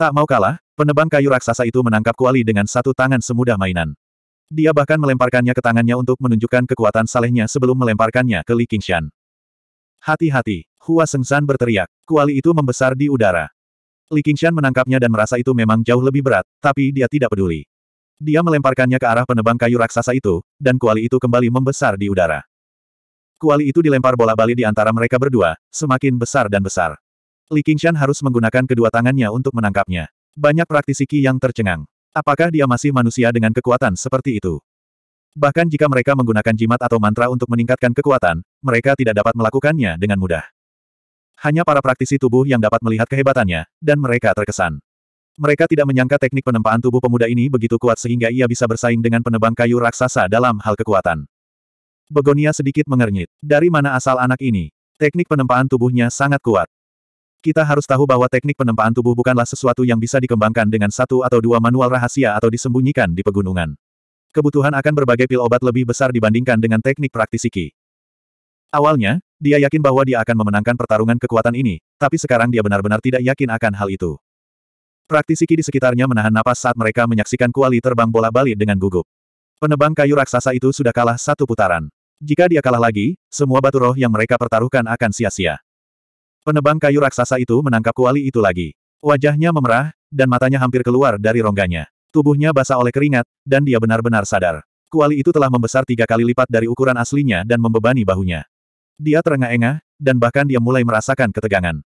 Tak mau kalah, penebang kayu raksasa itu menangkap kuali dengan satu tangan semudah mainan. Dia bahkan melemparkannya ke tangannya untuk menunjukkan kekuatan salehnya sebelum melemparkannya ke Li Qingshan. Hati-hati, Hua Sengsan berteriak. Kuali itu membesar di udara. Li Qingshan menangkapnya dan merasa itu memang jauh lebih berat, tapi dia tidak peduli. Dia melemparkannya ke arah penebang kayu raksasa itu, dan kuali itu kembali membesar di udara. Kuali itu dilempar bola balik di antara mereka berdua, semakin besar dan besar. Li Qingshan harus menggunakan kedua tangannya untuk menangkapnya. Banyak praktisi Qi yang tercengang. Apakah dia masih manusia dengan kekuatan seperti itu? Bahkan jika mereka menggunakan jimat atau mantra untuk meningkatkan kekuatan, mereka tidak dapat melakukannya dengan mudah. Hanya para praktisi tubuh yang dapat melihat kehebatannya, dan mereka terkesan. Mereka tidak menyangka teknik penempaan tubuh pemuda ini begitu kuat sehingga ia bisa bersaing dengan penebang kayu raksasa dalam hal kekuatan. Begonia sedikit mengernyit. Dari mana asal anak ini? Teknik penempaan tubuhnya sangat kuat. Kita harus tahu bahwa teknik penempaan tubuh bukanlah sesuatu yang bisa dikembangkan dengan satu atau dua manual rahasia atau disembunyikan di pegunungan. Kebutuhan akan berbagai pil obat lebih besar dibandingkan dengan teknik praktisi Qi. Awalnya, dia yakin bahwa dia akan memenangkan pertarungan kekuatan ini, tapi sekarang dia benar-benar tidak yakin akan hal itu. Praktisi Qi di sekitarnya menahan napas saat mereka menyaksikan kuali terbang bola balik dengan gugup. Penebang kayu raksasa itu sudah kalah satu putaran. Jika dia kalah lagi, semua batu roh yang mereka pertaruhkan akan sia-sia. Penebang kayu raksasa itu menangkap kuali itu lagi. Wajahnya memerah, dan matanya hampir keluar dari rongganya. Tubuhnya basah oleh keringat, dan dia benar-benar sadar. Kuali itu telah membesar tiga kali lipat dari ukuran aslinya dan membebani bahunya. Dia terengah-engah, dan bahkan dia mulai merasakan ketegangan.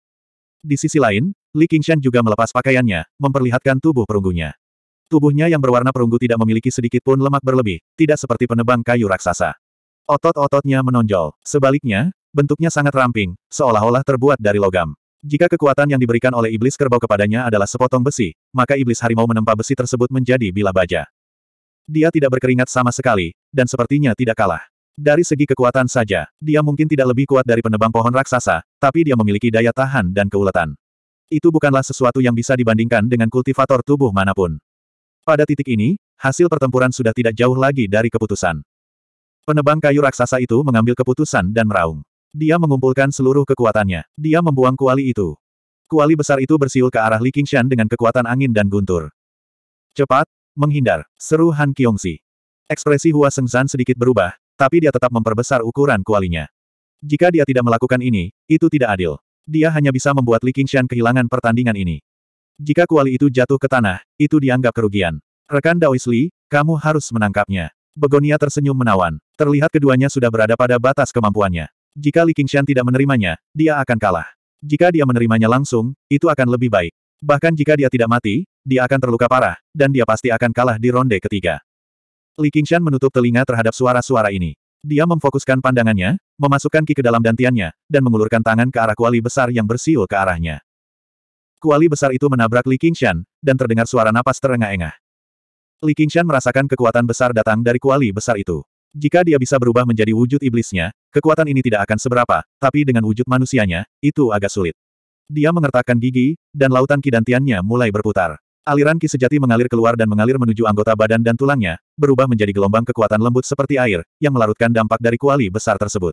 Di sisi lain, Li Qingshan juga melepas pakaiannya, memperlihatkan tubuh perunggunya. Tubuhnya yang berwarna perunggu tidak memiliki sedikit pun lemak berlebih, tidak seperti penebang kayu raksasa. Otot-ototnya menonjol. Sebaliknya, Bentuknya sangat ramping, seolah-olah terbuat dari logam. Jika kekuatan yang diberikan oleh iblis kerbau kepadanya adalah sepotong besi, maka iblis harimau menempa besi tersebut menjadi bila baja. Dia tidak berkeringat sama sekali, dan sepertinya tidak kalah. Dari segi kekuatan saja, dia mungkin tidak lebih kuat dari penebang pohon raksasa, tapi dia memiliki daya tahan dan keuletan. Itu bukanlah sesuatu yang bisa dibandingkan dengan kultivator tubuh manapun. Pada titik ini, hasil pertempuran sudah tidak jauh lagi dari keputusan. Penebang kayu raksasa itu mengambil keputusan dan meraung. Dia mengumpulkan seluruh kekuatannya. Dia membuang kuali itu. Kuali besar itu bersiul ke arah Li Qingshan dengan kekuatan angin dan guntur. Cepat, menghindar, seru Han Kiongsi. Ekspresi Hua Sengzan sedikit berubah, tapi dia tetap memperbesar ukuran kualinya. Jika dia tidak melakukan ini, itu tidak adil. Dia hanya bisa membuat Li Qingshan kehilangan pertandingan ini. Jika kuali itu jatuh ke tanah, itu dianggap kerugian. Rekan Daois Li, kamu harus menangkapnya. Begonia tersenyum menawan. Terlihat keduanya sudah berada pada batas kemampuannya. Jika Li Qingshan tidak menerimanya, dia akan kalah. Jika dia menerimanya langsung, itu akan lebih baik. Bahkan jika dia tidak mati, dia akan terluka parah, dan dia pasti akan kalah di ronde ketiga. Li Qingshan menutup telinga terhadap suara-suara ini. Dia memfokuskan pandangannya, memasukkan ki ke dalam dantiannya, dan mengulurkan tangan ke arah kuali besar yang bersiul ke arahnya. Kuali besar itu menabrak Li Qingshan, dan terdengar suara napas terengah-engah. Li Qingshan merasakan kekuatan besar datang dari kuali besar itu. Jika dia bisa berubah menjadi wujud iblisnya, kekuatan ini tidak akan seberapa, tapi dengan wujud manusianya, itu agak sulit. Dia mengertakkan gigi, dan lautan kidantiannya mulai berputar. Aliran ki sejati mengalir keluar dan mengalir menuju anggota badan dan tulangnya, berubah menjadi gelombang kekuatan lembut seperti air, yang melarutkan dampak dari kuali besar tersebut.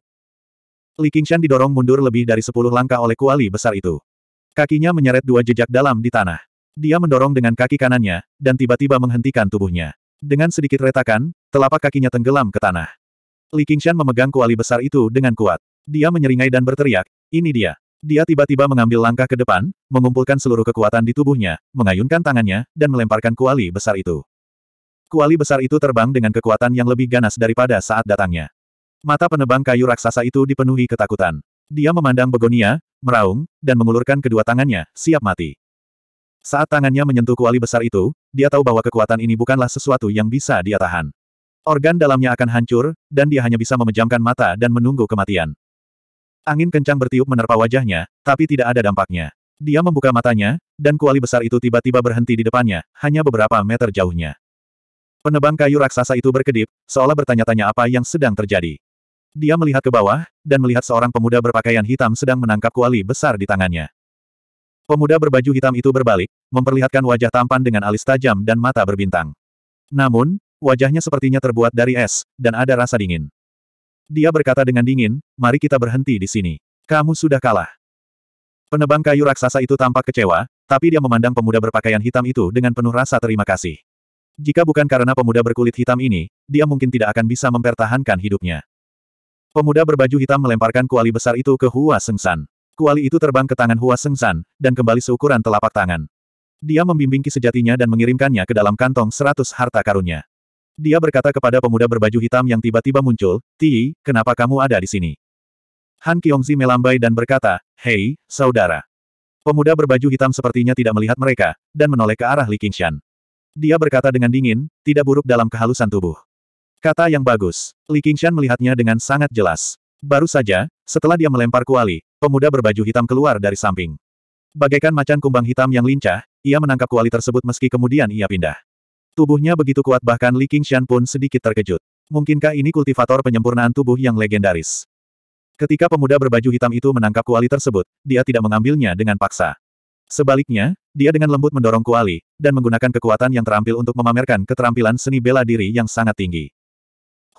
Li Qingshan didorong mundur lebih dari sepuluh langkah oleh kuali besar itu. Kakinya menyeret dua jejak dalam di tanah. Dia mendorong dengan kaki kanannya, dan tiba-tiba menghentikan tubuhnya. Dengan sedikit retakan, Telapak kakinya tenggelam ke tanah. Li Qingshan memegang kuali besar itu dengan kuat. Dia menyeringai dan berteriak, ini dia. Dia tiba-tiba mengambil langkah ke depan, mengumpulkan seluruh kekuatan di tubuhnya, mengayunkan tangannya, dan melemparkan kuali besar itu. Kuali besar itu terbang dengan kekuatan yang lebih ganas daripada saat datangnya. Mata penebang kayu raksasa itu dipenuhi ketakutan. Dia memandang begonia, meraung, dan mengulurkan kedua tangannya, siap mati. Saat tangannya menyentuh kuali besar itu, dia tahu bahwa kekuatan ini bukanlah sesuatu yang bisa dia tahan. Organ dalamnya akan hancur, dan dia hanya bisa memejamkan mata dan menunggu kematian. Angin kencang bertiup menerpa wajahnya, tapi tidak ada dampaknya. Dia membuka matanya, dan kuali besar itu tiba-tiba berhenti di depannya, hanya beberapa meter jauhnya. Penebang kayu raksasa itu berkedip, seolah bertanya-tanya apa yang sedang terjadi. Dia melihat ke bawah, dan melihat seorang pemuda berpakaian hitam sedang menangkap kuali besar di tangannya. Pemuda berbaju hitam itu berbalik, memperlihatkan wajah tampan dengan alis tajam dan mata berbintang. Namun, Wajahnya sepertinya terbuat dari es, dan ada rasa dingin. Dia berkata dengan dingin, mari kita berhenti di sini. Kamu sudah kalah. Penebang kayu raksasa itu tampak kecewa, tapi dia memandang pemuda berpakaian hitam itu dengan penuh rasa terima kasih. Jika bukan karena pemuda berkulit hitam ini, dia mungkin tidak akan bisa mempertahankan hidupnya. Pemuda berbaju hitam melemparkan kuali besar itu ke Hua Sengsan. Kuali itu terbang ke tangan Hua Sengsan, dan kembali seukuran telapak tangan. Dia membimbing sejatinya dan mengirimkannya ke dalam kantong seratus harta karunnya. Dia berkata kepada pemuda berbaju hitam yang tiba-tiba muncul, Ti, kenapa kamu ada di sini? Han Kyongzi melambai dan berkata, Hei, saudara. Pemuda berbaju hitam sepertinya tidak melihat mereka, dan menoleh ke arah Li Qingshan. Dia berkata dengan dingin, tidak buruk dalam kehalusan tubuh. Kata yang bagus. Li Qingshan melihatnya dengan sangat jelas. Baru saja, setelah dia melempar kuali, pemuda berbaju hitam keluar dari samping. Bagaikan macan kumbang hitam yang lincah, ia menangkap kuali tersebut meski kemudian ia pindah. Tubuhnya begitu kuat bahkan Li Qingshan pun sedikit terkejut. Mungkinkah ini kultivator penyempurnaan tubuh yang legendaris? Ketika pemuda berbaju hitam itu menangkap kuali tersebut, dia tidak mengambilnya dengan paksa. Sebaliknya, dia dengan lembut mendorong kuali, dan menggunakan kekuatan yang terampil untuk memamerkan keterampilan seni bela diri yang sangat tinggi.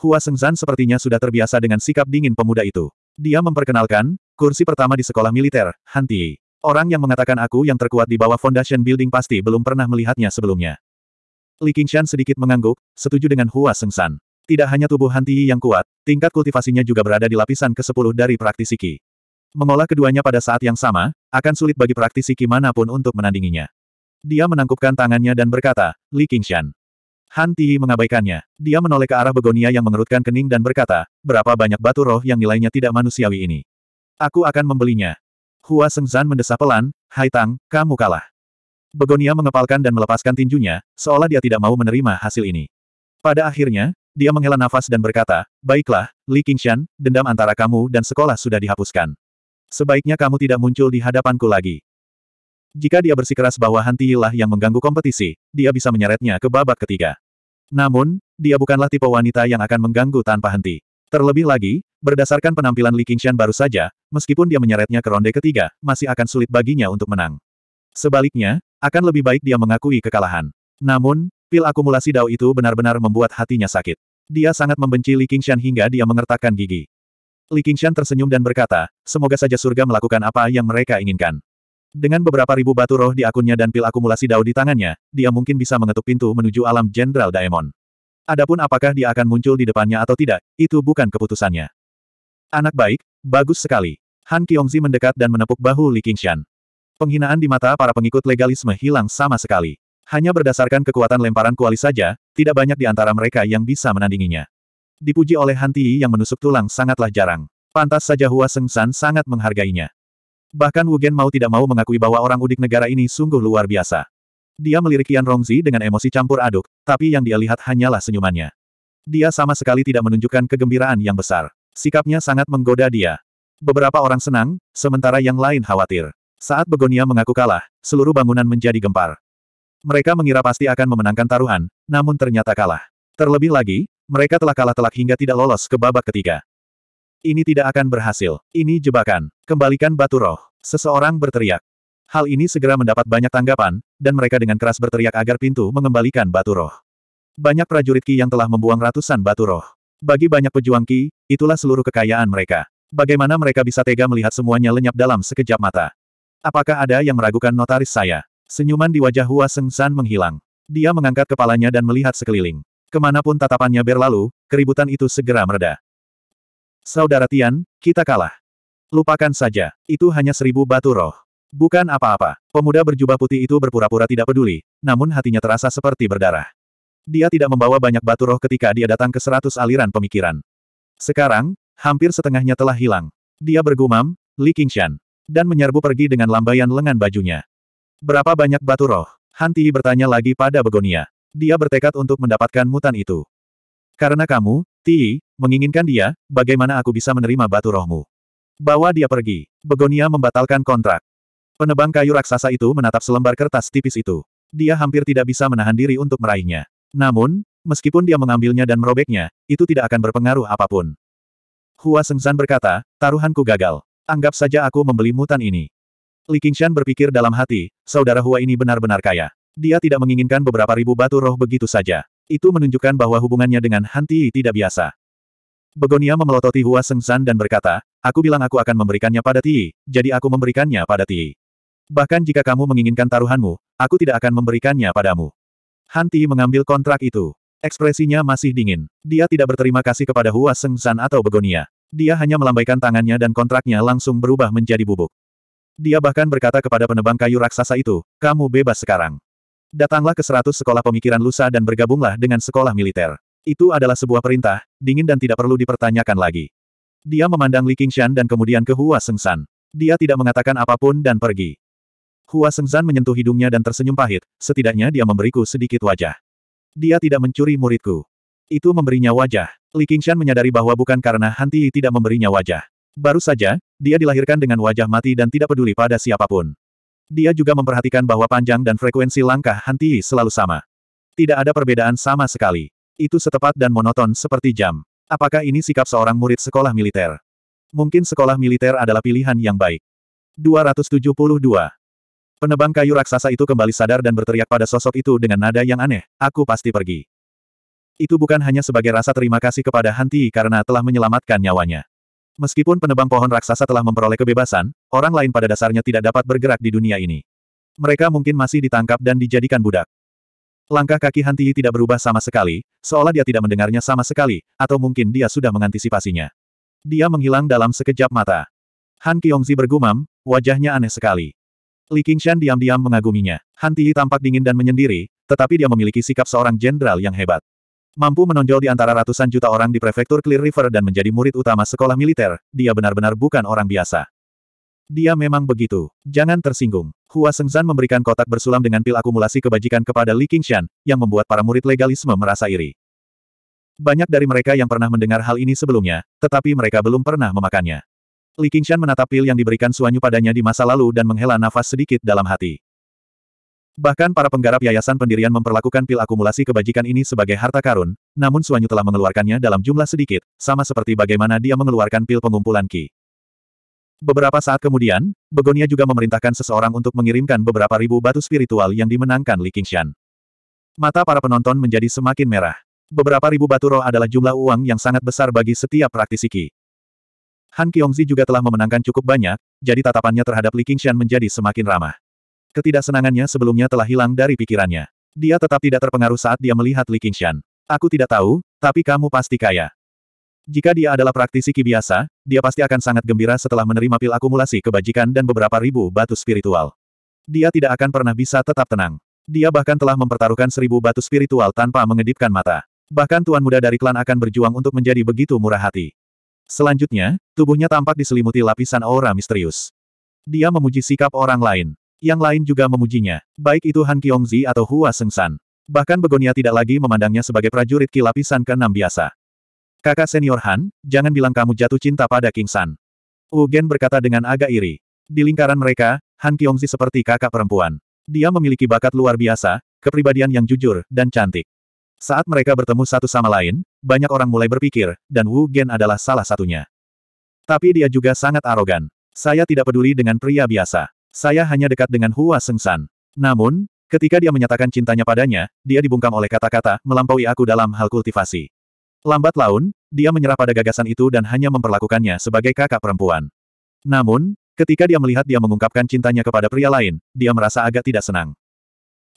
Hua Sengzan sepertinya sudah terbiasa dengan sikap dingin pemuda itu. Dia memperkenalkan, kursi pertama di sekolah militer, Hanti. Orang yang mengatakan aku yang terkuat di bawah Foundation Building pasti belum pernah melihatnya sebelumnya. Li Qingshan sedikit mengangguk, setuju dengan Hua Sengsan. Tidak hanya tubuh Han Tiyi yang kuat, tingkat kultivasinya juga berada di lapisan ke-10 dari praktisi Qi. Mengolah keduanya pada saat yang sama, akan sulit bagi praktisi Qi manapun untuk menandinginya. Dia menangkupkan tangannya dan berkata, Li Qingshan. Han Tiyi mengabaikannya. Dia menoleh ke arah begonia yang mengerutkan kening dan berkata, berapa banyak batu roh yang nilainya tidak manusiawi ini. Aku akan membelinya. Hua Sengzan mendesah pelan, Hai Tang, kamu kalah. Begonia mengepalkan dan melepaskan tinjunya, seolah dia tidak mau menerima hasil ini. Pada akhirnya, dia menghela nafas dan berkata, Baiklah, Li Qingshan, dendam antara kamu dan sekolah sudah dihapuskan. Sebaiknya kamu tidak muncul di hadapanku lagi. Jika dia bersikeras bahwa Han Tiilah yang mengganggu kompetisi, dia bisa menyeretnya ke babak ketiga. Namun, dia bukanlah tipe wanita yang akan mengganggu tanpa henti. Terlebih lagi, berdasarkan penampilan Li Qingshan baru saja, meskipun dia menyeretnya ke ronde ketiga, masih akan sulit baginya untuk menang. Sebaliknya, akan lebih baik dia mengakui kekalahan. Namun, pil akumulasi Dao itu benar-benar membuat hatinya sakit. Dia sangat membenci Li Qingshan hingga dia mengertakkan gigi. Li Qingshan tersenyum dan berkata, semoga saja surga melakukan apa yang mereka inginkan. Dengan beberapa ribu batu roh di akunnya dan pil akumulasi Dao di tangannya, dia mungkin bisa mengetuk pintu menuju alam Jenderal Daemon. Adapun apakah dia akan muncul di depannya atau tidak, itu bukan keputusannya. Anak baik, bagus sekali. Han Kiongzi mendekat dan menepuk bahu Li Qingshan. Penghinaan di mata para pengikut legalisme hilang sama sekali. Hanya berdasarkan kekuatan lemparan kuali saja, tidak banyak di antara mereka yang bisa menandinginya. Dipuji oleh Han yang menusuk tulang sangatlah jarang. Pantas saja Hua Seng San sangat menghargainya. Bahkan Wu Gen mau tidak mau mengakui bahwa orang udik negara ini sungguh luar biasa. Dia melirik Yan Rongzi dengan emosi campur aduk, tapi yang dia lihat hanyalah senyumannya. Dia sama sekali tidak menunjukkan kegembiraan yang besar. Sikapnya sangat menggoda dia. Beberapa orang senang, sementara yang lain khawatir. Saat Begonia mengaku kalah, seluruh bangunan menjadi gempar. Mereka mengira pasti akan memenangkan taruhan, namun ternyata kalah. Terlebih lagi, mereka telah kalah telak hingga tidak lolos ke babak ketiga. Ini tidak akan berhasil. Ini jebakan. Kembalikan batu roh. Seseorang berteriak. Hal ini segera mendapat banyak tanggapan, dan mereka dengan keras berteriak agar pintu mengembalikan batu roh. Banyak prajurit Ki yang telah membuang ratusan batu roh. Bagi banyak pejuang Ki, itulah seluruh kekayaan mereka. Bagaimana mereka bisa tega melihat semuanya lenyap dalam sekejap mata? Apakah ada yang meragukan notaris saya? Senyuman di wajah Hua Seng San menghilang. Dia mengangkat kepalanya dan melihat sekeliling. Kemanapun tatapannya berlalu, keributan itu segera mereda. Saudara Tian, kita kalah. Lupakan saja, itu hanya seribu batu roh. Bukan apa-apa, pemuda berjubah putih itu berpura-pura tidak peduli, namun hatinya terasa seperti berdarah. Dia tidak membawa banyak batu roh ketika dia datang ke seratus aliran pemikiran. Sekarang, hampir setengahnya telah hilang. Dia bergumam, Li Qingshan dan menyerbu pergi dengan lambaian lengan bajunya. Berapa banyak batu roh? Hanti bertanya lagi pada Begonia. Dia bertekad untuk mendapatkan mutan itu. Karena kamu, Ti, menginginkan dia, bagaimana aku bisa menerima batu rohmu? Bawa dia pergi. Begonia membatalkan kontrak. Penebang kayu raksasa itu menatap selembar kertas tipis itu. Dia hampir tidak bisa menahan diri untuk meraihnya. Namun, meskipun dia mengambilnya dan merobeknya, itu tidak akan berpengaruh apapun. Hua Sengzan berkata, taruhanku gagal. Anggap saja aku membeli mutan ini. Li Qingshan berpikir dalam hati, saudara Hua ini benar-benar kaya. Dia tidak menginginkan beberapa ribu batu roh begitu saja. Itu menunjukkan bahwa hubungannya dengan Han Ti tidak biasa. Begonia memelototi Hua Sengsan dan berkata, aku bilang aku akan memberikannya pada Ti, jadi aku memberikannya pada Ti. Bahkan jika kamu menginginkan taruhanmu, aku tidak akan memberikannya padamu. Han Ti mengambil kontrak itu. Ekspresinya masih dingin. Dia tidak berterima kasih kepada Hua Sengsan atau Begonia. Dia hanya melambaikan tangannya dan kontraknya langsung berubah menjadi bubuk. Dia bahkan berkata kepada penebang kayu raksasa itu, kamu bebas sekarang. Datanglah ke seratus sekolah pemikiran lusa dan bergabunglah dengan sekolah militer. Itu adalah sebuah perintah, dingin dan tidak perlu dipertanyakan lagi. Dia memandang Li Qingshan dan kemudian ke Hua Sengsan. Dia tidak mengatakan apapun dan pergi. Hua Sengsan menyentuh hidungnya dan tersenyum pahit, setidaknya dia memberiku sedikit wajah. Dia tidak mencuri muridku. Itu memberinya wajah. Li Qingshan menyadari bahwa bukan karena Han Tiyi tidak memberinya wajah. Baru saja, dia dilahirkan dengan wajah mati dan tidak peduli pada siapapun. Dia juga memperhatikan bahwa panjang dan frekuensi langkah Han Tiyi selalu sama. Tidak ada perbedaan sama sekali. Itu setepat dan monoton seperti jam. Apakah ini sikap seorang murid sekolah militer? Mungkin sekolah militer adalah pilihan yang baik. 272. Penebang kayu raksasa itu kembali sadar dan berteriak pada sosok itu dengan nada yang aneh, aku pasti pergi. Itu bukan hanya sebagai rasa terima kasih kepada Hanti karena telah menyelamatkan nyawanya. Meskipun penebang pohon raksasa telah memperoleh kebebasan, orang lain pada dasarnya tidak dapat bergerak di dunia ini. Mereka mungkin masih ditangkap dan dijadikan budak. Langkah kaki Hanti tidak berubah sama sekali, seolah dia tidak mendengarnya sama sekali, atau mungkin dia sudah mengantisipasinya. Dia menghilang dalam sekejap mata. Han Kyongzi bergumam, wajahnya aneh sekali. Li Qingshan diam-diam mengaguminya. Han Tiyi tampak dingin dan menyendiri, tetapi dia memiliki sikap seorang jenderal yang hebat. Mampu menonjol di antara ratusan juta orang di prefektur Clear River dan menjadi murid utama sekolah militer, dia benar-benar bukan orang biasa. Dia memang begitu. Jangan tersinggung. Hua Sengzan memberikan kotak bersulam dengan pil akumulasi kebajikan kepada Li Qingshan, yang membuat para murid legalisme merasa iri. Banyak dari mereka yang pernah mendengar hal ini sebelumnya, tetapi mereka belum pernah memakannya. Li Qingshan menatap pil yang diberikan suanyu padanya di masa lalu dan menghela nafas sedikit dalam hati. Bahkan para penggarap yayasan pendirian memperlakukan pil akumulasi kebajikan ini sebagai harta karun, namun Suanyu telah mengeluarkannya dalam jumlah sedikit, sama seperti bagaimana dia mengeluarkan pil pengumpulan Ki. Beberapa saat kemudian, Begonia juga memerintahkan seseorang untuk mengirimkan beberapa ribu batu spiritual yang dimenangkan Li Qingshan. Mata para penonton menjadi semakin merah. Beberapa ribu batu roh adalah jumlah uang yang sangat besar bagi setiap praktisi Ki. Han Kiongzi juga telah memenangkan cukup banyak, jadi tatapannya terhadap Li Qingshan menjadi semakin ramah. Ketidaksenangannya sebelumnya telah hilang dari pikirannya. Dia tetap tidak terpengaruh saat dia melihat Li Qingshan. Aku tidak tahu, tapi kamu pasti kaya. Jika dia adalah praktisi ki biasa, dia pasti akan sangat gembira setelah menerima pil akumulasi kebajikan dan beberapa ribu batu spiritual. Dia tidak akan pernah bisa tetap tenang. Dia bahkan telah mempertaruhkan seribu batu spiritual tanpa mengedipkan mata. Bahkan tuan muda dari klan akan berjuang untuk menjadi begitu murah hati. Selanjutnya, tubuhnya tampak diselimuti lapisan aura misterius. Dia memuji sikap orang lain. Yang lain juga memujinya, baik itu Han Qiongzi atau Hua Sengsan. Bahkan Begonia tidak lagi memandangnya sebagai prajurit kilapisan lapisan ke-6 biasa. Kakak senior Han, jangan bilang kamu jatuh cinta pada King San. Gen berkata dengan agak iri. Di lingkaran mereka, Han Qiongzi seperti kakak perempuan. Dia memiliki bakat luar biasa, kepribadian yang jujur, dan cantik. Saat mereka bertemu satu sama lain, banyak orang mulai berpikir, dan Wu Gen adalah salah satunya. Tapi dia juga sangat arogan. Saya tidak peduli dengan pria biasa. Saya hanya dekat dengan Hua Sengsan. Namun, ketika dia menyatakan cintanya padanya, dia dibungkam oleh kata-kata, melampaui aku dalam hal kultivasi. Lambat laun, dia menyerah pada gagasan itu dan hanya memperlakukannya sebagai kakak perempuan. Namun, ketika dia melihat dia mengungkapkan cintanya kepada pria lain, dia merasa agak tidak senang.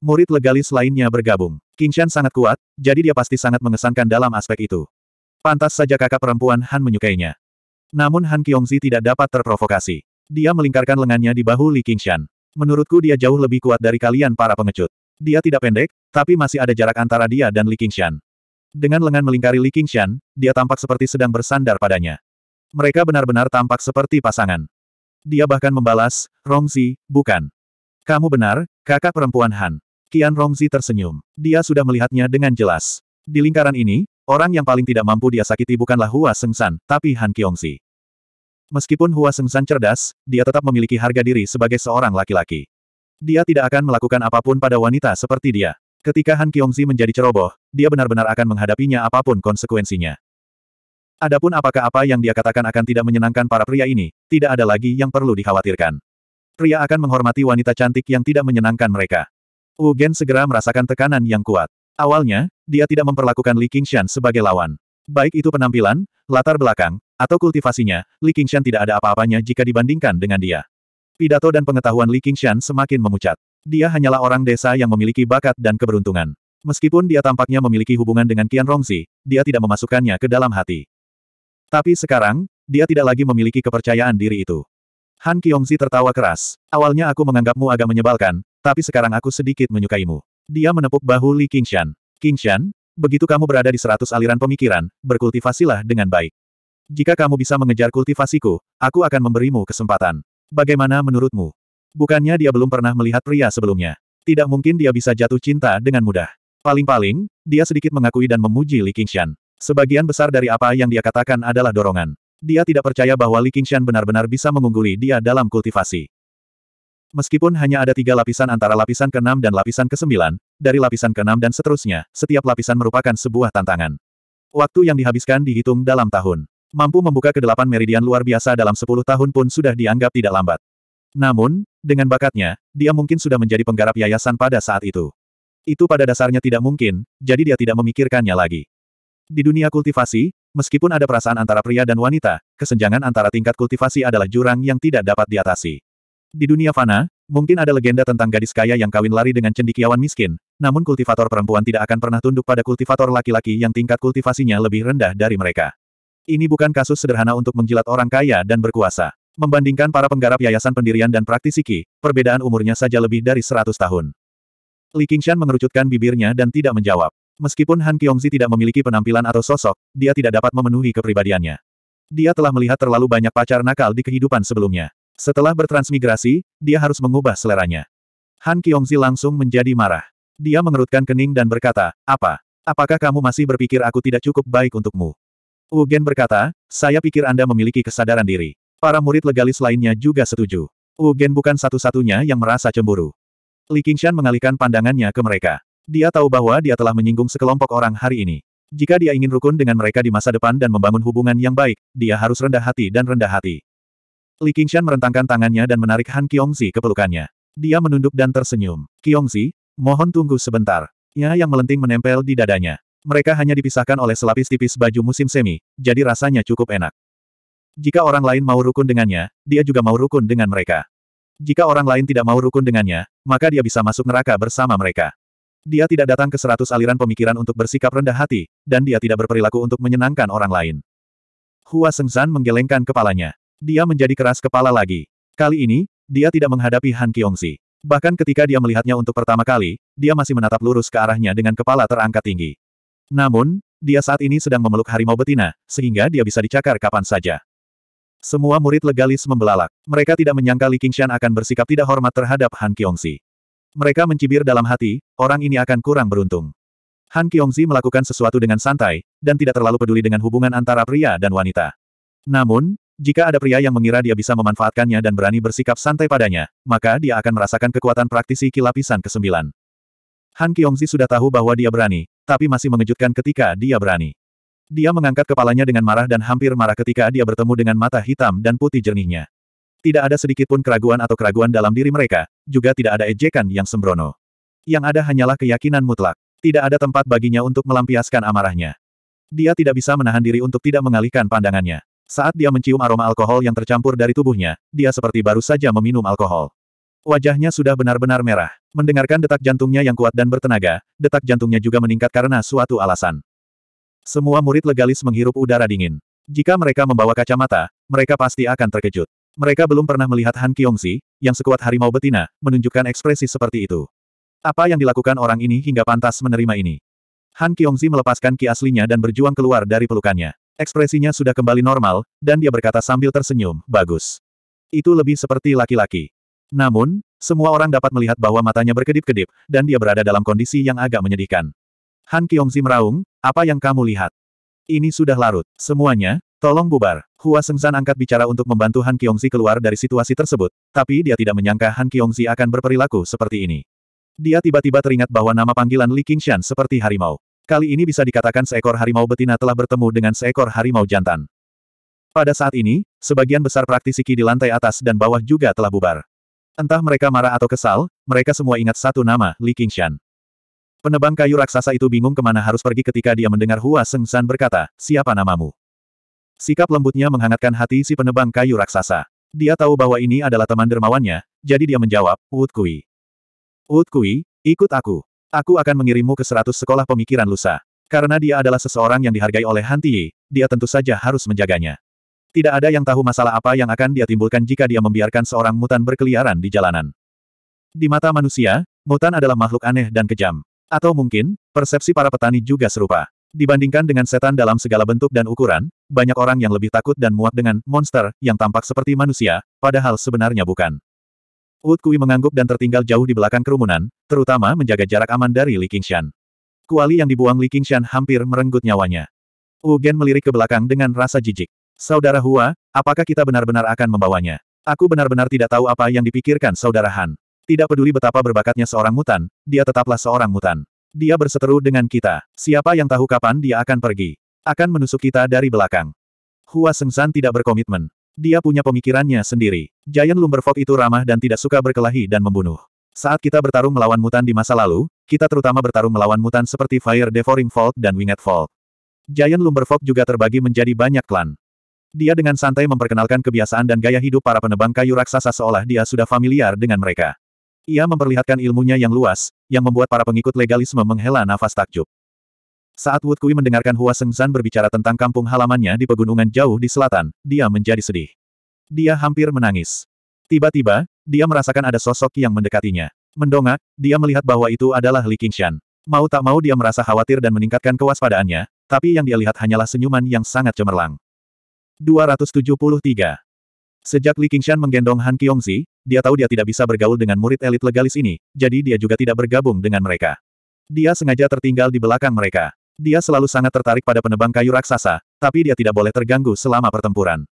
Murid legalis lainnya bergabung. Kingshan sangat kuat, jadi dia pasti sangat mengesankan dalam aspek itu. Pantas saja kakak perempuan Han menyukainya. Namun Han Kyongzi tidak dapat terprovokasi. Dia melingkarkan lengannya di bahu Li Qingshan. Menurutku dia jauh lebih kuat dari kalian para pengecut. Dia tidak pendek, tapi masih ada jarak antara dia dan Li Qingshan. Dengan lengan melingkari Li Qingshan, dia tampak seperti sedang bersandar padanya. Mereka benar-benar tampak seperti pasangan. Dia bahkan membalas, Rongzi, bukan. Kamu benar, kakak perempuan Han. Kian Rongzi tersenyum. Dia sudah melihatnya dengan jelas. Di lingkaran ini, orang yang paling tidak mampu dia sakiti bukanlah Hua Sengsan, tapi Han Kiongzi. Meskipun Hua Sengsan cerdas, dia tetap memiliki harga diri sebagai seorang laki-laki. Dia tidak akan melakukan apapun pada wanita seperti dia. Ketika Han Kyongzi menjadi ceroboh, dia benar-benar akan menghadapinya apapun konsekuensinya. Adapun apakah apa yang dia katakan akan tidak menyenangkan para pria ini, tidak ada lagi yang perlu dikhawatirkan. Pria akan menghormati wanita cantik yang tidak menyenangkan mereka. Wu Gen segera merasakan tekanan yang kuat. Awalnya, dia tidak memperlakukan Li Qingshan sebagai lawan. Baik itu penampilan, latar belakang, atau kultivasinya, Li Qingshan tidak ada apa-apanya jika dibandingkan dengan dia. Pidato dan pengetahuan Li Qingshan semakin memucat. Dia hanyalah orang desa yang memiliki bakat dan keberuntungan. Meskipun dia tampaknya memiliki hubungan dengan Qian Rongzi, dia tidak memasukkannya ke dalam hati. Tapi sekarang, dia tidak lagi memiliki kepercayaan diri itu. Han Qiongzi tertawa keras. Awalnya aku menganggapmu agak menyebalkan, tapi sekarang aku sedikit menyukaimu. Dia menepuk bahu Li Qingshan. Qingshan, begitu kamu berada di seratus aliran pemikiran, berkultivasilah dengan baik. Jika kamu bisa mengejar kultivasiku, aku akan memberimu kesempatan. Bagaimana menurutmu? Bukannya dia belum pernah melihat pria sebelumnya. Tidak mungkin dia bisa jatuh cinta dengan mudah. Paling-paling, dia sedikit mengakui dan memuji Li Qingshan. Sebagian besar dari apa yang dia katakan adalah dorongan. Dia tidak percaya bahwa Li Qingshan benar-benar bisa mengungguli dia dalam kultivasi. Meskipun hanya ada tiga lapisan antara lapisan ke-6 dan lapisan ke-9, dari lapisan ke-6 dan seterusnya, setiap lapisan merupakan sebuah tantangan. Waktu yang dihabiskan dihitung dalam tahun. Mampu membuka kedelapan meridian luar biasa dalam sepuluh tahun pun sudah dianggap tidak lambat. Namun, dengan bakatnya, dia mungkin sudah menjadi penggarap yayasan pada saat itu. Itu pada dasarnya tidak mungkin, jadi dia tidak memikirkannya lagi. Di dunia kultivasi, meskipun ada perasaan antara pria dan wanita, kesenjangan antara tingkat kultivasi adalah jurang yang tidak dapat diatasi. Di dunia fana, mungkin ada legenda tentang gadis kaya yang kawin lari dengan cendikiawan miskin, namun kultivator perempuan tidak akan pernah tunduk pada kultivator laki-laki yang tingkat kultivasinya lebih rendah dari mereka. Ini bukan kasus sederhana untuk menjilat orang kaya dan berkuasa. Membandingkan para penggarap yayasan pendirian dan praktisi Qi, perbedaan umurnya saja lebih dari 100 tahun. Li Qingshan mengerucutkan bibirnya dan tidak menjawab. Meskipun Han Qiongzi tidak memiliki penampilan atau sosok, dia tidak dapat memenuhi kepribadiannya. Dia telah melihat terlalu banyak pacar nakal di kehidupan sebelumnya. Setelah bertransmigrasi, dia harus mengubah seleranya. Han Qiongzi langsung menjadi marah. Dia mengerutkan kening dan berkata, apa? Apakah kamu masih berpikir aku tidak cukup baik untukmu? Ugen berkata, saya pikir Anda memiliki kesadaran diri. Para murid legalis lainnya juga setuju. Ugen bukan satu-satunya yang merasa cemburu. Li Qingshan mengalihkan pandangannya ke mereka. Dia tahu bahwa dia telah menyinggung sekelompok orang hari ini. Jika dia ingin rukun dengan mereka di masa depan dan membangun hubungan yang baik, dia harus rendah hati dan rendah hati. Li Qingshan merentangkan tangannya dan menarik Han Kyongzi ke pelukannya. Dia menunduk dan tersenyum. Kyongzi, mohon tunggu sebentar. Ya yang melenting menempel di dadanya. Mereka hanya dipisahkan oleh selapis tipis baju musim semi, jadi rasanya cukup enak. Jika orang lain mau rukun dengannya, dia juga mau rukun dengan mereka. Jika orang lain tidak mau rukun dengannya, maka dia bisa masuk neraka bersama mereka. Dia tidak datang ke seratus aliran pemikiran untuk bersikap rendah hati, dan dia tidak berperilaku untuk menyenangkan orang lain. Hua Sengzan menggelengkan kepalanya. Dia menjadi keras kepala lagi. Kali ini, dia tidak menghadapi Han Kyongsi. Bahkan ketika dia melihatnya untuk pertama kali, dia masih menatap lurus ke arahnya dengan kepala terangkat tinggi. Namun, dia saat ini sedang memeluk harimau betina, sehingga dia bisa dicakar kapan saja. Semua murid legalis membelalak. Mereka tidak menyangka Li Qingshan akan bersikap tidak hormat terhadap Han Qiongzi. Mereka mencibir dalam hati, orang ini akan kurang beruntung. Han Qiongzi melakukan sesuatu dengan santai, dan tidak terlalu peduli dengan hubungan antara pria dan wanita. Namun, jika ada pria yang mengira dia bisa memanfaatkannya dan berani bersikap santai padanya, maka dia akan merasakan kekuatan praktisi kilapisan ke-9. Han Kiongzi sudah tahu bahwa dia berani, tapi masih mengejutkan ketika dia berani. Dia mengangkat kepalanya dengan marah dan hampir marah ketika dia bertemu dengan mata hitam dan putih jernihnya. Tidak ada sedikit pun keraguan atau keraguan dalam diri mereka, juga tidak ada ejekan yang sembrono. Yang ada hanyalah keyakinan mutlak. Tidak ada tempat baginya untuk melampiaskan amarahnya. Dia tidak bisa menahan diri untuk tidak mengalihkan pandangannya. Saat dia mencium aroma alkohol yang tercampur dari tubuhnya, dia seperti baru saja meminum alkohol. Wajahnya sudah benar-benar merah. Mendengarkan detak jantungnya yang kuat dan bertenaga, detak jantungnya juga meningkat karena suatu alasan. Semua murid legalis menghirup udara dingin. Jika mereka membawa kacamata, mereka pasti akan terkejut. Mereka belum pernah melihat Han Kiongsi, yang sekuat harimau betina, menunjukkan ekspresi seperti itu. Apa yang dilakukan orang ini hingga pantas menerima ini? Han Kiongzi melepaskan ki aslinya dan berjuang keluar dari pelukannya. Ekspresinya sudah kembali normal, dan dia berkata sambil tersenyum, bagus. Itu lebih seperti laki-laki. Namun, semua orang dapat melihat bahwa matanya berkedip-kedip, dan dia berada dalam kondisi yang agak menyedihkan. Han Kiongzi meraung, apa yang kamu lihat? Ini sudah larut. Semuanya, tolong bubar. Hua Sengzan angkat bicara untuk membantu Han Kiongzi keluar dari situasi tersebut, tapi dia tidak menyangka Han Kiongzi akan berperilaku seperti ini. Dia tiba-tiba teringat bahwa nama panggilan Li Qingshan seperti harimau. Kali ini bisa dikatakan seekor harimau betina telah bertemu dengan seekor harimau jantan. Pada saat ini, sebagian besar praktisi ki di lantai atas dan bawah juga telah bubar. Entah mereka marah atau kesal, mereka semua ingat satu nama, Li Qingshan. Penebang kayu raksasa itu bingung kemana harus pergi ketika dia mendengar Hua San berkata, siapa namamu? Sikap lembutnya menghangatkan hati si penebang kayu raksasa. Dia tahu bahwa ini adalah teman dermawannya, jadi dia menjawab, Wut Kui. Wut Kui, ikut aku. Aku akan mengirimmu ke seratus sekolah pemikiran lusa. Karena dia adalah seseorang yang dihargai oleh Han Tiyi, dia tentu saja harus menjaganya. Tidak ada yang tahu masalah apa yang akan dia timbulkan jika dia membiarkan seorang mutan berkeliaran di jalanan. Di mata manusia, mutan adalah makhluk aneh dan kejam. Atau mungkin, persepsi para petani juga serupa. Dibandingkan dengan setan dalam segala bentuk dan ukuran, banyak orang yang lebih takut dan muak dengan monster yang tampak seperti manusia, padahal sebenarnya bukan. Wood Kui mengangguk dan tertinggal jauh di belakang kerumunan, terutama menjaga jarak aman dari Li Qingshan. Kuali yang dibuang Li Qingshan hampir merenggut nyawanya. Wu Gen melirik ke belakang dengan rasa jijik. Saudara Hua, apakah kita benar-benar akan membawanya? Aku benar-benar tidak tahu apa yang dipikirkan saudara Han. Tidak peduli betapa berbakatnya seorang mutan, dia tetaplah seorang mutan. Dia berseteru dengan kita. Siapa yang tahu kapan dia akan pergi? Akan menusuk kita dari belakang. Hua Sengsan tidak berkomitmen. Dia punya pemikirannya sendiri. Giant Lumberfolk itu ramah dan tidak suka berkelahi dan membunuh. Saat kita bertarung melawan mutan di masa lalu, kita terutama bertarung melawan mutan seperti Fire Devouring Vault dan Winged Vault. Giant Lumberfolk juga terbagi menjadi banyak klan. Dia dengan santai memperkenalkan kebiasaan dan gaya hidup para penebang kayu raksasa seolah dia sudah familiar dengan mereka. Ia memperlihatkan ilmunya yang luas, yang membuat para pengikut legalisme menghela nafas takjub. Saat Wood Kui mendengarkan Hua Sengzan berbicara tentang kampung halamannya di pegunungan jauh di selatan, dia menjadi sedih. Dia hampir menangis. Tiba-tiba, dia merasakan ada sosok yang mendekatinya. Mendongak, dia melihat bahwa itu adalah Li Qingshan. Mau tak mau dia merasa khawatir dan meningkatkan kewaspadaannya, tapi yang dia lihat hanyalah senyuman yang sangat cemerlang. 273. Sejak Li Qingshan menggendong Han Qiongzi, dia tahu dia tidak bisa bergaul dengan murid elit legalis ini, jadi dia juga tidak bergabung dengan mereka. Dia sengaja tertinggal di belakang mereka. Dia selalu sangat tertarik pada penebang kayu raksasa, tapi dia tidak boleh terganggu selama pertempuran.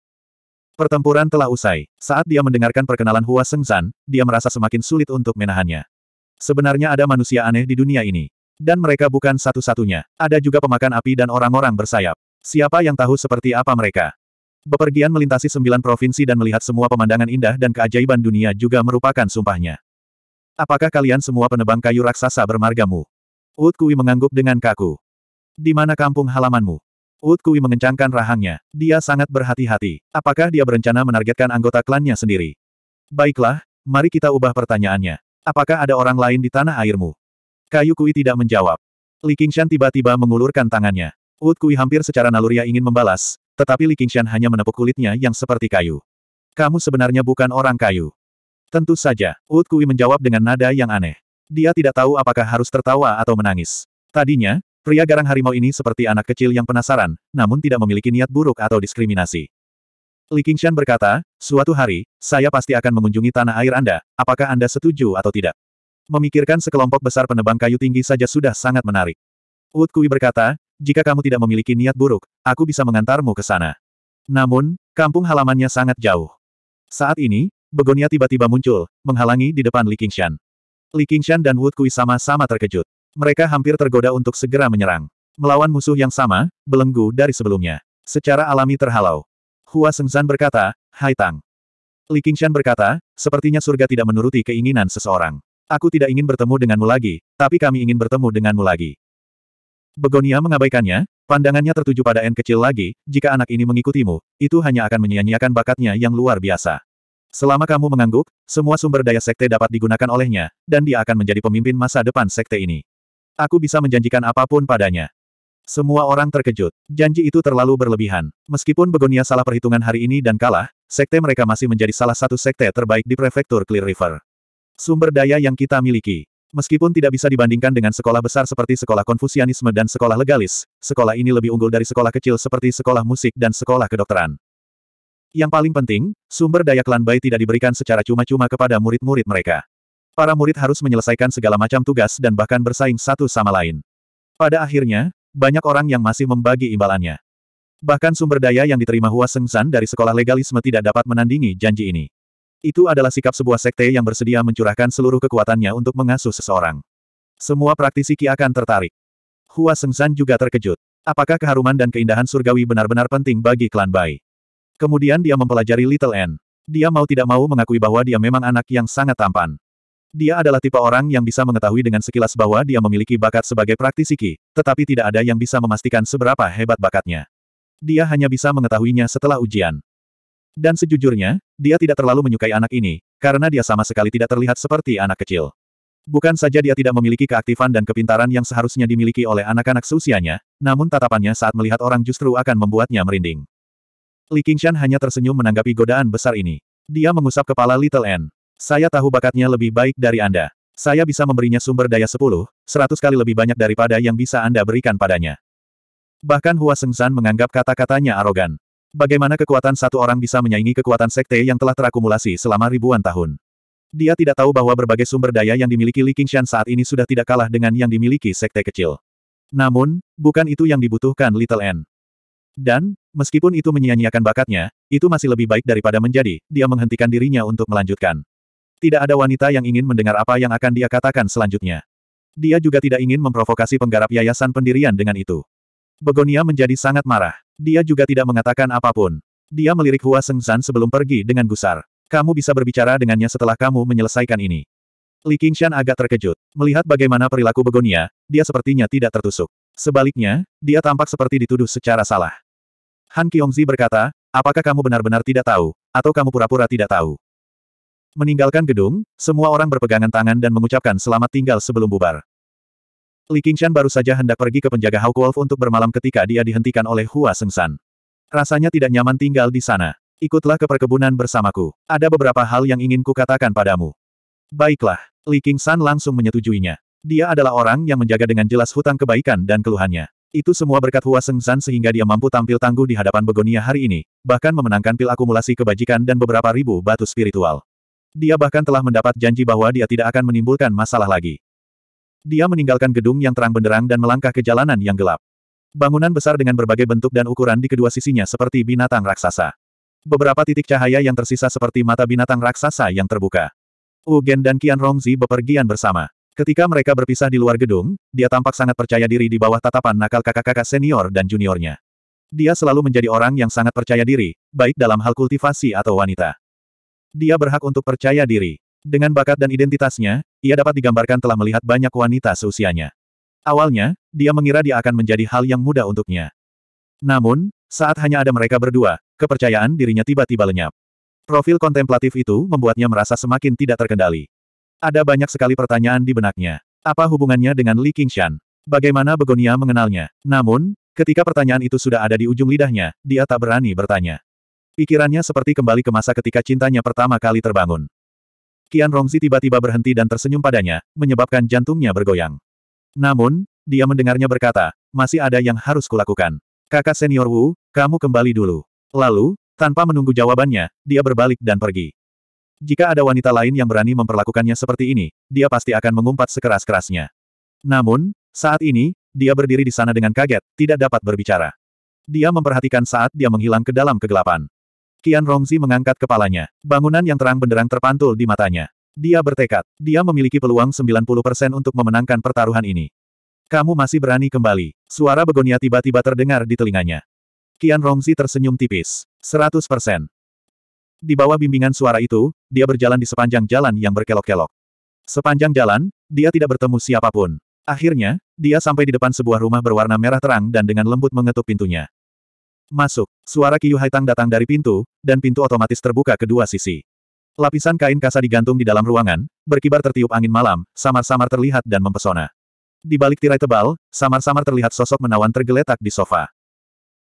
Pertempuran telah usai. Saat dia mendengarkan perkenalan Hua Sengzan, dia merasa semakin sulit untuk menahannya. Sebenarnya ada manusia aneh di dunia ini. Dan mereka bukan satu-satunya. Ada juga pemakan api dan orang-orang bersayap. Siapa yang tahu seperti apa mereka? Bepergian melintasi sembilan provinsi dan melihat semua pemandangan indah dan keajaiban dunia juga merupakan sumpahnya. Apakah kalian semua penebang kayu raksasa bermargamu? Ut Kui mengangguk dengan kaku. Di mana kampung halamanmu? Ut Kui mengencangkan rahangnya. Dia sangat berhati-hati. Apakah dia berencana menargetkan anggota klannya sendiri? Baiklah, mari kita ubah pertanyaannya. Apakah ada orang lain di tanah airmu? Kayu Kui tidak menjawab. Li Qingshan tiba-tiba mengulurkan tangannya. Ut Kui hampir secara naluriah ingin membalas, tetapi Li Qingshan hanya menepuk kulitnya yang seperti kayu. Kamu sebenarnya bukan orang kayu. Tentu saja, Ut Kui menjawab dengan nada yang aneh. Dia tidak tahu apakah harus tertawa atau menangis. Tadinya, pria garang harimau ini seperti anak kecil yang penasaran, namun tidak memiliki niat buruk atau diskriminasi. Li Qingshan berkata, suatu hari, saya pasti akan mengunjungi tanah air Anda, apakah Anda setuju atau tidak? Memikirkan sekelompok besar penebang kayu tinggi saja sudah sangat menarik. Ut Kui berkata, jika kamu tidak memiliki niat buruk, aku bisa mengantarmu ke sana. Namun, kampung halamannya sangat jauh. Saat ini, Begonia tiba-tiba muncul, menghalangi di depan Li Qingshan. Li Qingshan dan Wood Kui sama-sama terkejut. Mereka hampir tergoda untuk segera menyerang. Melawan musuh yang sama, belenggu dari sebelumnya. Secara alami terhalau. Hua Sengzan berkata, Hai Tang. Li Qingshan berkata, sepertinya surga tidak menuruti keinginan seseorang. Aku tidak ingin bertemu denganmu lagi, tapi kami ingin bertemu denganmu lagi. Begonia mengabaikannya, pandangannya tertuju pada N kecil lagi, jika anak ini mengikutimu, itu hanya akan menyia-nyiakan bakatnya yang luar biasa. Selama kamu mengangguk, semua sumber daya sekte dapat digunakan olehnya, dan dia akan menjadi pemimpin masa depan sekte ini. Aku bisa menjanjikan apapun padanya. Semua orang terkejut. Janji itu terlalu berlebihan. Meskipun Begonia salah perhitungan hari ini dan kalah, sekte mereka masih menjadi salah satu sekte terbaik di prefektur Clear River. Sumber daya yang kita miliki. Meskipun tidak bisa dibandingkan dengan sekolah besar seperti sekolah konfusianisme dan sekolah legalis, sekolah ini lebih unggul dari sekolah kecil seperti sekolah musik dan sekolah kedokteran. Yang paling penting, sumber daya klan Bai tidak diberikan secara cuma-cuma kepada murid-murid mereka. Para murid harus menyelesaikan segala macam tugas dan bahkan bersaing satu sama lain. Pada akhirnya, banyak orang yang masih membagi imbalannya. Bahkan sumber daya yang diterima Hua Sengzan dari sekolah legalisme tidak dapat menandingi janji ini. Itu adalah sikap sebuah sekte yang bersedia mencurahkan seluruh kekuatannya untuk mengasuh seseorang. Semua praktisi Qi akan tertarik. Hua Sengsan juga terkejut. Apakah keharuman dan keindahan surgawi benar-benar penting bagi klan Bai? Kemudian dia mempelajari Little N. Dia mau tidak mau mengakui bahwa dia memang anak yang sangat tampan. Dia adalah tipe orang yang bisa mengetahui dengan sekilas bahwa dia memiliki bakat sebagai praktisi Qi, tetapi tidak ada yang bisa memastikan seberapa hebat bakatnya. Dia hanya bisa mengetahuinya setelah ujian. Dan sejujurnya, dia tidak terlalu menyukai anak ini, karena dia sama sekali tidak terlihat seperti anak kecil. Bukan saja dia tidak memiliki keaktifan dan kepintaran yang seharusnya dimiliki oleh anak-anak seusianya, namun tatapannya saat melihat orang justru akan membuatnya merinding. Li Qingshan hanya tersenyum menanggapi godaan besar ini. Dia mengusap kepala Little N. Saya tahu bakatnya lebih baik dari Anda. Saya bisa memberinya sumber daya 10, 100 kali lebih banyak daripada yang bisa Anda berikan padanya. Bahkan Hua Sengzan menganggap kata-katanya arogan. Bagaimana kekuatan satu orang bisa menyaingi kekuatan sekte yang telah terakumulasi selama ribuan tahun? Dia tidak tahu bahwa berbagai sumber daya yang dimiliki Li Qingshan saat ini sudah tidak kalah dengan yang dimiliki sekte kecil. Namun, bukan itu yang dibutuhkan Little N. Dan, meskipun itu menyia-nyiakan bakatnya, itu masih lebih baik daripada menjadi, dia menghentikan dirinya untuk melanjutkan. Tidak ada wanita yang ingin mendengar apa yang akan dia katakan selanjutnya. Dia juga tidak ingin memprovokasi penggarap yayasan pendirian dengan itu. Begonia menjadi sangat marah. Dia juga tidak mengatakan apapun. Dia melirik Hua Sengzan sebelum pergi dengan gusar. Kamu bisa berbicara dengannya setelah kamu menyelesaikan ini. Li Qingshan agak terkejut. Melihat bagaimana perilaku Begonia, dia sepertinya tidak tertusuk. Sebaliknya, dia tampak seperti dituduh secara salah. Han Kiongzi berkata, apakah kamu benar-benar tidak tahu, atau kamu pura-pura tidak tahu? Meninggalkan gedung, semua orang berpegangan tangan dan mengucapkan selamat tinggal sebelum bubar. Li Qingshan baru saja hendak pergi ke penjaga Hawk Wolf untuk bermalam ketika dia dihentikan oleh Hua Sengsan. Rasanya tidak nyaman tinggal di sana. Ikutlah ke perkebunan bersamaku. Ada beberapa hal yang ingin kukatakan padamu. Baiklah, Li Qingshan langsung menyetujuinya. Dia adalah orang yang menjaga dengan jelas hutang kebaikan dan keluhannya. Itu semua berkat Hua Sengsan sehingga dia mampu tampil tangguh di hadapan begonia hari ini, bahkan memenangkan pil akumulasi kebajikan dan beberapa ribu batu spiritual. Dia bahkan telah mendapat janji bahwa dia tidak akan menimbulkan masalah lagi. Dia meninggalkan gedung yang terang benderang dan melangkah ke jalanan yang gelap. Bangunan besar dengan berbagai bentuk dan ukuran di kedua sisinya seperti binatang raksasa. Beberapa titik cahaya yang tersisa seperti mata binatang raksasa yang terbuka. Ugen dan Qian Rongzi bepergian bersama. Ketika mereka berpisah di luar gedung, dia tampak sangat percaya diri di bawah tatapan nakal kakak-kakak senior dan juniornya. Dia selalu menjadi orang yang sangat percaya diri, baik dalam hal kultivasi atau wanita. Dia berhak untuk percaya diri. Dengan bakat dan identitasnya, ia dapat digambarkan telah melihat banyak wanita seusianya. Awalnya, dia mengira dia akan menjadi hal yang mudah untuknya. Namun, saat hanya ada mereka berdua, kepercayaan dirinya tiba-tiba lenyap. Profil kontemplatif itu membuatnya merasa semakin tidak terkendali. Ada banyak sekali pertanyaan di benaknya. Apa hubungannya dengan Li Qingshan? Bagaimana Begonia mengenalnya? Namun, ketika pertanyaan itu sudah ada di ujung lidahnya, dia tak berani bertanya. Pikirannya seperti kembali ke masa ketika cintanya pertama kali terbangun. Kian Rongzi tiba-tiba berhenti dan tersenyum padanya, menyebabkan jantungnya bergoyang. Namun, dia mendengarnya berkata, masih ada yang harus kulakukan. Kakak senior Wu, kamu kembali dulu. Lalu, tanpa menunggu jawabannya, dia berbalik dan pergi. Jika ada wanita lain yang berani memperlakukannya seperti ini, dia pasti akan mengumpat sekeras-kerasnya. Namun, saat ini, dia berdiri di sana dengan kaget, tidak dapat berbicara. Dia memperhatikan saat dia menghilang ke dalam kegelapan. Qian Rongzi mengangkat kepalanya. Bangunan yang terang benderang terpantul di matanya. Dia bertekad. Dia memiliki peluang 90% untuk memenangkan pertaruhan ini. Kamu masih berani kembali. Suara begonia tiba-tiba terdengar di telinganya. Qian Rongzi tersenyum tipis. 100%. Di bawah bimbingan suara itu, dia berjalan di sepanjang jalan yang berkelok-kelok. Sepanjang jalan, dia tidak bertemu siapapun. Akhirnya, dia sampai di depan sebuah rumah berwarna merah terang dan dengan lembut mengetuk pintunya. Masuk. Suara Kiyu Haitang datang dari pintu, dan pintu otomatis terbuka kedua sisi. Lapisan kain kasa digantung di dalam ruangan, berkibar tertiup angin malam, samar-samar terlihat dan mempesona. Di balik tirai tebal, samar-samar terlihat sosok menawan tergeletak di sofa.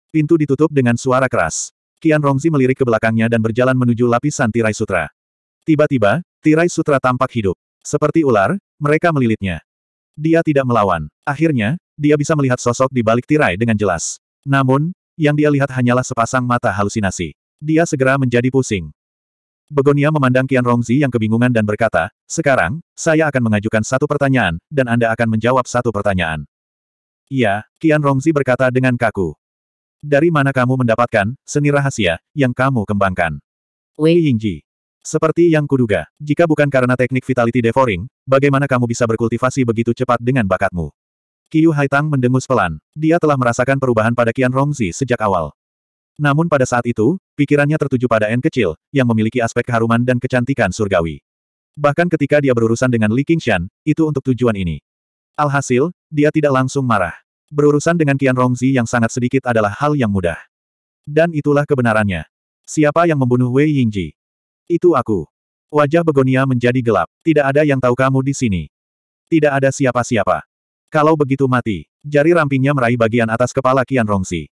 Pintu ditutup dengan suara keras. Kian Rongzi melirik ke belakangnya dan berjalan menuju lapisan tirai sutra. Tiba-tiba, tirai sutra tampak hidup. Seperti ular, mereka melilitnya. Dia tidak melawan. Akhirnya, dia bisa melihat sosok di balik tirai dengan jelas. Namun, yang dia lihat hanyalah sepasang mata halusinasi. Dia segera menjadi pusing. Begonia memandang Kian Rongzi yang kebingungan dan berkata, sekarang, saya akan mengajukan satu pertanyaan, dan Anda akan menjawab satu pertanyaan. Iya, Kian Rongzi berkata dengan kaku. Dari mana kamu mendapatkan seni rahasia yang kamu kembangkan? Wei Yingji. Seperti yang kuduga, jika bukan karena teknik Vitality Devouring, bagaimana kamu bisa berkultivasi begitu cepat dengan bakatmu? Qiu Haitang mendengus pelan. Dia telah merasakan perubahan pada Qian Rongzi sejak awal. Namun pada saat itu, pikirannya tertuju pada N kecil, yang memiliki aspek keharuman dan kecantikan surgawi. Bahkan ketika dia berurusan dengan Li Qingshan, itu untuk tujuan ini. Alhasil, dia tidak langsung marah. Berurusan dengan Qian Rongzi yang sangat sedikit adalah hal yang mudah. Dan itulah kebenarannya. Siapa yang membunuh Wei Yingji? Itu aku. Wajah Begonia menjadi gelap. Tidak ada yang tahu kamu di sini. Tidak ada siapa-siapa. Kalau begitu mati, jari rampingnya meraih bagian atas kepala Qian Rongsi.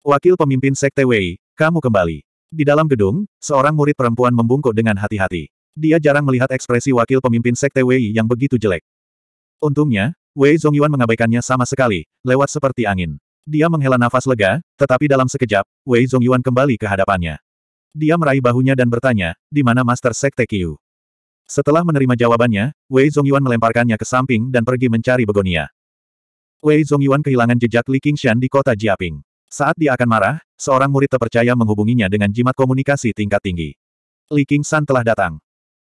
Wakil pemimpin Sekte Wei, kamu kembali. Di dalam gedung, seorang murid perempuan membungkuk dengan hati-hati. Dia jarang melihat ekspresi wakil pemimpin Sekte Wei yang begitu jelek. Untungnya, Wei Zongyuan mengabaikannya sama sekali, lewat seperti angin. Dia menghela nafas lega, tetapi dalam sekejap, Wei Zongyuan kembali ke hadapannya. Dia meraih bahunya dan bertanya, di mana Master Sekte Qiu? Setelah menerima jawabannya, Wei Zongyuan melemparkannya ke samping dan pergi mencari begonia. Wei Zongyuan kehilangan jejak Li Qingshan di kota Jiaping. Saat dia akan marah, seorang murid terpercaya menghubunginya dengan jimat komunikasi tingkat tinggi. Li Qingshan telah datang.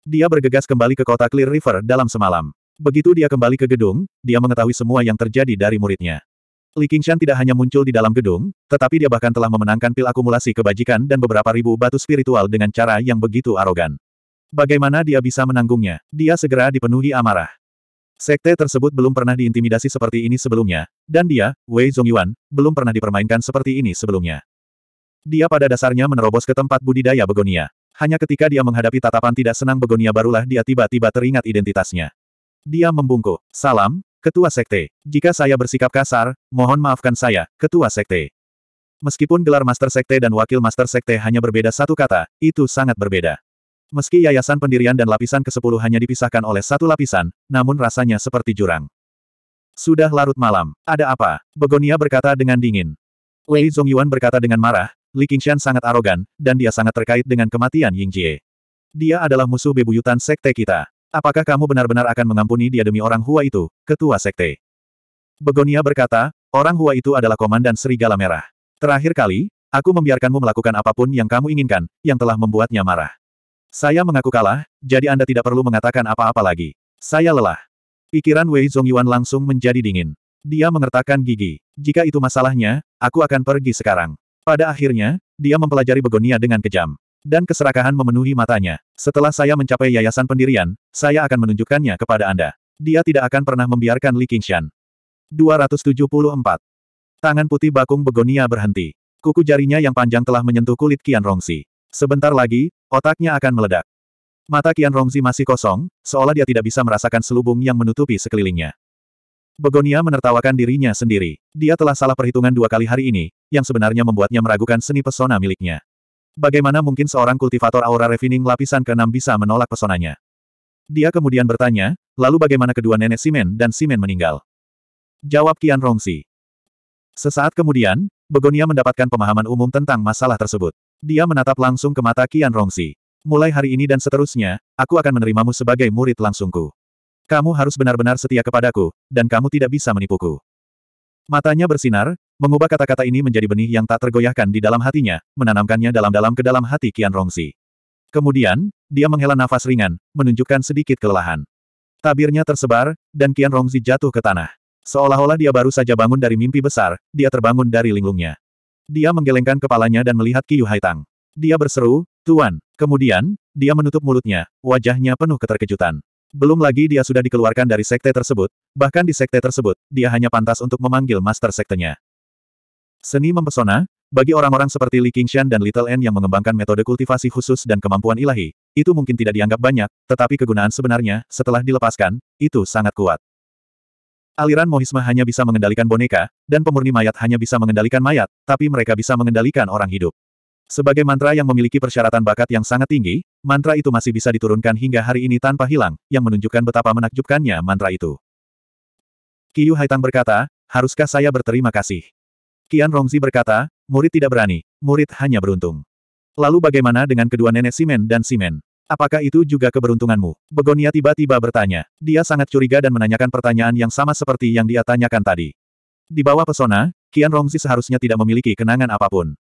Dia bergegas kembali ke kota Clear River dalam semalam. Begitu dia kembali ke gedung, dia mengetahui semua yang terjadi dari muridnya. Li Qingshan tidak hanya muncul di dalam gedung, tetapi dia bahkan telah memenangkan pil akumulasi kebajikan dan beberapa ribu batu spiritual dengan cara yang begitu arogan. Bagaimana dia bisa menanggungnya? Dia segera dipenuhi amarah. Sekte tersebut belum pernah diintimidasi seperti ini sebelumnya, dan dia, Wei Zhongyuan, belum pernah dipermainkan seperti ini sebelumnya. Dia pada dasarnya menerobos ke tempat budidaya begonia. Hanya ketika dia menghadapi tatapan tidak senang begonia barulah dia tiba-tiba teringat identitasnya. Dia membungkuk. Salam, Ketua Sekte. Jika saya bersikap kasar, mohon maafkan saya, Ketua Sekte. Meskipun gelar Master Sekte dan Wakil Master Sekte hanya berbeda satu kata, itu sangat berbeda. Meski yayasan pendirian dan lapisan ke-10 hanya dipisahkan oleh satu lapisan, namun rasanya seperti jurang. Sudah larut malam. Ada apa? Begonia berkata dengan dingin. Wei Zongyuan berkata dengan marah, Li Qingshan sangat arogan, dan dia sangat terkait dengan kematian Ying Jie. Dia adalah musuh bebuyutan sekte kita. Apakah kamu benar-benar akan mengampuni dia demi orang Hua itu, ketua sekte? Begonia berkata, orang Hua itu adalah komandan Serigala Merah. Terakhir kali, aku membiarkanmu melakukan apapun yang kamu inginkan, yang telah membuatnya marah. Saya mengaku kalah, jadi Anda tidak perlu mengatakan apa-apa lagi. Saya lelah. Pikiran Wei Zongyuan langsung menjadi dingin. Dia mengertakkan gigi. Jika itu masalahnya, aku akan pergi sekarang. Pada akhirnya, dia mempelajari begonia dengan kejam. Dan keserakahan memenuhi matanya. Setelah saya mencapai yayasan pendirian, saya akan menunjukkannya kepada Anda. Dia tidak akan pernah membiarkan Li Qingshan. 274. Tangan putih bakung begonia berhenti. Kuku jarinya yang panjang telah menyentuh kulit Qian Rongsi. Sebentar lagi, Otaknya akan meledak. Mata Kian Rongzi masih kosong, seolah dia tidak bisa merasakan selubung yang menutupi sekelilingnya. Begonia menertawakan dirinya sendiri. Dia telah salah perhitungan dua kali hari ini, yang sebenarnya membuatnya meragukan seni pesona miliknya. Bagaimana mungkin seorang kultivator aura refining lapisan ke-6 bisa menolak pesonanya? Dia kemudian bertanya, lalu bagaimana kedua nenek Simen dan Simen meninggal? Jawab Kian Rongzi. Sesaat kemudian, Begonia mendapatkan pemahaman umum tentang masalah tersebut. Dia menatap langsung ke mata Qian Rongsi. Mulai hari ini dan seterusnya, aku akan menerimamu sebagai murid langsungku. Kamu harus benar-benar setia kepadaku, dan kamu tidak bisa menipuku. Matanya bersinar, mengubah kata-kata ini menjadi benih yang tak tergoyahkan di dalam hatinya, menanamkannya dalam-dalam ke dalam hati Qian Rongsi. Kemudian, dia menghela nafas ringan, menunjukkan sedikit kelelahan. Tabirnya tersebar, dan Qian Rongzi jatuh ke tanah. Seolah-olah dia baru saja bangun dari mimpi besar, dia terbangun dari linglungnya. Dia menggelengkan kepalanya dan melihat Qiyu Haitang. Dia berseru, Tuan. Kemudian, dia menutup mulutnya, wajahnya penuh keterkejutan. Belum lagi dia sudah dikeluarkan dari sekte tersebut, bahkan di sekte tersebut, dia hanya pantas untuk memanggil master sektenya. Seni mempesona, bagi orang-orang seperti Li Qingshan dan Little N yang mengembangkan metode kultivasi khusus dan kemampuan ilahi, itu mungkin tidak dianggap banyak, tetapi kegunaan sebenarnya, setelah dilepaskan, itu sangat kuat. Aliran Mohisma hanya bisa mengendalikan boneka, dan pemurni mayat hanya bisa mengendalikan mayat, tapi mereka bisa mengendalikan orang hidup. Sebagai mantra yang memiliki persyaratan bakat yang sangat tinggi, mantra itu masih bisa diturunkan hingga hari ini tanpa hilang, yang menunjukkan betapa menakjubkannya mantra itu. Kiyu Haitang berkata, haruskah saya berterima kasih? Kian Rongzi berkata, murid tidak berani, murid hanya beruntung. Lalu bagaimana dengan kedua nenek Simen dan Simen? Apakah itu juga keberuntunganmu? Begonia tiba-tiba bertanya. Dia sangat curiga dan menanyakan pertanyaan yang sama seperti yang dia tanyakan tadi. Di bawah pesona, Qian Rongzi seharusnya tidak memiliki kenangan apapun.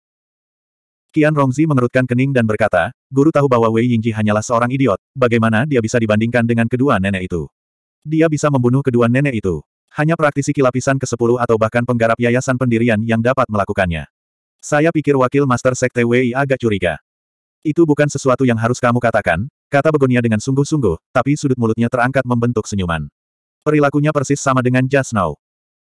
Qian Rongzi mengerutkan kening dan berkata, Guru tahu bahwa Wei Yingji hanyalah seorang idiot, bagaimana dia bisa dibandingkan dengan kedua nenek itu? Dia bisa membunuh kedua nenek itu. Hanya praktisi kilapisan ke-10 atau bahkan penggarap yayasan pendirian yang dapat melakukannya. Saya pikir wakil Master Sekte Wei agak curiga. Itu bukan sesuatu yang harus kamu katakan, kata Begonia dengan sungguh-sungguh, tapi sudut mulutnya terangkat membentuk senyuman. Perilakunya persis sama dengan Just Now.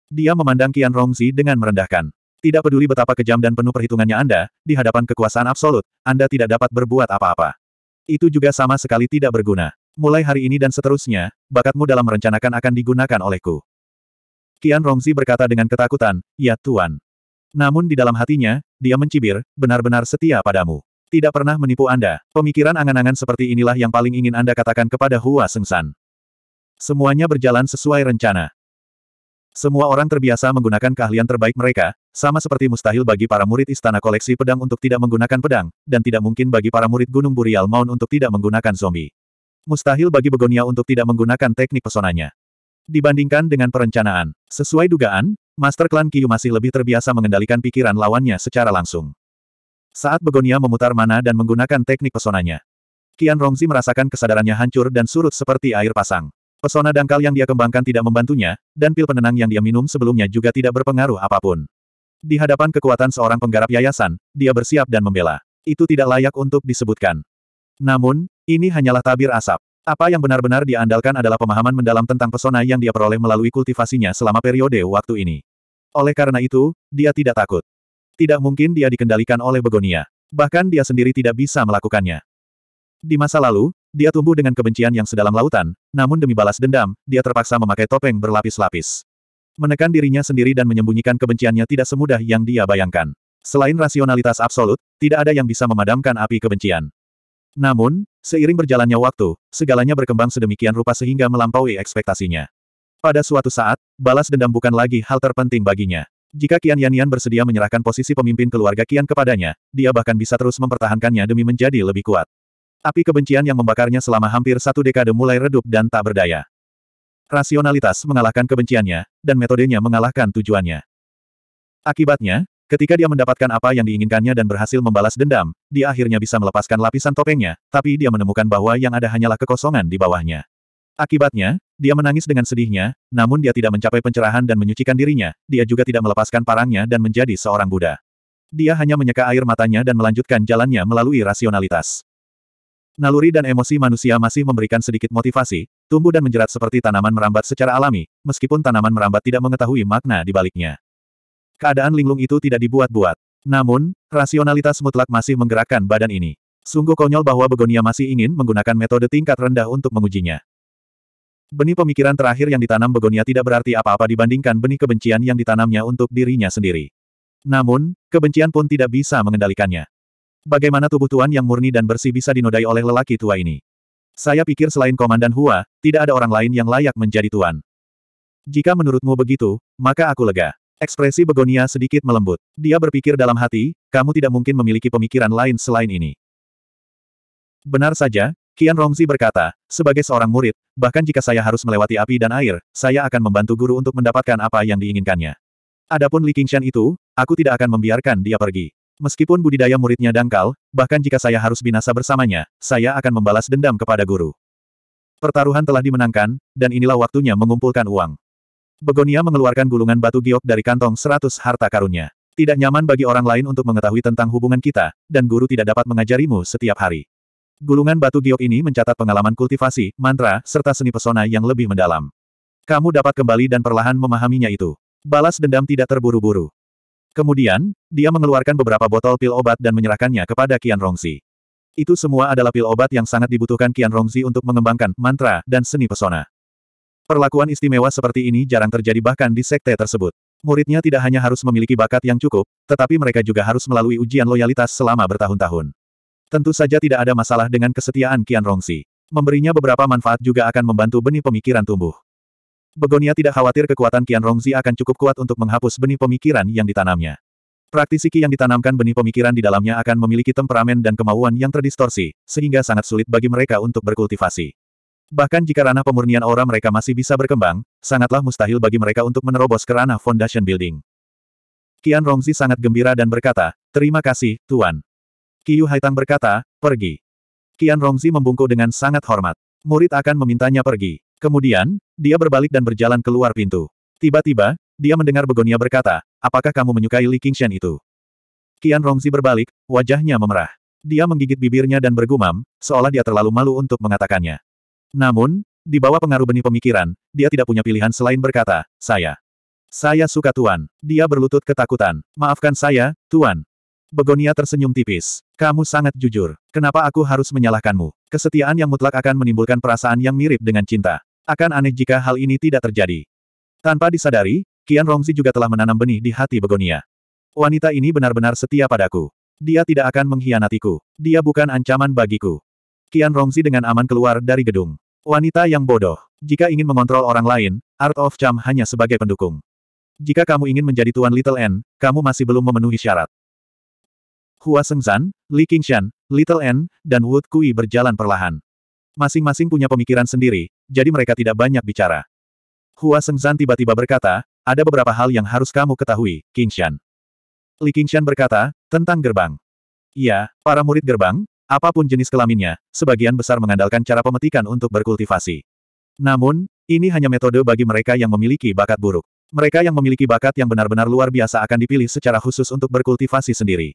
Dia memandang Qian Rongzi dengan merendahkan. Tidak peduli betapa kejam dan penuh perhitungannya Anda, di hadapan kekuasaan absolut, Anda tidak dapat berbuat apa-apa. Itu juga sama sekali tidak berguna. Mulai hari ini dan seterusnya, bakatmu dalam merencanakan akan digunakan olehku. Qian Rongzi berkata dengan ketakutan, Ya Tuan. Namun di dalam hatinya, dia mencibir, benar-benar setia padamu tidak pernah menipu Anda. Pemikiran angan-angan seperti inilah yang paling ingin Anda katakan kepada Hua Sengsan. Semuanya berjalan sesuai rencana. Semua orang terbiasa menggunakan keahlian terbaik mereka, sama seperti mustahil bagi para murid istana koleksi pedang untuk tidak menggunakan pedang, dan tidak mungkin bagi para murid Gunung Burial Mount untuk tidak menggunakan zombie. Mustahil bagi Begonia untuk tidak menggunakan teknik pesonanya. Dibandingkan dengan perencanaan, sesuai dugaan, Master Klan Kiyu masih lebih terbiasa mengendalikan pikiran lawannya secara langsung. Saat Begonia memutar mana dan menggunakan teknik pesonanya. Kian Rongzi merasakan kesadarannya hancur dan surut seperti air pasang. Pesona dangkal yang dia kembangkan tidak membantunya, dan pil penenang yang dia minum sebelumnya juga tidak berpengaruh apapun. Di hadapan kekuatan seorang penggarap yayasan, dia bersiap dan membela. Itu tidak layak untuk disebutkan. Namun, ini hanyalah tabir asap. Apa yang benar-benar diandalkan adalah pemahaman mendalam tentang pesona yang dia peroleh melalui kultivasinya selama periode waktu ini. Oleh karena itu, dia tidak takut. Tidak mungkin dia dikendalikan oleh Begonia. Bahkan dia sendiri tidak bisa melakukannya. Di masa lalu, dia tumbuh dengan kebencian yang sedalam lautan, namun demi balas dendam, dia terpaksa memakai topeng berlapis-lapis. Menekan dirinya sendiri dan menyembunyikan kebenciannya tidak semudah yang dia bayangkan. Selain rasionalitas absolut, tidak ada yang bisa memadamkan api kebencian. Namun, seiring berjalannya waktu, segalanya berkembang sedemikian rupa sehingga melampaui ekspektasinya. Pada suatu saat, balas dendam bukan lagi hal terpenting baginya. Jika Qian Yan bersedia menyerahkan posisi pemimpin keluarga Qian kepadanya, dia bahkan bisa terus mempertahankannya demi menjadi lebih kuat. Api kebencian yang membakarnya selama hampir satu dekade mulai redup dan tak berdaya. Rasionalitas mengalahkan kebenciannya, dan metodenya mengalahkan tujuannya. Akibatnya, ketika dia mendapatkan apa yang diinginkannya dan berhasil membalas dendam, dia akhirnya bisa melepaskan lapisan topengnya, tapi dia menemukan bahwa yang ada hanyalah kekosongan di bawahnya. Akibatnya, dia menangis dengan sedihnya, namun dia tidak mencapai pencerahan dan menyucikan dirinya, dia juga tidak melepaskan parangnya dan menjadi seorang Buddha. Dia hanya menyeka air matanya dan melanjutkan jalannya melalui rasionalitas. Naluri dan emosi manusia masih memberikan sedikit motivasi, tumbuh dan menjerat seperti tanaman merambat secara alami, meskipun tanaman merambat tidak mengetahui makna di baliknya. Keadaan linglung itu tidak dibuat-buat. Namun, rasionalitas mutlak masih menggerakkan badan ini. Sungguh konyol bahwa Begonia masih ingin menggunakan metode tingkat rendah untuk mengujinya. Benih pemikiran terakhir yang ditanam begonia tidak berarti apa-apa dibandingkan benih kebencian yang ditanamnya untuk dirinya sendiri. Namun, kebencian pun tidak bisa mengendalikannya. Bagaimana tubuh Tuan yang murni dan bersih bisa dinodai oleh lelaki tua ini? Saya pikir selain Komandan Hua, tidak ada orang lain yang layak menjadi Tuan. Jika menurutmu begitu, maka aku lega. Ekspresi Begonia sedikit melembut. Dia berpikir dalam hati, kamu tidak mungkin memiliki pemikiran lain selain ini. Benar saja, Kian Rongzi berkata, sebagai seorang murid, bahkan jika saya harus melewati api dan air, saya akan membantu guru untuk mendapatkan apa yang diinginkannya. Adapun Li Qingshan itu, aku tidak akan membiarkan dia pergi. Meskipun budidaya muridnya dangkal, bahkan jika saya harus binasa bersamanya, saya akan membalas dendam kepada guru. Pertaruhan telah dimenangkan, dan inilah waktunya mengumpulkan uang. Begonia mengeluarkan gulungan batu giok dari kantong seratus harta karunnya. Tidak nyaman bagi orang lain untuk mengetahui tentang hubungan kita, dan guru tidak dapat mengajarimu setiap hari. Gulungan batu giok ini mencatat pengalaman kultivasi, mantra, serta seni pesona yang lebih mendalam. Kamu dapat kembali dan perlahan memahaminya itu. Balas dendam tidak terburu-buru. Kemudian, dia mengeluarkan beberapa botol pil obat dan menyerahkannya kepada Qian Rongzi. Itu semua adalah pil obat yang sangat dibutuhkan Qian Rongzi untuk mengembangkan mantra dan seni pesona. Perlakuan istimewa seperti ini jarang terjadi bahkan di sekte tersebut. Muridnya tidak hanya harus memiliki bakat yang cukup, tetapi mereka juga harus melalui ujian loyalitas selama bertahun-tahun. Tentu saja tidak ada masalah dengan kesetiaan Kian Rongsi. Memberinya beberapa manfaat juga akan membantu benih pemikiran tumbuh. Begonia tidak khawatir kekuatan Kian Rongzi akan cukup kuat untuk menghapus benih pemikiran yang ditanamnya. Praktisi ki yang ditanamkan benih pemikiran di dalamnya akan memiliki temperamen dan kemauan yang terdistorsi, sehingga sangat sulit bagi mereka untuk berkultivasi. Bahkan jika ranah pemurnian aura mereka masih bisa berkembang, sangatlah mustahil bagi mereka untuk menerobos ke ranah foundation building. Kian Rongzi sangat gembira dan berkata, Terima kasih, Tuan. Qiu Haitang berkata, pergi. Qian Rongzi membungkuk dengan sangat hormat. Murid akan memintanya pergi. Kemudian, dia berbalik dan berjalan keluar pintu. Tiba-tiba, dia mendengar Begonia berkata, apakah kamu menyukai Li Qingshan itu? Qian Rongzi berbalik, wajahnya memerah. Dia menggigit bibirnya dan bergumam, seolah dia terlalu malu untuk mengatakannya. Namun, di bawah pengaruh benih pemikiran, dia tidak punya pilihan selain berkata, saya. Saya suka Tuan. Dia berlutut ketakutan. Maafkan saya, Tuan. Begonia tersenyum tipis. Kamu sangat jujur. Kenapa aku harus menyalahkanmu? Kesetiaan yang mutlak akan menimbulkan perasaan yang mirip dengan cinta. Akan aneh jika hal ini tidak terjadi. Tanpa disadari, Kian Rongzi juga telah menanam benih di hati Begonia. Wanita ini benar-benar setia padaku. Dia tidak akan mengkhianatiku. Dia bukan ancaman bagiku. Kian Rongzi dengan aman keluar dari gedung. Wanita yang bodoh. Jika ingin mengontrol orang lain, Art of Charm hanya sebagai pendukung. Jika kamu ingin menjadi Tuan Little N, kamu masih belum memenuhi syarat. Hua Sengzan, Li Qingshan, Little N, dan Wood Kui berjalan perlahan. Masing-masing punya pemikiran sendiri, jadi mereka tidak banyak bicara. Hua Sengzan tiba-tiba berkata, ada beberapa hal yang harus kamu ketahui, Qingshan. Li Qingshan berkata, tentang gerbang. Iya, para murid gerbang, apapun jenis kelaminnya, sebagian besar mengandalkan cara pemetikan untuk berkultivasi. Namun, ini hanya metode bagi mereka yang memiliki bakat buruk. Mereka yang memiliki bakat yang benar-benar luar biasa akan dipilih secara khusus untuk berkultivasi sendiri.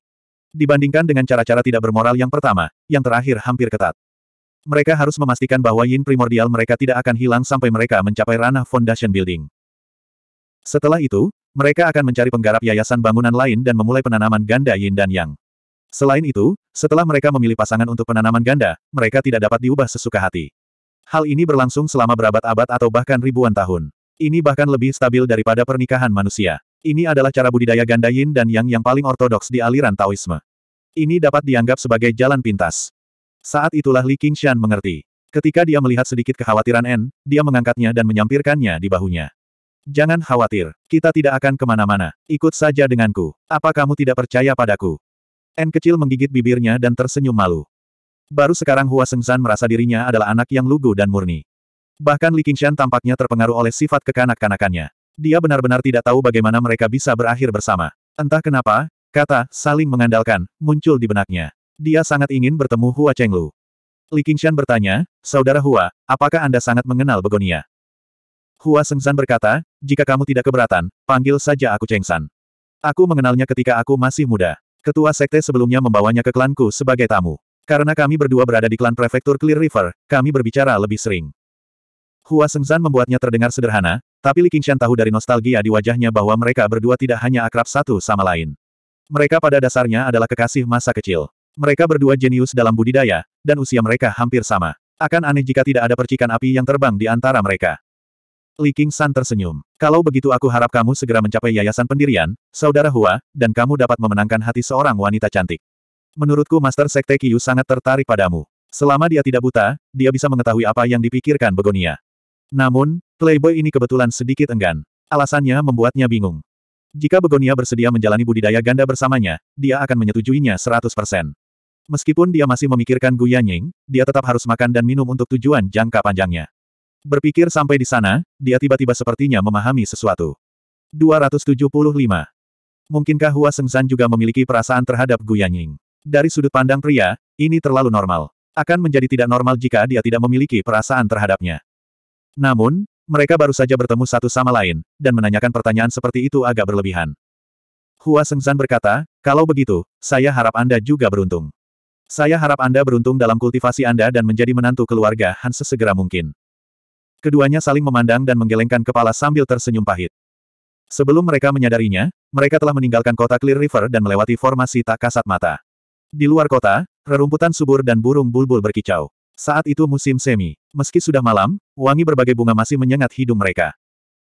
Dibandingkan dengan cara-cara tidak bermoral yang pertama, yang terakhir hampir ketat. Mereka harus memastikan bahwa yin primordial mereka tidak akan hilang sampai mereka mencapai ranah foundation building. Setelah itu, mereka akan mencari penggarap yayasan bangunan lain dan memulai penanaman ganda yin dan yang. Selain itu, setelah mereka memilih pasangan untuk penanaman ganda, mereka tidak dapat diubah sesuka hati. Hal ini berlangsung selama berabad-abad atau bahkan ribuan tahun. Ini bahkan lebih stabil daripada pernikahan manusia. Ini adalah cara budidaya ganda yin dan yang yang paling ortodoks di aliran Taoisme. Ini dapat dianggap sebagai jalan pintas. Saat itulah Li Qingshan mengerti. Ketika dia melihat sedikit kekhawatiran N, dia mengangkatnya dan menyampirkannya di bahunya. Jangan khawatir, kita tidak akan kemana-mana. Ikut saja denganku. Apa kamu tidak percaya padaku? N kecil menggigit bibirnya dan tersenyum malu. Baru sekarang Hua Sengzan merasa dirinya adalah anak yang lugu dan murni. Bahkan Li Qingshan tampaknya terpengaruh oleh sifat kekanak-kanakannya. Dia benar-benar tidak tahu bagaimana mereka bisa berakhir bersama. Entah kenapa, kata saling mengandalkan muncul di benaknya. Dia sangat ingin bertemu Hua Chenglu. Li Qingshan bertanya, Saudara Hua, apakah Anda sangat mengenal Begonia? Hua Sengzan berkata, jika kamu tidak keberatan, panggil saja aku Chengsan. Aku mengenalnya ketika aku masih muda. Ketua sekte sebelumnya membawanya ke klanku sebagai tamu. Karena kami berdua berada di klan prefektur Clear River, kami berbicara lebih sering. Hua Sengzan membuatnya terdengar sederhana, tapi Li Qingshan tahu dari nostalgia di wajahnya bahwa mereka berdua tidak hanya akrab satu sama lain. Mereka pada dasarnya adalah kekasih masa kecil. Mereka berdua jenius dalam budidaya, dan usia mereka hampir sama. Akan aneh jika tidak ada percikan api yang terbang di antara mereka. Li Qingshan tersenyum. Kalau begitu aku harap kamu segera mencapai yayasan pendirian, saudara Hua, dan kamu dapat memenangkan hati seorang wanita cantik. Menurutku Master Sekte Kiyu sangat tertarik padamu. Selama dia tidak buta, dia bisa mengetahui apa yang dipikirkan Begonia. Namun, playboy ini kebetulan sedikit enggan. Alasannya membuatnya bingung. Jika Begonia bersedia menjalani budidaya ganda bersamanya, dia akan menyetujuinya 100%. Meskipun dia masih memikirkan Gu Yanying, dia tetap harus makan dan minum untuk tujuan jangka panjangnya. Berpikir sampai di sana, dia tiba-tiba sepertinya memahami sesuatu. 275. Mungkinkah Hua Sengzan juga memiliki perasaan terhadap Gu Yanying? Dari sudut pandang pria, ini terlalu normal. Akan menjadi tidak normal jika dia tidak memiliki perasaan terhadapnya. Namun, mereka baru saja bertemu satu sama lain, dan menanyakan pertanyaan seperti itu agak berlebihan. Hua Sengzan berkata, kalau begitu, saya harap Anda juga beruntung. Saya harap Anda beruntung dalam kultivasi Anda dan menjadi menantu keluarga Han sesegera mungkin. Keduanya saling memandang dan menggelengkan kepala sambil tersenyum pahit. Sebelum mereka menyadarinya, mereka telah meninggalkan kota Clear River dan melewati formasi tak kasat mata. Di luar kota, rerumputan subur dan burung bulbul berkicau. Saat itu musim semi. Meski sudah malam, wangi berbagai bunga masih menyengat hidung mereka.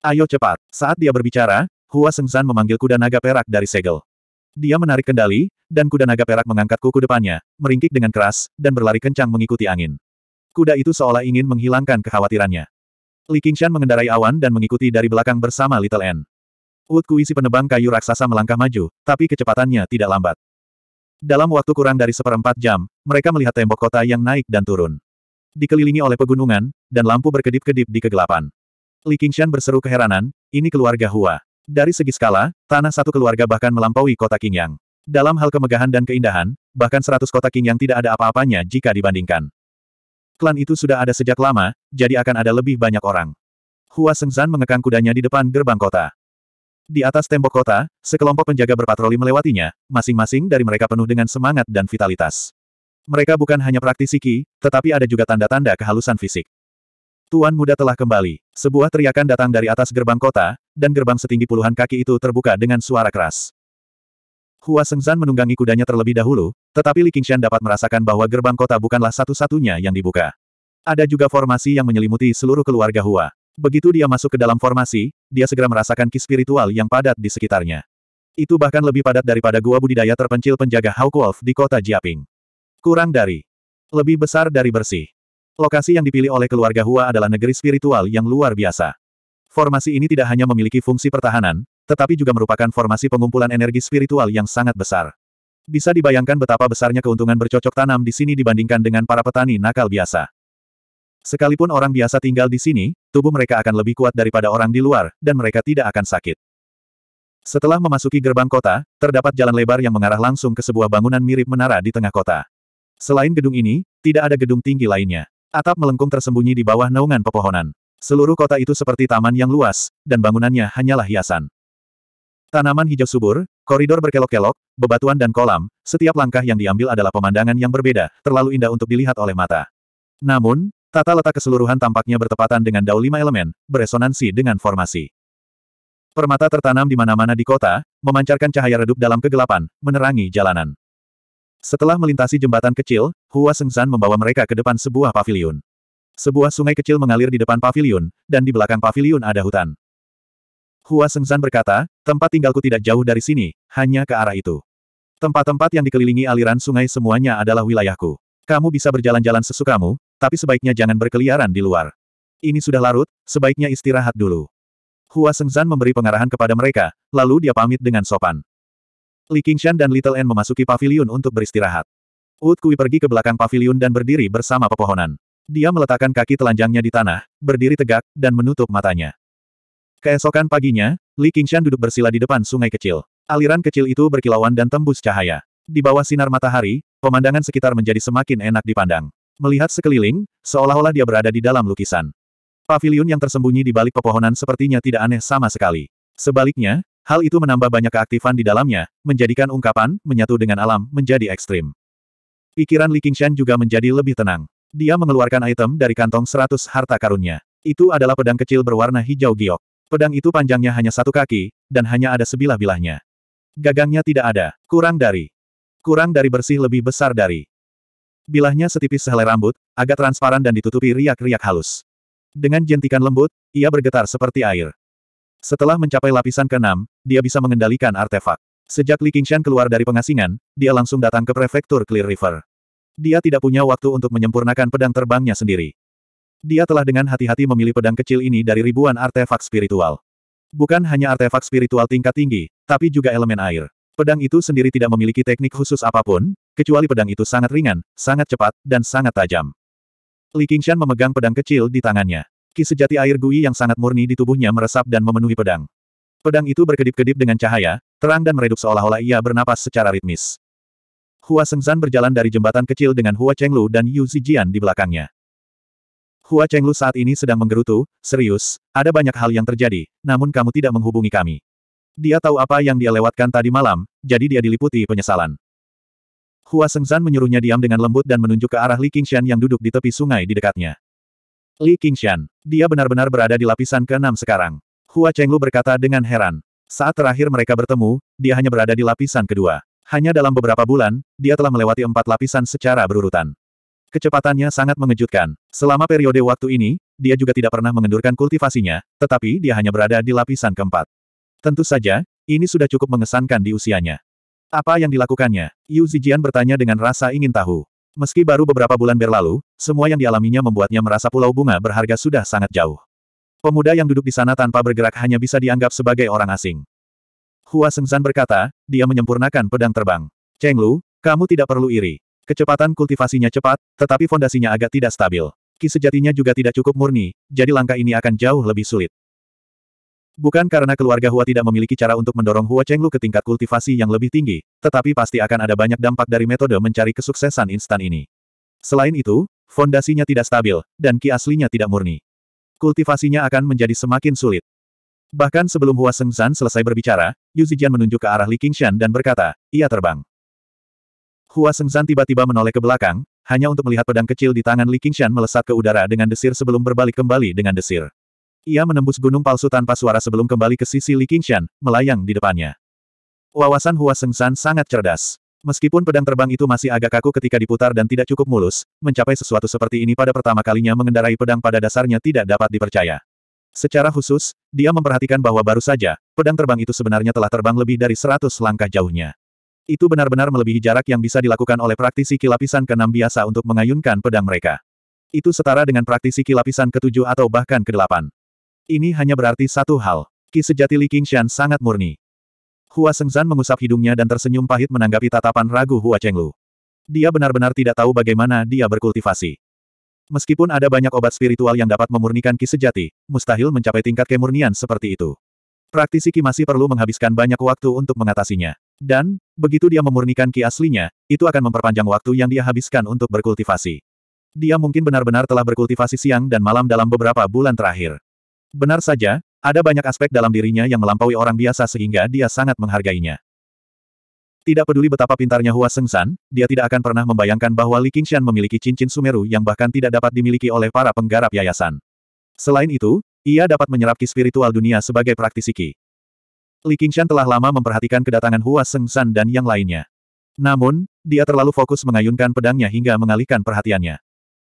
Ayo cepat. Saat dia berbicara, Hua Sengzan memanggil kuda naga perak dari segel. Dia menarik kendali, dan kuda naga perak mengangkat kuku depannya, meringkik dengan keras, dan berlari kencang mengikuti angin. Kuda itu seolah ingin menghilangkan kekhawatirannya. Li Qingshan mengendarai awan dan mengikuti dari belakang bersama Little N. Wood Kuisi penebang kayu raksasa melangkah maju, tapi kecepatannya tidak lambat. Dalam waktu kurang dari seperempat jam, mereka melihat tembok kota yang naik dan turun dikelilingi oleh pegunungan, dan lampu berkedip-kedip di kegelapan. Li Qingshan berseru keheranan, ini keluarga Hua. Dari segi skala, tanah satu keluarga bahkan melampaui kota Qingyang. Dalam hal kemegahan dan keindahan, bahkan seratus kota Qingyang tidak ada apa-apanya jika dibandingkan. Klan itu sudah ada sejak lama, jadi akan ada lebih banyak orang. Hua Sengzan mengekang kudanya di depan gerbang kota. Di atas tembok kota, sekelompok penjaga berpatroli melewatinya, masing-masing dari mereka penuh dengan semangat dan vitalitas. Mereka bukan hanya praktisi Qi, tetapi ada juga tanda-tanda kehalusan fisik. Tuan muda telah kembali. Sebuah teriakan datang dari atas gerbang kota, dan gerbang setinggi puluhan kaki itu terbuka dengan suara keras. Hua Sengzan menunggangi kudanya terlebih dahulu, tetapi Li Qingxian dapat merasakan bahwa gerbang kota bukanlah satu-satunya yang dibuka. Ada juga formasi yang menyelimuti seluruh keluarga Hua. Begitu dia masuk ke dalam formasi, dia segera merasakan ki spiritual yang padat di sekitarnya. Itu bahkan lebih padat daripada gua budidaya terpencil penjaga Hawk Wolf di kota Jiaping. Kurang dari. Lebih besar dari bersih. Lokasi yang dipilih oleh keluarga Hua adalah negeri spiritual yang luar biasa. Formasi ini tidak hanya memiliki fungsi pertahanan, tetapi juga merupakan formasi pengumpulan energi spiritual yang sangat besar. Bisa dibayangkan betapa besarnya keuntungan bercocok tanam di sini dibandingkan dengan para petani nakal biasa. Sekalipun orang biasa tinggal di sini, tubuh mereka akan lebih kuat daripada orang di luar, dan mereka tidak akan sakit. Setelah memasuki gerbang kota, terdapat jalan lebar yang mengarah langsung ke sebuah bangunan mirip menara di tengah kota. Selain gedung ini, tidak ada gedung tinggi lainnya. Atap melengkung tersembunyi di bawah naungan pepohonan. Seluruh kota itu seperti taman yang luas, dan bangunannya hanyalah hiasan. Tanaman hijau subur, koridor berkelok-kelok, bebatuan dan kolam, setiap langkah yang diambil adalah pemandangan yang berbeda, terlalu indah untuk dilihat oleh mata. Namun, tata letak keseluruhan tampaknya bertepatan dengan dao lima elemen, beresonansi dengan formasi. Permata tertanam di mana-mana di kota, memancarkan cahaya redup dalam kegelapan, menerangi jalanan. Setelah melintasi jembatan kecil, Hua Sengzan membawa mereka ke depan sebuah pavilion. Sebuah sungai kecil mengalir di depan pavilion, dan di belakang pavilion ada hutan. Hua Sengzan berkata, tempat tinggalku tidak jauh dari sini, hanya ke arah itu. Tempat-tempat yang dikelilingi aliran sungai semuanya adalah wilayahku. Kamu bisa berjalan-jalan sesukamu, tapi sebaiknya jangan berkeliaran di luar. Ini sudah larut, sebaiknya istirahat dulu. Hua Sengzan memberi pengarahan kepada mereka, lalu dia pamit dengan sopan. Li Qingshan dan Little N memasuki pavilion untuk beristirahat. Wood Kui pergi ke belakang pavilion dan berdiri bersama pepohonan. Dia meletakkan kaki telanjangnya di tanah, berdiri tegak, dan menutup matanya. Keesokan paginya, Li Qingshan duduk bersila di depan sungai kecil. Aliran kecil itu berkilauan dan tembus cahaya. Di bawah sinar matahari, pemandangan sekitar menjadi semakin enak dipandang. Melihat sekeliling, seolah-olah dia berada di dalam lukisan. Pavilion yang tersembunyi di balik pepohonan sepertinya tidak aneh sama sekali. Sebaliknya, Hal itu menambah banyak keaktifan di dalamnya, menjadikan ungkapan, menyatu dengan alam, menjadi ekstrim. Pikiran Li Qingshan juga menjadi lebih tenang. Dia mengeluarkan item dari kantong seratus harta karunnya. Itu adalah pedang kecil berwarna hijau giok. Pedang itu panjangnya hanya satu kaki, dan hanya ada sebilah-bilahnya. Gagangnya tidak ada, kurang dari. Kurang dari bersih lebih besar dari. Bilahnya setipis sehelai rambut, agak transparan dan ditutupi riak-riak halus. Dengan jentikan lembut, ia bergetar seperti air. Setelah mencapai lapisan ke-6, dia bisa mengendalikan artefak. Sejak Li Qingshan keluar dari pengasingan, dia langsung datang ke prefektur Clear River. Dia tidak punya waktu untuk menyempurnakan pedang terbangnya sendiri. Dia telah dengan hati-hati memilih pedang kecil ini dari ribuan artefak spiritual. Bukan hanya artefak spiritual tingkat tinggi, tapi juga elemen air. Pedang itu sendiri tidak memiliki teknik khusus apapun, kecuali pedang itu sangat ringan, sangat cepat, dan sangat tajam. Li Qingshan memegang pedang kecil di tangannya. Ki sejati air Gui yang sangat murni di tubuhnya meresap dan memenuhi pedang. Pedang itu berkedip-kedip dengan cahaya, terang dan meredup seolah-olah ia bernapas secara ritmis. Hua Sengzan berjalan dari jembatan kecil dengan Hua Chenglu dan Yu Zijian di belakangnya. Hua Chenglu saat ini sedang menggerutu, serius, ada banyak hal yang terjadi, namun kamu tidak menghubungi kami. Dia tahu apa yang dia lewatkan tadi malam, jadi dia diliputi penyesalan. Hua Sengzan menyuruhnya diam dengan lembut dan menunjuk ke arah Li Qingshan yang duduk di tepi sungai di dekatnya. Li Qingshan. Dia benar-benar berada di lapisan ke-6 sekarang. Hua Chenglu berkata dengan heran. Saat terakhir mereka bertemu, dia hanya berada di lapisan kedua. Hanya dalam beberapa bulan, dia telah melewati empat lapisan secara berurutan. Kecepatannya sangat mengejutkan. Selama periode waktu ini, dia juga tidak pernah mengendurkan kultivasinya, tetapi dia hanya berada di lapisan keempat. Tentu saja, ini sudah cukup mengesankan di usianya. Apa yang dilakukannya? Yu Zijian bertanya dengan rasa ingin tahu. Meski baru beberapa bulan berlalu, semua yang dialaminya membuatnya merasa pulau bunga berharga sudah sangat jauh. Pemuda yang duduk di sana tanpa bergerak hanya bisa dianggap sebagai orang asing. Hua Sengzan berkata, dia menyempurnakan pedang terbang. Cheng Lu, kamu tidak perlu iri. Kecepatan kultivasinya cepat, tetapi fondasinya agak tidak stabil. Ki sejatinya juga tidak cukup murni, jadi langkah ini akan jauh lebih sulit. Bukan karena keluarga Hua tidak memiliki cara untuk mendorong Hua Chenglu ke tingkat kultivasi yang lebih tinggi, tetapi pasti akan ada banyak dampak dari metode mencari kesuksesan instan ini. Selain itu, fondasinya tidak stabil, dan ki aslinya tidak murni. Kultivasinya akan menjadi semakin sulit. Bahkan sebelum Hua Sengzan selesai berbicara, Yu Zijian menunjuk ke arah Li Qingshan dan berkata, ia terbang. Hua Sengzan tiba-tiba menoleh ke belakang, hanya untuk melihat pedang kecil di tangan Li Qingshan melesat ke udara dengan desir sebelum berbalik kembali dengan desir. Ia menembus gunung palsu tanpa suara sebelum kembali ke sisi Li Qingshan, melayang di depannya. Wawasan Hua Sengsan sangat cerdas. Meskipun pedang terbang itu masih agak kaku ketika diputar dan tidak cukup mulus, mencapai sesuatu seperti ini pada pertama kalinya mengendarai pedang pada dasarnya tidak dapat dipercaya. Secara khusus, dia memperhatikan bahwa baru saja, pedang terbang itu sebenarnya telah terbang lebih dari 100 langkah jauhnya. Itu benar-benar melebihi jarak yang bisa dilakukan oleh praktisi kilapisan ke keenam biasa untuk mengayunkan pedang mereka. Itu setara dengan praktisi kilapisan ketujuh atau bahkan ke kedelapan. Ini hanya berarti satu hal. Ki sejati Li Qingshan sangat murni. Hua Sengzan mengusap hidungnya dan tersenyum pahit menanggapi tatapan ragu Hua Chenglu. Dia benar-benar tidak tahu bagaimana dia berkultivasi. Meskipun ada banyak obat spiritual yang dapat memurnikan ki sejati, mustahil mencapai tingkat kemurnian seperti itu. Praktisi ki masih perlu menghabiskan banyak waktu untuk mengatasinya. Dan, begitu dia memurnikan ki aslinya, itu akan memperpanjang waktu yang dia habiskan untuk berkultivasi. Dia mungkin benar-benar telah berkultivasi siang dan malam dalam beberapa bulan terakhir. Benar saja, ada banyak aspek dalam dirinya yang melampaui orang biasa sehingga dia sangat menghargainya. Tidak peduli betapa pintarnya Hua Sengsan, dia tidak akan pernah membayangkan bahwa Li Qingshan memiliki cincin Sumeru yang bahkan tidak dapat dimiliki oleh para penggarap yayasan. Selain itu, ia dapat menyerap ki spiritual dunia sebagai praktisi ki. Li Qingshan telah lama memperhatikan kedatangan Hua Sengsan dan yang lainnya. Namun, dia terlalu fokus mengayunkan pedangnya hingga mengalihkan perhatiannya.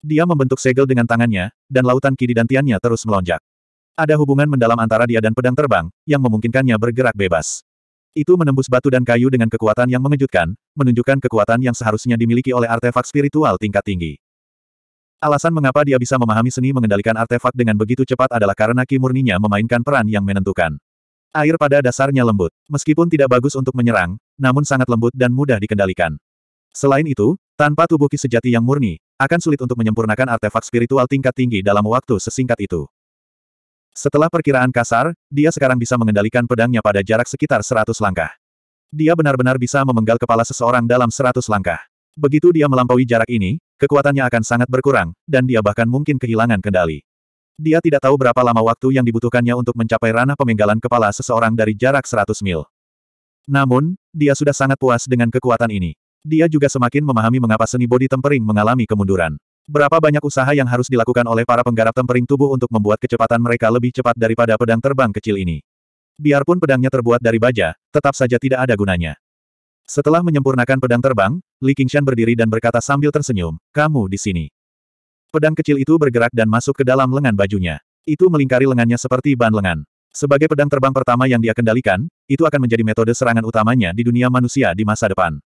Dia membentuk segel dengan tangannya, dan lautan ki di dantiannya terus melonjak. Ada hubungan mendalam antara dia dan pedang terbang, yang memungkinkannya bergerak bebas. Itu menembus batu dan kayu dengan kekuatan yang mengejutkan, menunjukkan kekuatan yang seharusnya dimiliki oleh artefak spiritual tingkat tinggi. Alasan mengapa dia bisa memahami seni mengendalikan artefak dengan begitu cepat adalah karena Ki murninya memainkan peran yang menentukan. Air pada dasarnya lembut, meskipun tidak bagus untuk menyerang, namun sangat lembut dan mudah dikendalikan. Selain itu, tanpa tubuh Ki sejati yang murni, akan sulit untuk menyempurnakan artefak spiritual tingkat tinggi dalam waktu sesingkat itu. Setelah perkiraan kasar, dia sekarang bisa mengendalikan pedangnya pada jarak sekitar seratus langkah. Dia benar-benar bisa memenggal kepala seseorang dalam seratus langkah. Begitu dia melampaui jarak ini, kekuatannya akan sangat berkurang, dan dia bahkan mungkin kehilangan kendali. Dia tidak tahu berapa lama waktu yang dibutuhkannya untuk mencapai ranah pemenggalan kepala seseorang dari jarak seratus mil. Namun, dia sudah sangat puas dengan kekuatan ini. Dia juga semakin memahami mengapa seni bodi tempering mengalami kemunduran. Berapa banyak usaha yang harus dilakukan oleh para penggarap tempering tubuh untuk membuat kecepatan mereka lebih cepat daripada pedang terbang kecil ini. Biarpun pedangnya terbuat dari baja, tetap saja tidak ada gunanya. Setelah menyempurnakan pedang terbang, Li Qingshan berdiri dan berkata sambil tersenyum, kamu di sini. Pedang kecil itu bergerak dan masuk ke dalam lengan bajunya. Itu melingkari lengannya seperti ban lengan. Sebagai pedang terbang pertama yang dia kendalikan, itu akan menjadi metode serangan utamanya di dunia manusia di masa depan.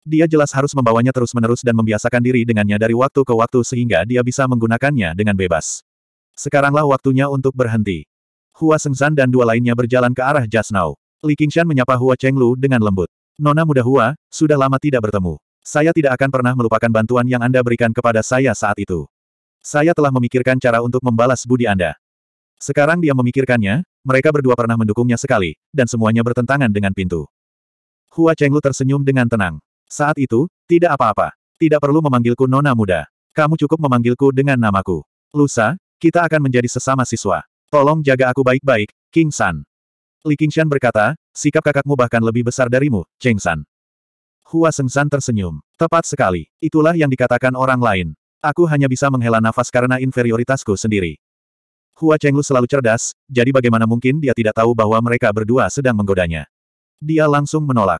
Dia jelas harus membawanya terus-menerus dan membiasakan diri dengannya dari waktu ke waktu sehingga dia bisa menggunakannya dengan bebas. Sekaranglah waktunya untuk berhenti. Hua Sengzan dan dua lainnya berjalan ke arah Jasnau. Li Qingshan menyapa Hua Chenglu dengan lembut. Nona muda Hua, sudah lama tidak bertemu. Saya tidak akan pernah melupakan bantuan yang Anda berikan kepada saya saat itu. Saya telah memikirkan cara untuk membalas budi Anda. Sekarang dia memikirkannya, mereka berdua pernah mendukungnya sekali, dan semuanya bertentangan dengan pintu. Hua Chenglu tersenyum dengan tenang. Saat itu, tidak apa-apa. Tidak perlu memanggilku nona muda. Kamu cukup memanggilku dengan namaku. Lusa, kita akan menjadi sesama siswa. Tolong jaga aku baik-baik, King San. Li king shan berkata, sikap kakakmu bahkan lebih besar darimu, Cheng San. Hua Seng san tersenyum. Tepat sekali. Itulah yang dikatakan orang lain. Aku hanya bisa menghela nafas karena inferioritasku sendiri. Hua Chenglu selalu cerdas, jadi bagaimana mungkin dia tidak tahu bahwa mereka berdua sedang menggodanya. Dia langsung menolak.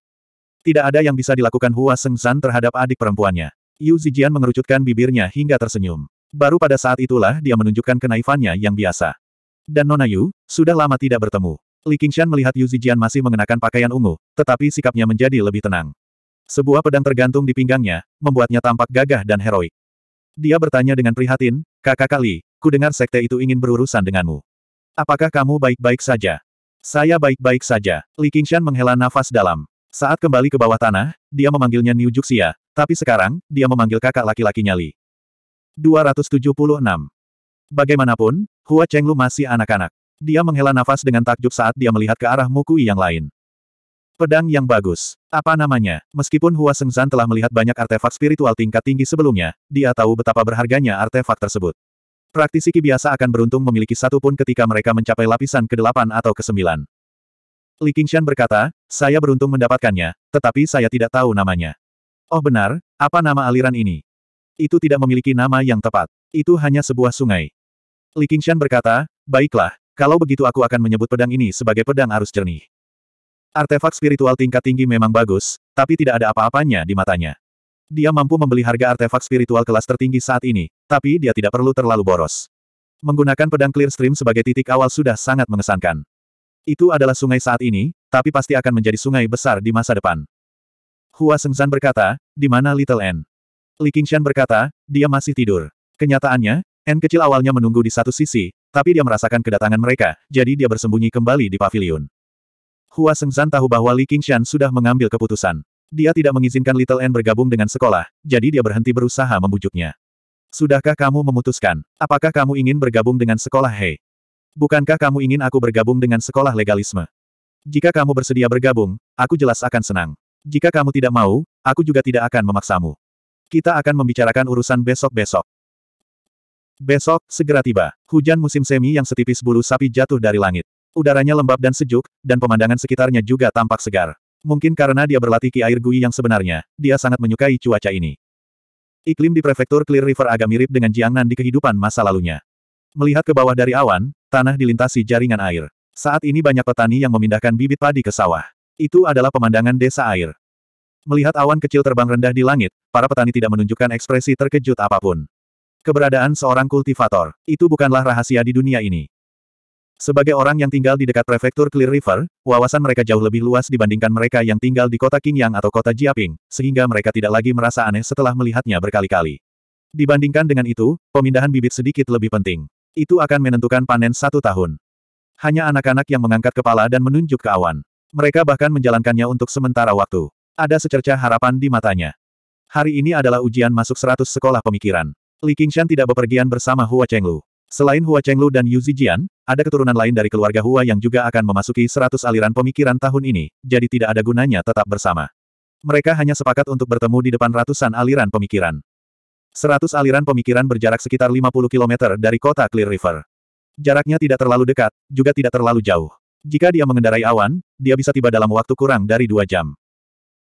Tidak ada yang bisa dilakukan Hua Sengzan terhadap adik perempuannya. Yu Zijian mengerucutkan bibirnya hingga tersenyum. Baru pada saat itulah dia menunjukkan kenaifannya yang biasa. Dan Nona Yu, sudah lama tidak bertemu. Li Qingshan melihat Yu Zijian masih mengenakan pakaian ungu, tetapi sikapnya menjadi lebih tenang. Sebuah pedang tergantung di pinggangnya, membuatnya tampak gagah dan heroik. Dia bertanya dengan prihatin, kakak kali, ku dengar sekte itu ingin berurusan denganmu. Apakah kamu baik-baik saja? Saya baik-baik saja. Li Qingshan menghela nafas dalam. Saat kembali ke bawah tanah, dia memanggilnya New Juxia, tapi sekarang, dia memanggil kakak laki-lakinya Li. 276. Bagaimanapun, Hua Chenglu masih anak-anak. Dia menghela nafas dengan takjub saat dia melihat ke arah Mukui yang lain. Pedang yang bagus. Apa namanya? Meskipun Hua Sengzan telah melihat banyak artefak spiritual tingkat tinggi sebelumnya, dia tahu betapa berharganya artefak tersebut. Praktisi biasa akan beruntung memiliki satu pun ketika mereka mencapai lapisan ke-8 atau ke-9. Li Qingshan berkata, saya beruntung mendapatkannya, tetapi saya tidak tahu namanya. Oh benar, apa nama aliran ini? Itu tidak memiliki nama yang tepat. Itu hanya sebuah sungai. Li Qingshan berkata, baiklah, kalau begitu aku akan menyebut pedang ini sebagai pedang arus jernih. Artefak spiritual tingkat tinggi memang bagus, tapi tidak ada apa-apanya di matanya. Dia mampu membeli harga artefak spiritual kelas tertinggi saat ini, tapi dia tidak perlu terlalu boros. Menggunakan pedang Clear Stream sebagai titik awal sudah sangat mengesankan. Itu adalah sungai saat ini, tapi pasti akan menjadi sungai besar di masa depan. Hua Sengzan berkata, di mana Little N? Li Qingshan berkata, dia masih tidur. Kenyataannya, N kecil awalnya menunggu di satu sisi, tapi dia merasakan kedatangan mereka, jadi dia bersembunyi kembali di pavilion. Hua Sengzan tahu bahwa Li Qingshan sudah mengambil keputusan. Dia tidak mengizinkan Little N bergabung dengan sekolah, jadi dia berhenti berusaha membujuknya. Sudahkah kamu memutuskan? Apakah kamu ingin bergabung dengan sekolah Hei? Bukankah kamu ingin aku bergabung dengan sekolah legalisme? Jika kamu bersedia bergabung, aku jelas akan senang. Jika kamu tidak mau, aku juga tidak akan memaksamu. Kita akan membicarakan urusan besok-besok. Besok, segera tiba. Hujan musim semi yang setipis bulu sapi jatuh dari langit. Udaranya lembab dan sejuk, dan pemandangan sekitarnya juga tampak segar. Mungkin karena dia berlatih ki air gui yang sebenarnya, dia sangat menyukai cuaca ini. Iklim di prefektur Clear River agak mirip dengan Jiangnan di kehidupan masa lalunya. Melihat ke bawah dari awan, tanah dilintasi jaringan air. Saat ini banyak petani yang memindahkan bibit padi ke sawah. Itu adalah pemandangan desa air. Melihat awan kecil terbang rendah di langit, para petani tidak menunjukkan ekspresi terkejut apapun. Keberadaan seorang kultivator, itu bukanlah rahasia di dunia ini. Sebagai orang yang tinggal di dekat prefektur Clear River, wawasan mereka jauh lebih luas dibandingkan mereka yang tinggal di kota Qingyang atau kota Jiaping, sehingga mereka tidak lagi merasa aneh setelah melihatnya berkali-kali. Dibandingkan dengan itu, pemindahan bibit sedikit lebih penting. Itu akan menentukan panen satu tahun. Hanya anak-anak yang mengangkat kepala dan menunjuk ke awan. Mereka bahkan menjalankannya untuk sementara waktu. Ada secerca harapan di matanya. Hari ini adalah ujian masuk seratus sekolah pemikiran. Li Qingshan tidak bepergian bersama Hua Chenglu. Selain Hua Chenglu dan Yu Zijian, ada keturunan lain dari keluarga Hua yang juga akan memasuki seratus aliran pemikiran tahun ini, jadi tidak ada gunanya tetap bersama. Mereka hanya sepakat untuk bertemu di depan ratusan aliran pemikiran. Seratus aliran pemikiran berjarak sekitar 50 km dari kota Clear River. Jaraknya tidak terlalu dekat, juga tidak terlalu jauh. Jika dia mengendarai awan, dia bisa tiba dalam waktu kurang dari dua jam.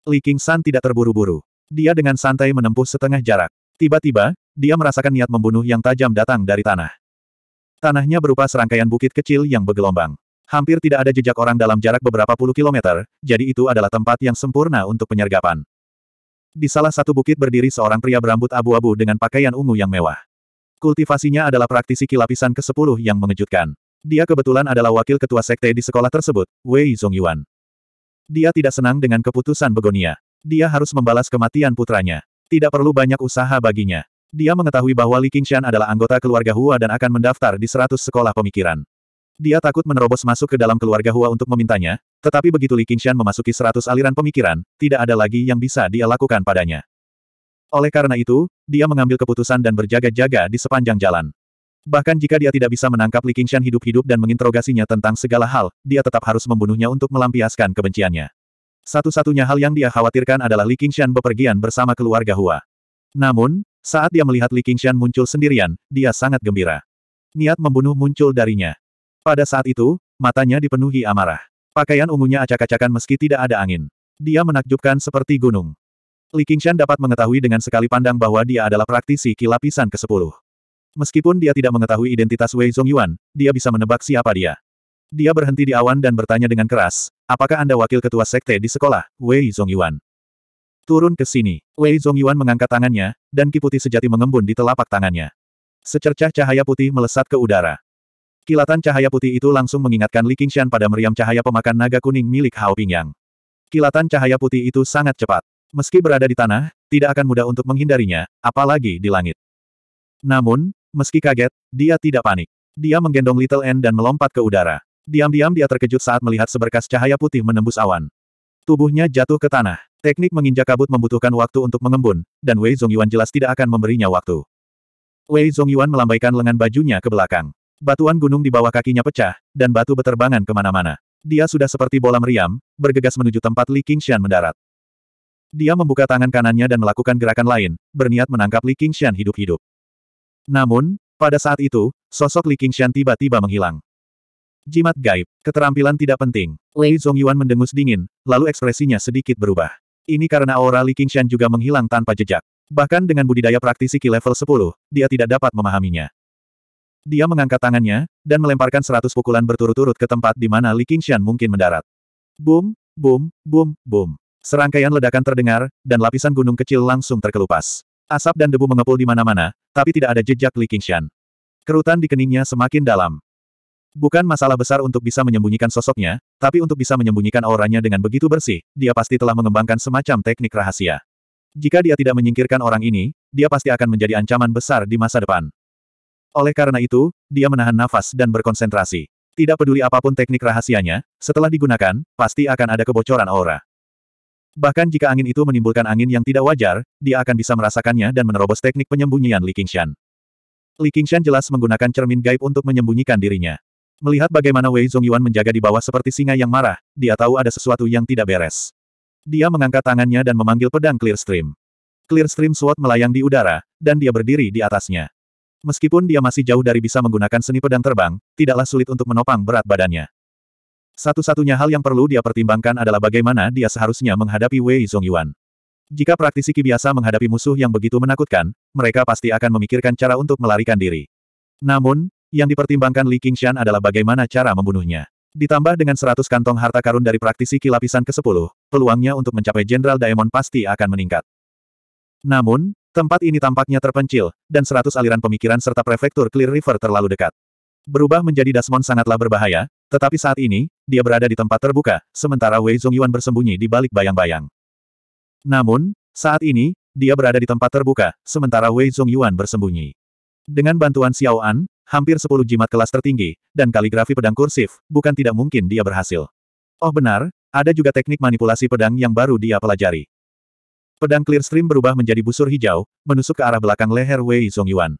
Li King San tidak terburu-buru. Dia dengan santai menempuh setengah jarak. Tiba-tiba, dia merasakan niat membunuh yang tajam datang dari tanah. Tanahnya berupa serangkaian bukit kecil yang bergelombang. Hampir tidak ada jejak orang dalam jarak beberapa puluh kilometer, jadi itu adalah tempat yang sempurna untuk penyergapan. Di salah satu bukit berdiri seorang pria berambut abu-abu dengan pakaian ungu yang mewah. Kultivasinya adalah praktisi kilapisan ke-10 yang mengejutkan. Dia kebetulan adalah wakil ketua sekte di sekolah tersebut, Wei Zongyuan. Dia tidak senang dengan keputusan Begonia. Dia harus membalas kematian putranya. Tidak perlu banyak usaha baginya. Dia mengetahui bahwa Li Qingshan adalah anggota keluarga Hua dan akan mendaftar di 100 sekolah pemikiran. Dia takut menerobos masuk ke dalam keluarga Hua untuk memintanya, tetapi begitu Li Qingshan memasuki seratus aliran pemikiran, tidak ada lagi yang bisa dia lakukan padanya. Oleh karena itu, dia mengambil keputusan dan berjaga-jaga di sepanjang jalan. Bahkan jika dia tidak bisa menangkap Li Qingshan hidup-hidup dan menginterogasinya tentang segala hal, dia tetap harus membunuhnya untuk melampiaskan kebenciannya. Satu-satunya hal yang dia khawatirkan adalah Li Qingshan bepergian bersama keluarga Hua. Namun, saat dia melihat Li Qingshan muncul sendirian, dia sangat gembira. Niat membunuh muncul darinya. Pada saat itu, matanya dipenuhi amarah. Pakaian ungunya acak-acakan meski tidak ada angin. Dia menakjubkan seperti gunung. Li Qingshan dapat mengetahui dengan sekali pandang bahwa dia adalah praktisi kilapisan ke-10. Meskipun dia tidak mengetahui identitas Wei Zongyuan, dia bisa menebak siapa dia. Dia berhenti di awan dan bertanya dengan keras, apakah Anda wakil ketua sekte di sekolah, Wei Zongyuan? Turun ke sini. Wei Zongyuan mengangkat tangannya, dan ki putih sejati mengembun di telapak tangannya. Secercah cahaya putih melesat ke udara. Kilatan cahaya putih itu langsung mengingatkan Li Qingshan pada meriam cahaya pemakan naga kuning milik Hao Pingyang. Kilatan cahaya putih itu sangat cepat. Meski berada di tanah, tidak akan mudah untuk menghindarinya, apalagi di langit. Namun, meski kaget, dia tidak panik. Dia menggendong Little N dan melompat ke udara. Diam-diam dia terkejut saat melihat seberkas cahaya putih menembus awan. Tubuhnya jatuh ke tanah. Teknik menginjak kabut membutuhkan waktu untuk mengembun, dan Wei Zongyuan jelas tidak akan memberinya waktu. Wei Zongyuan melambaikan lengan bajunya ke belakang. Batuan gunung di bawah kakinya pecah, dan batu beterbangan kemana-mana. Dia sudah seperti bola meriam, bergegas menuju tempat Li Qingxian mendarat. Dia membuka tangan kanannya dan melakukan gerakan lain, berniat menangkap Li Qingxian hidup-hidup. Namun, pada saat itu, sosok Li Qingxian tiba-tiba menghilang. Jimat gaib, keterampilan tidak penting. Wei Zhongyuan mendengus dingin, lalu ekspresinya sedikit berubah. Ini karena aura Li Qingxian juga menghilang tanpa jejak. Bahkan dengan budidaya praktisi Ki level 10, dia tidak dapat memahaminya. Dia mengangkat tangannya, dan melemparkan seratus pukulan berturut-turut ke tempat di mana Li Qingxian mungkin mendarat. Boom, boom, boom, boom. Serangkaian ledakan terdengar, dan lapisan gunung kecil langsung terkelupas. Asap dan debu mengepul di mana-mana, tapi tidak ada jejak Li Qingxian. Kerutan di keningnya semakin dalam. Bukan masalah besar untuk bisa menyembunyikan sosoknya, tapi untuk bisa menyembunyikan auranya dengan begitu bersih, dia pasti telah mengembangkan semacam teknik rahasia. Jika dia tidak menyingkirkan orang ini, dia pasti akan menjadi ancaman besar di masa depan. Oleh karena itu, dia menahan nafas dan berkonsentrasi. Tidak peduli apapun teknik rahasianya, setelah digunakan, pasti akan ada kebocoran aura. Bahkan jika angin itu menimbulkan angin yang tidak wajar, dia akan bisa merasakannya dan menerobos teknik penyembunyian Li Qingshan. Li Qingshan jelas menggunakan cermin gaib untuk menyembunyikan dirinya. Melihat bagaimana Wei Zongyuan menjaga di bawah seperti singa yang marah, dia tahu ada sesuatu yang tidak beres. Dia mengangkat tangannya dan memanggil pedang Clearstream. Clearstream Sword melayang di udara, dan dia berdiri di atasnya. Meskipun dia masih jauh dari bisa menggunakan seni pedang terbang, tidaklah sulit untuk menopang berat badannya. Satu-satunya hal yang perlu dia pertimbangkan adalah bagaimana dia seharusnya menghadapi Wei Zongyuan. Jika praktisi Ki biasa menghadapi musuh yang begitu menakutkan, mereka pasti akan memikirkan cara untuk melarikan diri. Namun, yang dipertimbangkan Li Qingshan adalah bagaimana cara membunuhnya. Ditambah dengan 100 kantong harta karun dari praktisi Ki lapisan ke-10, peluangnya untuk mencapai Jenderal Daemon pasti akan meningkat. Namun, Tempat ini tampaknya terpencil, dan seratus aliran pemikiran serta prefektur Clear River terlalu dekat. Berubah menjadi Dasmon sangatlah berbahaya, tetapi saat ini, dia berada di tempat terbuka, sementara Wei Zongyuan bersembunyi di balik bayang-bayang. Namun, saat ini, dia berada di tempat terbuka, sementara Wei Zongyuan bersembunyi. Dengan bantuan Xiao An, hampir sepuluh jimat kelas tertinggi, dan kaligrafi pedang kursif, bukan tidak mungkin dia berhasil. Oh benar, ada juga teknik manipulasi pedang yang baru dia pelajari. Pedang Clearstream berubah menjadi busur hijau, menusuk ke arah belakang leher Wei Zongyuan.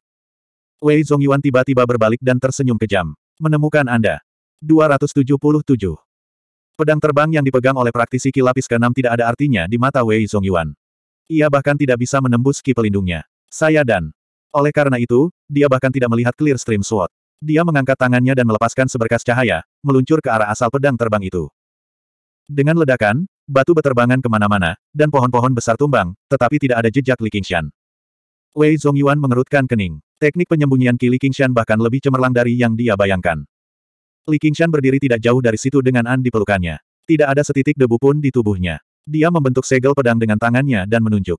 Wei Zongyuan tiba-tiba berbalik dan tersenyum kejam. Menemukan Anda. 277. Pedang terbang yang dipegang oleh praktisi ki lapis ke-6 tidak ada artinya di mata Wei Zongyuan. Ia bahkan tidak bisa menembus ki pelindungnya. Saya dan. Oleh karena itu, dia bahkan tidak melihat Clearstream Sword. Dia mengangkat tangannya dan melepaskan seberkas cahaya, meluncur ke arah asal pedang terbang itu. Dengan ledakan, Batu beterbangan kemana-mana, dan pohon-pohon besar tumbang, tetapi tidak ada jejak Li Qingshan. Wei Zongyuan mengerutkan kening. Teknik penyembunyian Qi Li Qingshan bahkan lebih cemerlang dari yang dia bayangkan. Li Qingshan berdiri tidak jauh dari situ dengan An di pelukannya. Tidak ada setitik debu pun di tubuhnya. Dia membentuk segel pedang dengan tangannya dan menunjuk.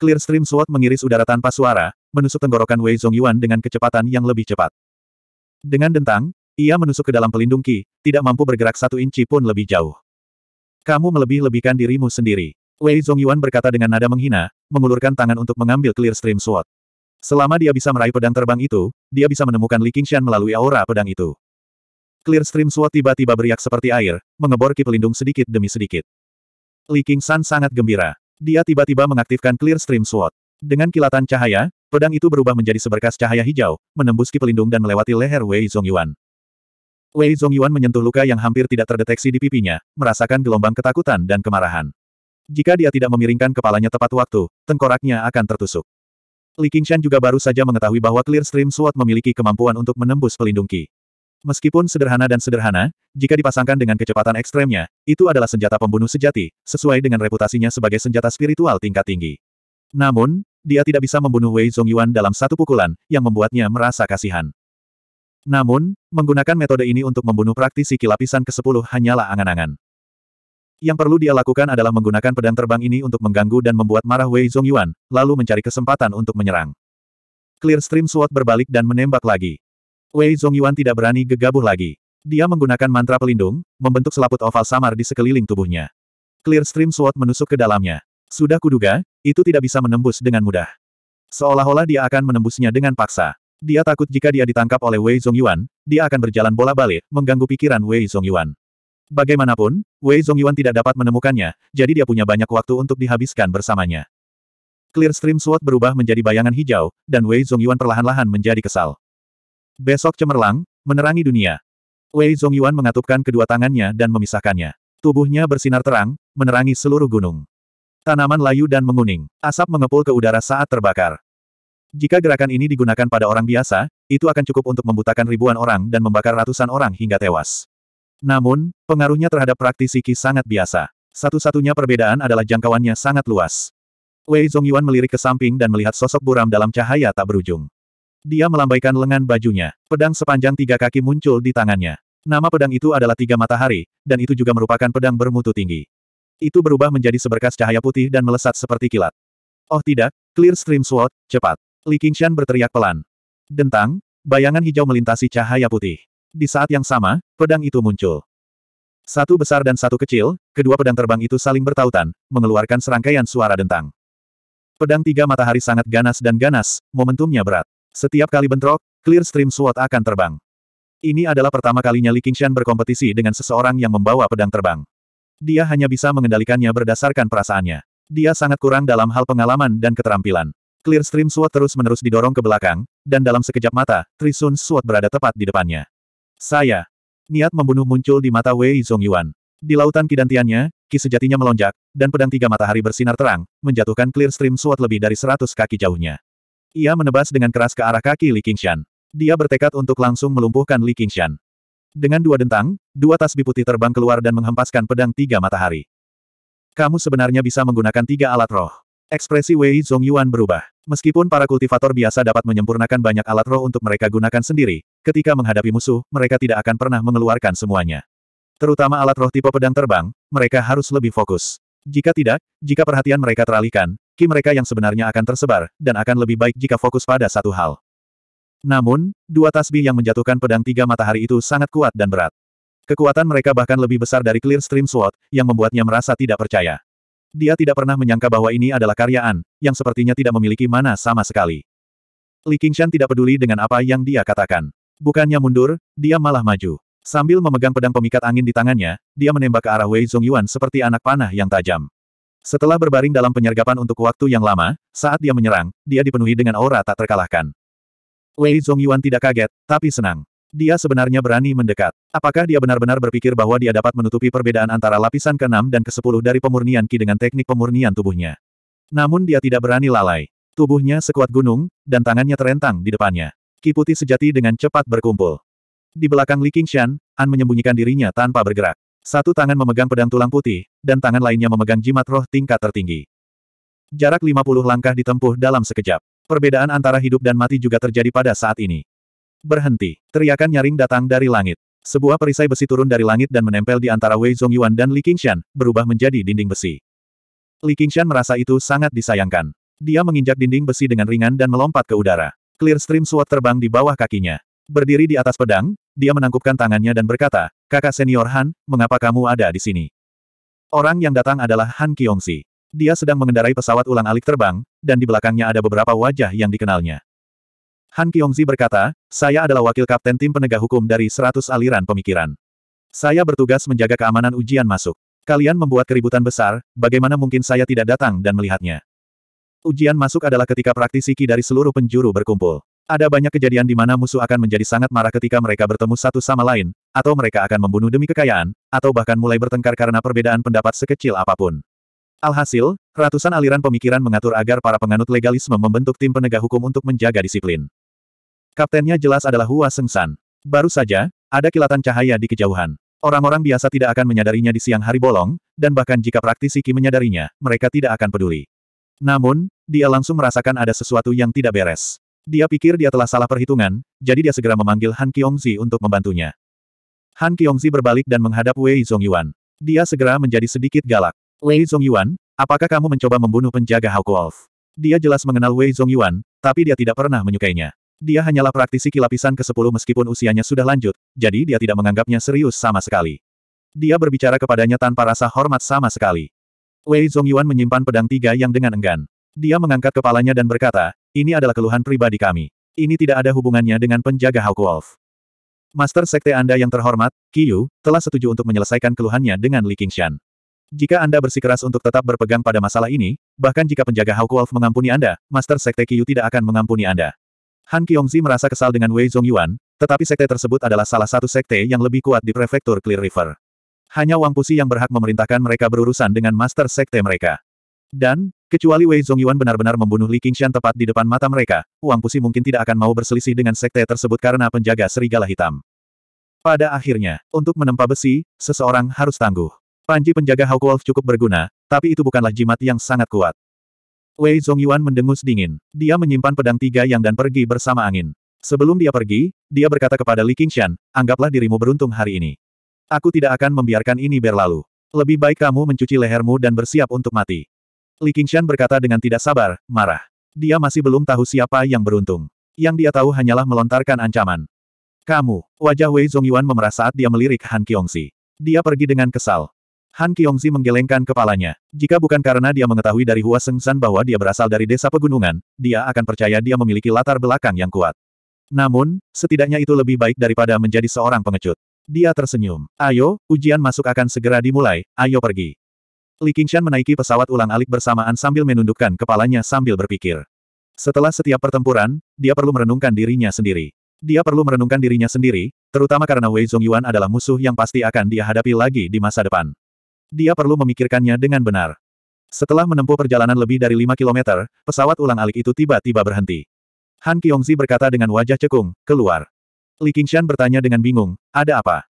Clear Stream Sword mengiris udara tanpa suara, menusuk tenggorokan Wei Zongyuan dengan kecepatan yang lebih cepat. Dengan dentang, ia menusuk ke dalam pelindung Ki, tidak mampu bergerak satu inci pun lebih jauh. Kamu melebih-lebihkan dirimu sendiri. Wei Zongyuan berkata dengan nada menghina, mengulurkan tangan untuk mengambil Clear Stream Sword. Selama dia bisa meraih pedang terbang itu, dia bisa menemukan Li Qingshan melalui aura pedang itu. Clear Stream Sword tiba-tiba beriak seperti air, mengebor ki pelindung sedikit demi sedikit. Li Qingshan sangat gembira. Dia tiba-tiba mengaktifkan Clear Stream Sword. Dengan kilatan cahaya, pedang itu berubah menjadi seberkas cahaya hijau, menembus ki pelindung dan melewati leher Wei Zongyuan. Wei Zongyuan menyentuh luka yang hampir tidak terdeteksi di pipinya, merasakan gelombang ketakutan dan kemarahan. Jika dia tidak memiringkan kepalanya tepat waktu, tengkoraknya akan tertusuk. Li Qingshan juga baru saja mengetahui bahwa Clear Stream Sword memiliki kemampuan untuk menembus pelindung qi. Meskipun sederhana dan sederhana, jika dipasangkan dengan kecepatan ekstremnya, itu adalah senjata pembunuh sejati, sesuai dengan reputasinya sebagai senjata spiritual tingkat tinggi. Namun, dia tidak bisa membunuh Wei Zongyuan dalam satu pukulan, yang membuatnya merasa kasihan. Namun, menggunakan metode ini untuk membunuh praktisi kilapisan ke-10 hanyalah angan-angan. Yang perlu dia lakukan adalah menggunakan pedang terbang ini untuk mengganggu dan membuat marah Wei Zongyuan, lalu mencari kesempatan untuk menyerang. Clear Stream Sword berbalik dan menembak lagi. Wei Zongyuan tidak berani gegabah lagi. Dia menggunakan mantra pelindung, membentuk selaput oval samar di sekeliling tubuhnya. Clear Stream Sword menusuk ke dalamnya. Sudah kuduga, itu tidak bisa menembus dengan mudah. Seolah-olah dia akan menembusnya dengan paksa. Dia takut jika dia ditangkap oleh Wei Zongyuan, dia akan berjalan bola balik, mengganggu pikiran Wei Zongyuan. Bagaimanapun, Wei Zongyuan tidak dapat menemukannya, jadi dia punya banyak waktu untuk dihabiskan bersamanya. Clear Stream Sword berubah menjadi bayangan hijau, dan Wei Zongyuan perlahan-lahan menjadi kesal. Besok cemerlang, menerangi dunia. Wei Zongyuan mengatupkan kedua tangannya dan memisahkannya. Tubuhnya bersinar terang, menerangi seluruh gunung. Tanaman layu dan menguning. Asap mengepul ke udara saat terbakar. Jika gerakan ini digunakan pada orang biasa, itu akan cukup untuk membutakan ribuan orang dan membakar ratusan orang hingga tewas. Namun, pengaruhnya terhadap praktisi Qi sangat biasa. Satu-satunya perbedaan adalah jangkauannya sangat luas. Wei Zongyuan melirik ke samping dan melihat sosok buram dalam cahaya tak berujung. Dia melambaikan lengan bajunya. Pedang sepanjang tiga kaki muncul di tangannya. Nama pedang itu adalah Tiga Matahari, dan itu juga merupakan pedang bermutu tinggi. Itu berubah menjadi seberkas cahaya putih dan melesat seperti kilat. Oh tidak, Clear Stream Sword, cepat. Li Qingshan berteriak pelan. Dentang, bayangan hijau melintasi cahaya putih. Di saat yang sama, pedang itu muncul. Satu besar dan satu kecil, kedua pedang terbang itu saling bertautan, mengeluarkan serangkaian suara dentang. Pedang tiga matahari sangat ganas dan ganas, momentumnya berat. Setiap kali bentrok, Clear Stream Sword akan terbang. Ini adalah pertama kalinya Li Qingshan berkompetisi dengan seseorang yang membawa pedang terbang. Dia hanya bisa mengendalikannya berdasarkan perasaannya. Dia sangat kurang dalam hal pengalaman dan keterampilan. Clear Stream Sword terus-menerus didorong ke belakang, dan dalam sekejap mata, Trisun Sword berada tepat di depannya. Saya. Niat membunuh muncul di mata Wei Zongyuan. Di lautan kidantiannya, ki sejatinya melonjak, dan pedang tiga matahari bersinar terang, menjatuhkan Clear Stream Sword lebih dari seratus kaki jauhnya. Ia menebas dengan keras ke arah kaki Li Qingshan. Dia bertekad untuk langsung melumpuhkan Li Qingshan. Dengan dua dentang, dua tasbih putih terbang keluar dan menghempaskan pedang tiga matahari. Kamu sebenarnya bisa menggunakan tiga alat roh. Ekspresi Wei Zongyuan berubah. Meskipun para kultivator biasa dapat menyempurnakan banyak alat roh untuk mereka gunakan sendiri, ketika menghadapi musuh, mereka tidak akan pernah mengeluarkan semuanya. Terutama alat roh tipe pedang terbang, mereka harus lebih fokus. Jika tidak, jika perhatian mereka teralihkan, ki mereka yang sebenarnya akan tersebar, dan akan lebih baik jika fokus pada satu hal. Namun, dua tasbih yang menjatuhkan pedang tiga matahari itu sangat kuat dan berat. Kekuatan mereka bahkan lebih besar dari Clear Stream Sword, yang membuatnya merasa tidak percaya. Dia tidak pernah menyangka bahwa ini adalah karyaan, yang sepertinya tidak memiliki mana sama sekali. Li Qingshan tidak peduli dengan apa yang dia katakan. Bukannya mundur, dia malah maju. Sambil memegang pedang pemikat angin di tangannya, dia menembak ke arah Wei Zongyuan seperti anak panah yang tajam. Setelah berbaring dalam penyergapan untuk waktu yang lama, saat dia menyerang, dia dipenuhi dengan aura tak terkalahkan. Wei Zongyuan tidak kaget, tapi senang dia sebenarnya berani mendekat. Apakah dia benar-benar berpikir bahwa dia dapat menutupi perbedaan antara lapisan ke-6 dan ke-10 dari pemurnian Ki dengan teknik pemurnian tubuhnya? Namun dia tidak berani lalai. Tubuhnya sekuat gunung, dan tangannya terentang di depannya. Ki putih sejati dengan cepat berkumpul. Di belakang Li Qingshan, An menyembunyikan dirinya tanpa bergerak. Satu tangan memegang pedang tulang putih, dan tangan lainnya memegang jimat roh tingkat tertinggi. Jarak 50 langkah ditempuh dalam sekejap. Perbedaan antara hidup dan mati juga terjadi pada saat ini. Berhenti. Teriakan nyaring datang dari langit. Sebuah perisai besi turun dari langit dan menempel di antara Wei Zhongyuan dan Li Qingshan, berubah menjadi dinding besi. Li Qingshan merasa itu sangat disayangkan. Dia menginjak dinding besi dengan ringan dan melompat ke udara. Clear stream Sword terbang di bawah kakinya. Berdiri di atas pedang, dia menangkupkan tangannya dan berkata, Kakak senior Han, mengapa kamu ada di sini? Orang yang datang adalah Han Kyongsi. Dia sedang mengendarai pesawat ulang alik terbang, dan di belakangnya ada beberapa wajah yang dikenalnya. Han Kyongzi berkata, saya adalah wakil kapten tim penegak hukum dari 100 aliran pemikiran. Saya bertugas menjaga keamanan ujian masuk. Kalian membuat keributan besar, bagaimana mungkin saya tidak datang dan melihatnya? Ujian masuk adalah ketika praktisi Qi dari seluruh penjuru berkumpul. Ada banyak kejadian di mana musuh akan menjadi sangat marah ketika mereka bertemu satu sama lain, atau mereka akan membunuh demi kekayaan, atau bahkan mulai bertengkar karena perbedaan pendapat sekecil apapun. Alhasil, ratusan aliran pemikiran mengatur agar para penganut legalisme membentuk tim penegak hukum untuk menjaga disiplin. Kaptennya jelas adalah Hua Sengsan. Baru saja, ada kilatan cahaya di kejauhan. Orang-orang biasa tidak akan menyadarinya di siang hari bolong, dan bahkan jika praktisi Qi menyadarinya, mereka tidak akan peduli. Namun, dia langsung merasakan ada sesuatu yang tidak beres. Dia pikir dia telah salah perhitungan, jadi dia segera memanggil Han Qiongzi untuk membantunya. Han Qiongzi berbalik dan menghadap Wei Zongyuan. Dia segera menjadi sedikit galak. Wei Zongyuan, apakah kamu mencoba membunuh penjaga Hawk Wolf? Dia jelas mengenal Wei Zongyuan, tapi dia tidak pernah menyukainya. Dia hanyalah praktisi kilapisan ke-10 meskipun usianya sudah lanjut, jadi dia tidak menganggapnya serius sama sekali. Dia berbicara kepadanya tanpa rasa hormat sama sekali. Wei Zongyuan menyimpan pedang tiga yang dengan enggan. Dia mengangkat kepalanya dan berkata, ini adalah keluhan pribadi kami. Ini tidak ada hubungannya dengan penjaga Hawk Wolf. Master Sekte Anda yang terhormat, Yu, telah setuju untuk menyelesaikan keluhannya dengan Li Qingshan. Jika Anda bersikeras untuk tetap berpegang pada masalah ini, bahkan jika penjaga Hawk Wolf mengampuni Anda, Master Sekte Yu tidak akan mengampuni Anda. Han Kyongzi merasa kesal dengan Wei Zhongyuan, tetapi sekte tersebut adalah salah satu sekte yang lebih kuat di prefektur Clear River. Hanya Wang Pusi yang berhak memerintahkan mereka berurusan dengan master sekte mereka. Dan, kecuali Wei Zhongyuan benar-benar membunuh Li Qingshan tepat di depan mata mereka, Wang Pusi mungkin tidak akan mau berselisih dengan sekte tersebut karena penjaga serigala hitam. Pada akhirnya, untuk menempa besi, seseorang harus tangguh. Panji penjaga Hawk Wolf cukup berguna, tapi itu bukanlah jimat yang sangat kuat. Wei Zongyuan mendengus dingin. Dia menyimpan pedang tiga yang dan pergi bersama angin. Sebelum dia pergi, dia berkata kepada Li Qingshan, anggaplah dirimu beruntung hari ini. Aku tidak akan membiarkan ini berlalu. Lebih baik kamu mencuci lehermu dan bersiap untuk mati. Li Qingshan berkata dengan tidak sabar, marah. Dia masih belum tahu siapa yang beruntung. Yang dia tahu hanyalah melontarkan ancaman. Kamu, wajah Wei Zongyuan memerah saat dia melirik Han Kiongsi. Dia pergi dengan kesal. Han Kiongzi menggelengkan kepalanya. Jika bukan karena dia mengetahui dari Hua Sengsan bahwa dia berasal dari desa pegunungan, dia akan percaya dia memiliki latar belakang yang kuat. Namun, setidaknya itu lebih baik daripada menjadi seorang pengecut. Dia tersenyum. Ayo, ujian masuk akan segera dimulai, ayo pergi. Li Qingshan menaiki pesawat ulang alik bersamaan sambil menundukkan kepalanya sambil berpikir. Setelah setiap pertempuran, dia perlu merenungkan dirinya sendiri. Dia perlu merenungkan dirinya sendiri, terutama karena Wei Zhongyuan adalah musuh yang pasti akan dia hadapi lagi di masa depan. Dia perlu memikirkannya dengan benar. Setelah menempuh perjalanan lebih dari 5 kilometer, pesawat ulang alik itu tiba-tiba berhenti. Han Kiongzi berkata dengan wajah cekung, keluar. Li Qingshan bertanya dengan bingung, ada apa?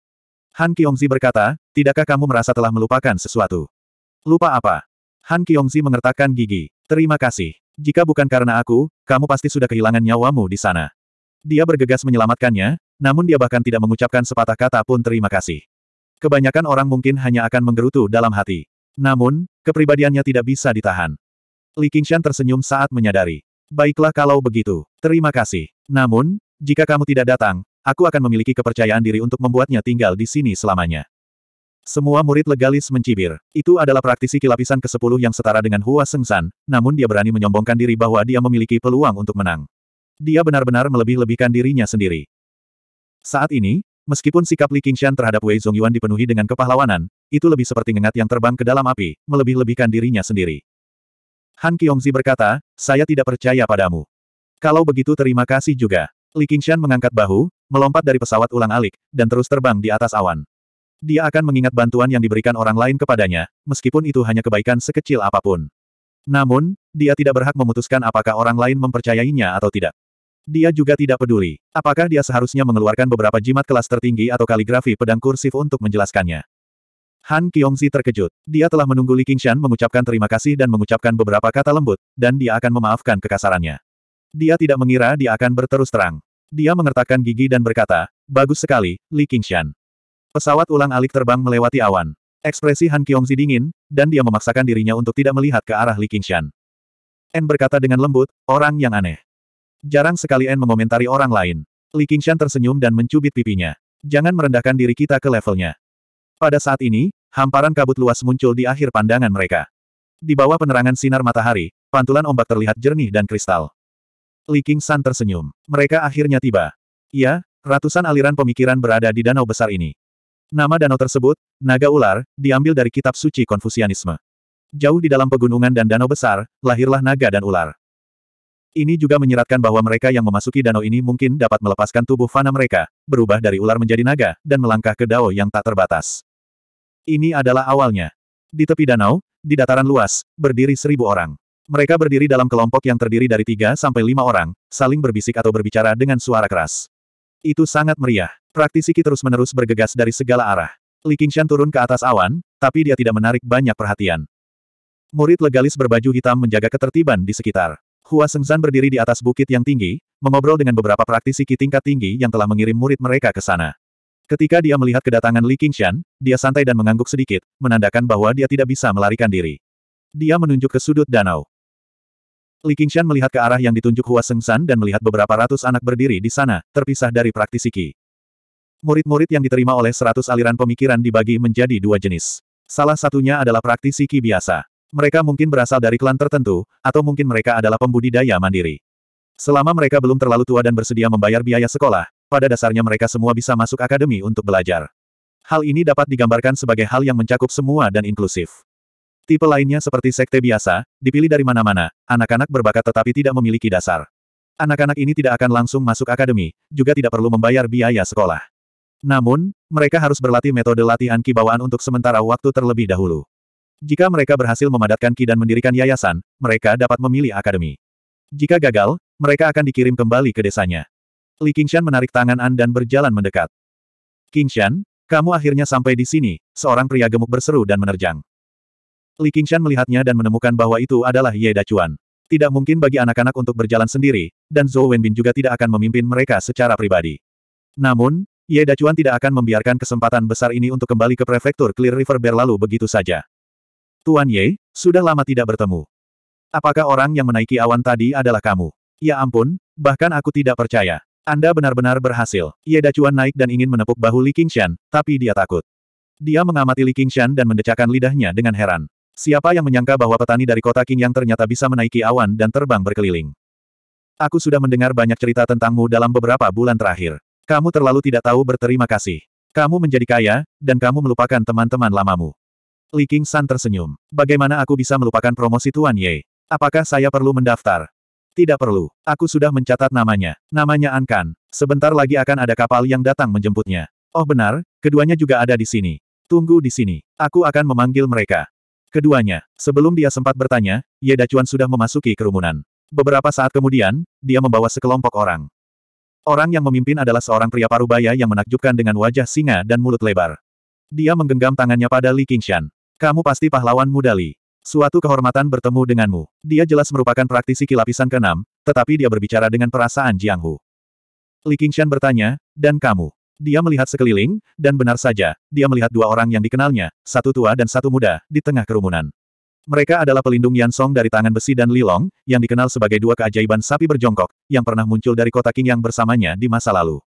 Han Kiongzi berkata, tidakkah kamu merasa telah melupakan sesuatu? Lupa apa? Han Kiongzi mengertakkan gigi. Terima kasih. Jika bukan karena aku, kamu pasti sudah kehilangan nyawamu di sana. Dia bergegas menyelamatkannya, namun dia bahkan tidak mengucapkan sepatah kata pun terima kasih. Kebanyakan orang mungkin hanya akan menggerutu dalam hati. Namun, kepribadiannya tidak bisa ditahan. Li Qingshan tersenyum saat menyadari. Baiklah kalau begitu, terima kasih. Namun, jika kamu tidak datang, aku akan memiliki kepercayaan diri untuk membuatnya tinggal di sini selamanya. Semua murid legalis mencibir. Itu adalah praktisi kilapisan ke-10 yang setara dengan Hua Sengsan, namun dia berani menyombongkan diri bahwa dia memiliki peluang untuk menang. Dia benar-benar melebih-lebihkan dirinya sendiri. Saat ini, Meskipun sikap Li Qingshan terhadap Wei Zongyuan dipenuhi dengan kepahlawanan, itu lebih seperti ngengat yang terbang ke dalam api, melebih-lebihkan dirinya sendiri. Han Qiongzi berkata, saya tidak percaya padamu. Kalau begitu terima kasih juga. Li Qingshan mengangkat bahu, melompat dari pesawat ulang alik, dan terus terbang di atas awan. Dia akan mengingat bantuan yang diberikan orang lain kepadanya, meskipun itu hanya kebaikan sekecil apapun. Namun, dia tidak berhak memutuskan apakah orang lain mempercayainya atau tidak. Dia juga tidak peduli. Apakah dia seharusnya mengeluarkan beberapa jimat kelas tertinggi atau kaligrafi pedang kursif untuk menjelaskannya? Han Kiongzi terkejut. Dia telah menunggu Li Qingshan mengucapkan terima kasih dan mengucapkan beberapa kata lembut, dan dia akan memaafkan kekasarannya. Dia tidak mengira dia akan berterus terang. Dia mengertakkan gigi dan berkata, Bagus sekali, Li Qingshan. Pesawat ulang alik terbang melewati awan. Ekspresi Han Kiongzi dingin, dan dia memaksakan dirinya untuk tidak melihat ke arah Li Qingshan. N berkata dengan lembut, orang yang aneh. Jarang sekali En mengomentari orang lain. Li Qingshan tersenyum dan mencubit pipinya. Jangan merendahkan diri kita ke levelnya. Pada saat ini, hamparan kabut luas muncul di akhir pandangan mereka. Di bawah penerangan sinar matahari, pantulan ombak terlihat jernih dan kristal. Li Qingshan tersenyum. Mereka akhirnya tiba. Ya, ratusan aliran pemikiran berada di danau besar ini. Nama danau tersebut, Naga Ular, diambil dari kitab suci Konfusianisme. Jauh di dalam pegunungan dan danau besar, lahirlah naga dan ular. Ini juga menyeratkan bahwa mereka yang memasuki danau ini mungkin dapat melepaskan tubuh fana mereka, berubah dari ular menjadi naga, dan melangkah ke dao yang tak terbatas. Ini adalah awalnya. Di tepi danau, di dataran luas, berdiri seribu orang. Mereka berdiri dalam kelompok yang terdiri dari tiga sampai lima orang, saling berbisik atau berbicara dengan suara keras. Itu sangat meriah. Praktisi Qi terus-menerus bergegas dari segala arah. Li Qingshan turun ke atas awan, tapi dia tidak menarik banyak perhatian. Murid legalis berbaju hitam menjaga ketertiban di sekitar. Hua Sengzan berdiri di atas bukit yang tinggi, mengobrol dengan beberapa praktisi Qi tingkat tinggi yang telah mengirim murid mereka ke sana. Ketika dia melihat kedatangan Li Qingshan, dia santai dan mengangguk sedikit, menandakan bahwa dia tidak bisa melarikan diri. Dia menunjuk ke sudut danau. Li Qingshan melihat ke arah yang ditunjuk Hua Sengzan dan melihat beberapa ratus anak berdiri di sana, terpisah dari praktisi Qi. Murid-murid yang diterima oleh seratus aliran pemikiran dibagi menjadi dua jenis. Salah satunya adalah praktisi Qi biasa. Mereka mungkin berasal dari klan tertentu, atau mungkin mereka adalah pembudidaya mandiri. Selama mereka belum terlalu tua dan bersedia membayar biaya sekolah, pada dasarnya mereka semua bisa masuk akademi untuk belajar. Hal ini dapat digambarkan sebagai hal yang mencakup semua dan inklusif. Tipe lainnya seperti sekte biasa, dipilih dari mana-mana, anak-anak berbakat tetapi tidak memiliki dasar. Anak-anak ini tidak akan langsung masuk akademi, juga tidak perlu membayar biaya sekolah. Namun, mereka harus berlatih metode latihan kibawaan untuk sementara waktu terlebih dahulu. Jika mereka berhasil memadatkan Ki dan mendirikan yayasan, mereka dapat memilih akademi. Jika gagal, mereka akan dikirim kembali ke desanya. Li Qingshan menarik tangan An dan berjalan mendekat. Qingshan, kamu akhirnya sampai di sini, seorang pria gemuk berseru dan menerjang. Li Qingshan melihatnya dan menemukan bahwa itu adalah Ye Dacuan. Tidak mungkin bagi anak-anak untuk berjalan sendiri, dan Zhou Wenbin juga tidak akan memimpin mereka secara pribadi. Namun, Ye Dacuan tidak akan membiarkan kesempatan besar ini untuk kembali ke prefektur Clear River Bear begitu saja. Tuan Ye, sudah lama tidak bertemu. Apakah orang yang menaiki awan tadi adalah kamu? Ya ampun, bahkan aku tidak percaya. Anda benar-benar berhasil. Ye iya Dacuan naik dan ingin menepuk bahu Li Qingshan, tapi dia takut. Dia mengamati Li Qingshan dan mendecakkan lidahnya dengan heran. Siapa yang menyangka bahwa petani dari kota King yang ternyata bisa menaiki awan dan terbang berkeliling? Aku sudah mendengar banyak cerita tentangmu dalam beberapa bulan terakhir. Kamu terlalu tidak tahu berterima kasih. Kamu menjadi kaya, dan kamu melupakan teman-teman lamamu. Li King San tersenyum. Bagaimana aku bisa melupakan promosi Tuan Ye? Apakah saya perlu mendaftar? Tidak perlu. Aku sudah mencatat namanya. Namanya Ankan. Sebentar lagi akan ada kapal yang datang menjemputnya. Oh benar, keduanya juga ada di sini. Tunggu di sini. Aku akan memanggil mereka. Keduanya. Sebelum dia sempat bertanya, Ye Dacuan sudah memasuki kerumunan. Beberapa saat kemudian, dia membawa sekelompok orang. Orang yang memimpin adalah seorang pria parubaya yang menakjubkan dengan wajah singa dan mulut lebar. Dia menggenggam tangannya pada Li Qingshan. Kamu pasti pahlawan muda Li. Suatu kehormatan bertemu denganmu. Dia jelas merupakan praktisi kilapisan keenam, tetapi dia berbicara dengan perasaan Jiang Hu. Li Qingshan bertanya, dan kamu? Dia melihat sekeliling, dan benar saja, dia melihat dua orang yang dikenalnya, satu tua dan satu muda, di tengah kerumunan. Mereka adalah pelindung Yan Song dari tangan besi dan Li Long, yang dikenal sebagai dua keajaiban sapi berjongkok, yang pernah muncul dari kota King yang bersamanya di masa lalu.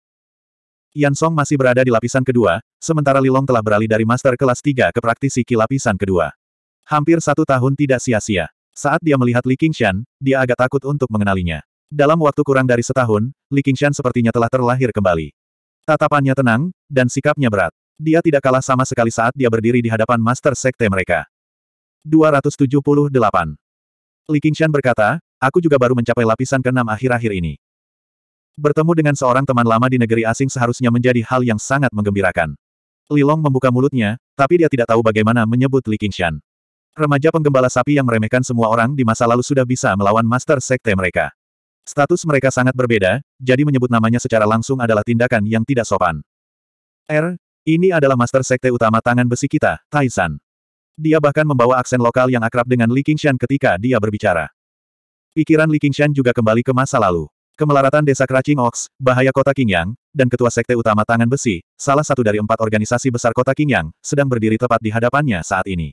Yan Song masih berada di lapisan kedua, sementara Li Long telah beralih dari master kelas 3 ke praktisi ki lapisan kedua. Hampir satu tahun tidak sia-sia. Saat dia melihat Li Qingshan, dia agak takut untuk mengenalinya. Dalam waktu kurang dari setahun, Li Qingshan sepertinya telah terlahir kembali. Tatapannya tenang, dan sikapnya berat. Dia tidak kalah sama sekali saat dia berdiri di hadapan Master Sekte mereka. 278. Li Qingshan berkata, aku juga baru mencapai lapisan ke-6 akhir-akhir ini. Bertemu dengan seorang teman lama di negeri asing seharusnya menjadi hal yang sangat menggembirakan. Lilong membuka mulutnya, tapi dia tidak tahu bagaimana menyebut Li Qingshan. Remaja penggembala sapi yang meremehkan semua orang di masa lalu sudah bisa melawan master sekte mereka. Status mereka sangat berbeda, jadi menyebut namanya secara langsung adalah tindakan yang tidak sopan. R, er, ini adalah master sekte utama tangan besi kita, Taishan. Dia bahkan membawa aksen lokal yang akrab dengan Li Qingshan ketika dia berbicara. Pikiran Li Qingshan juga kembali ke masa lalu. Kemelaratan desa Keracing Ox, bahaya kota Qingyang, dan ketua sekte utama Tangan Besi, salah satu dari empat organisasi besar kota Qingyang, sedang berdiri tepat di hadapannya saat ini.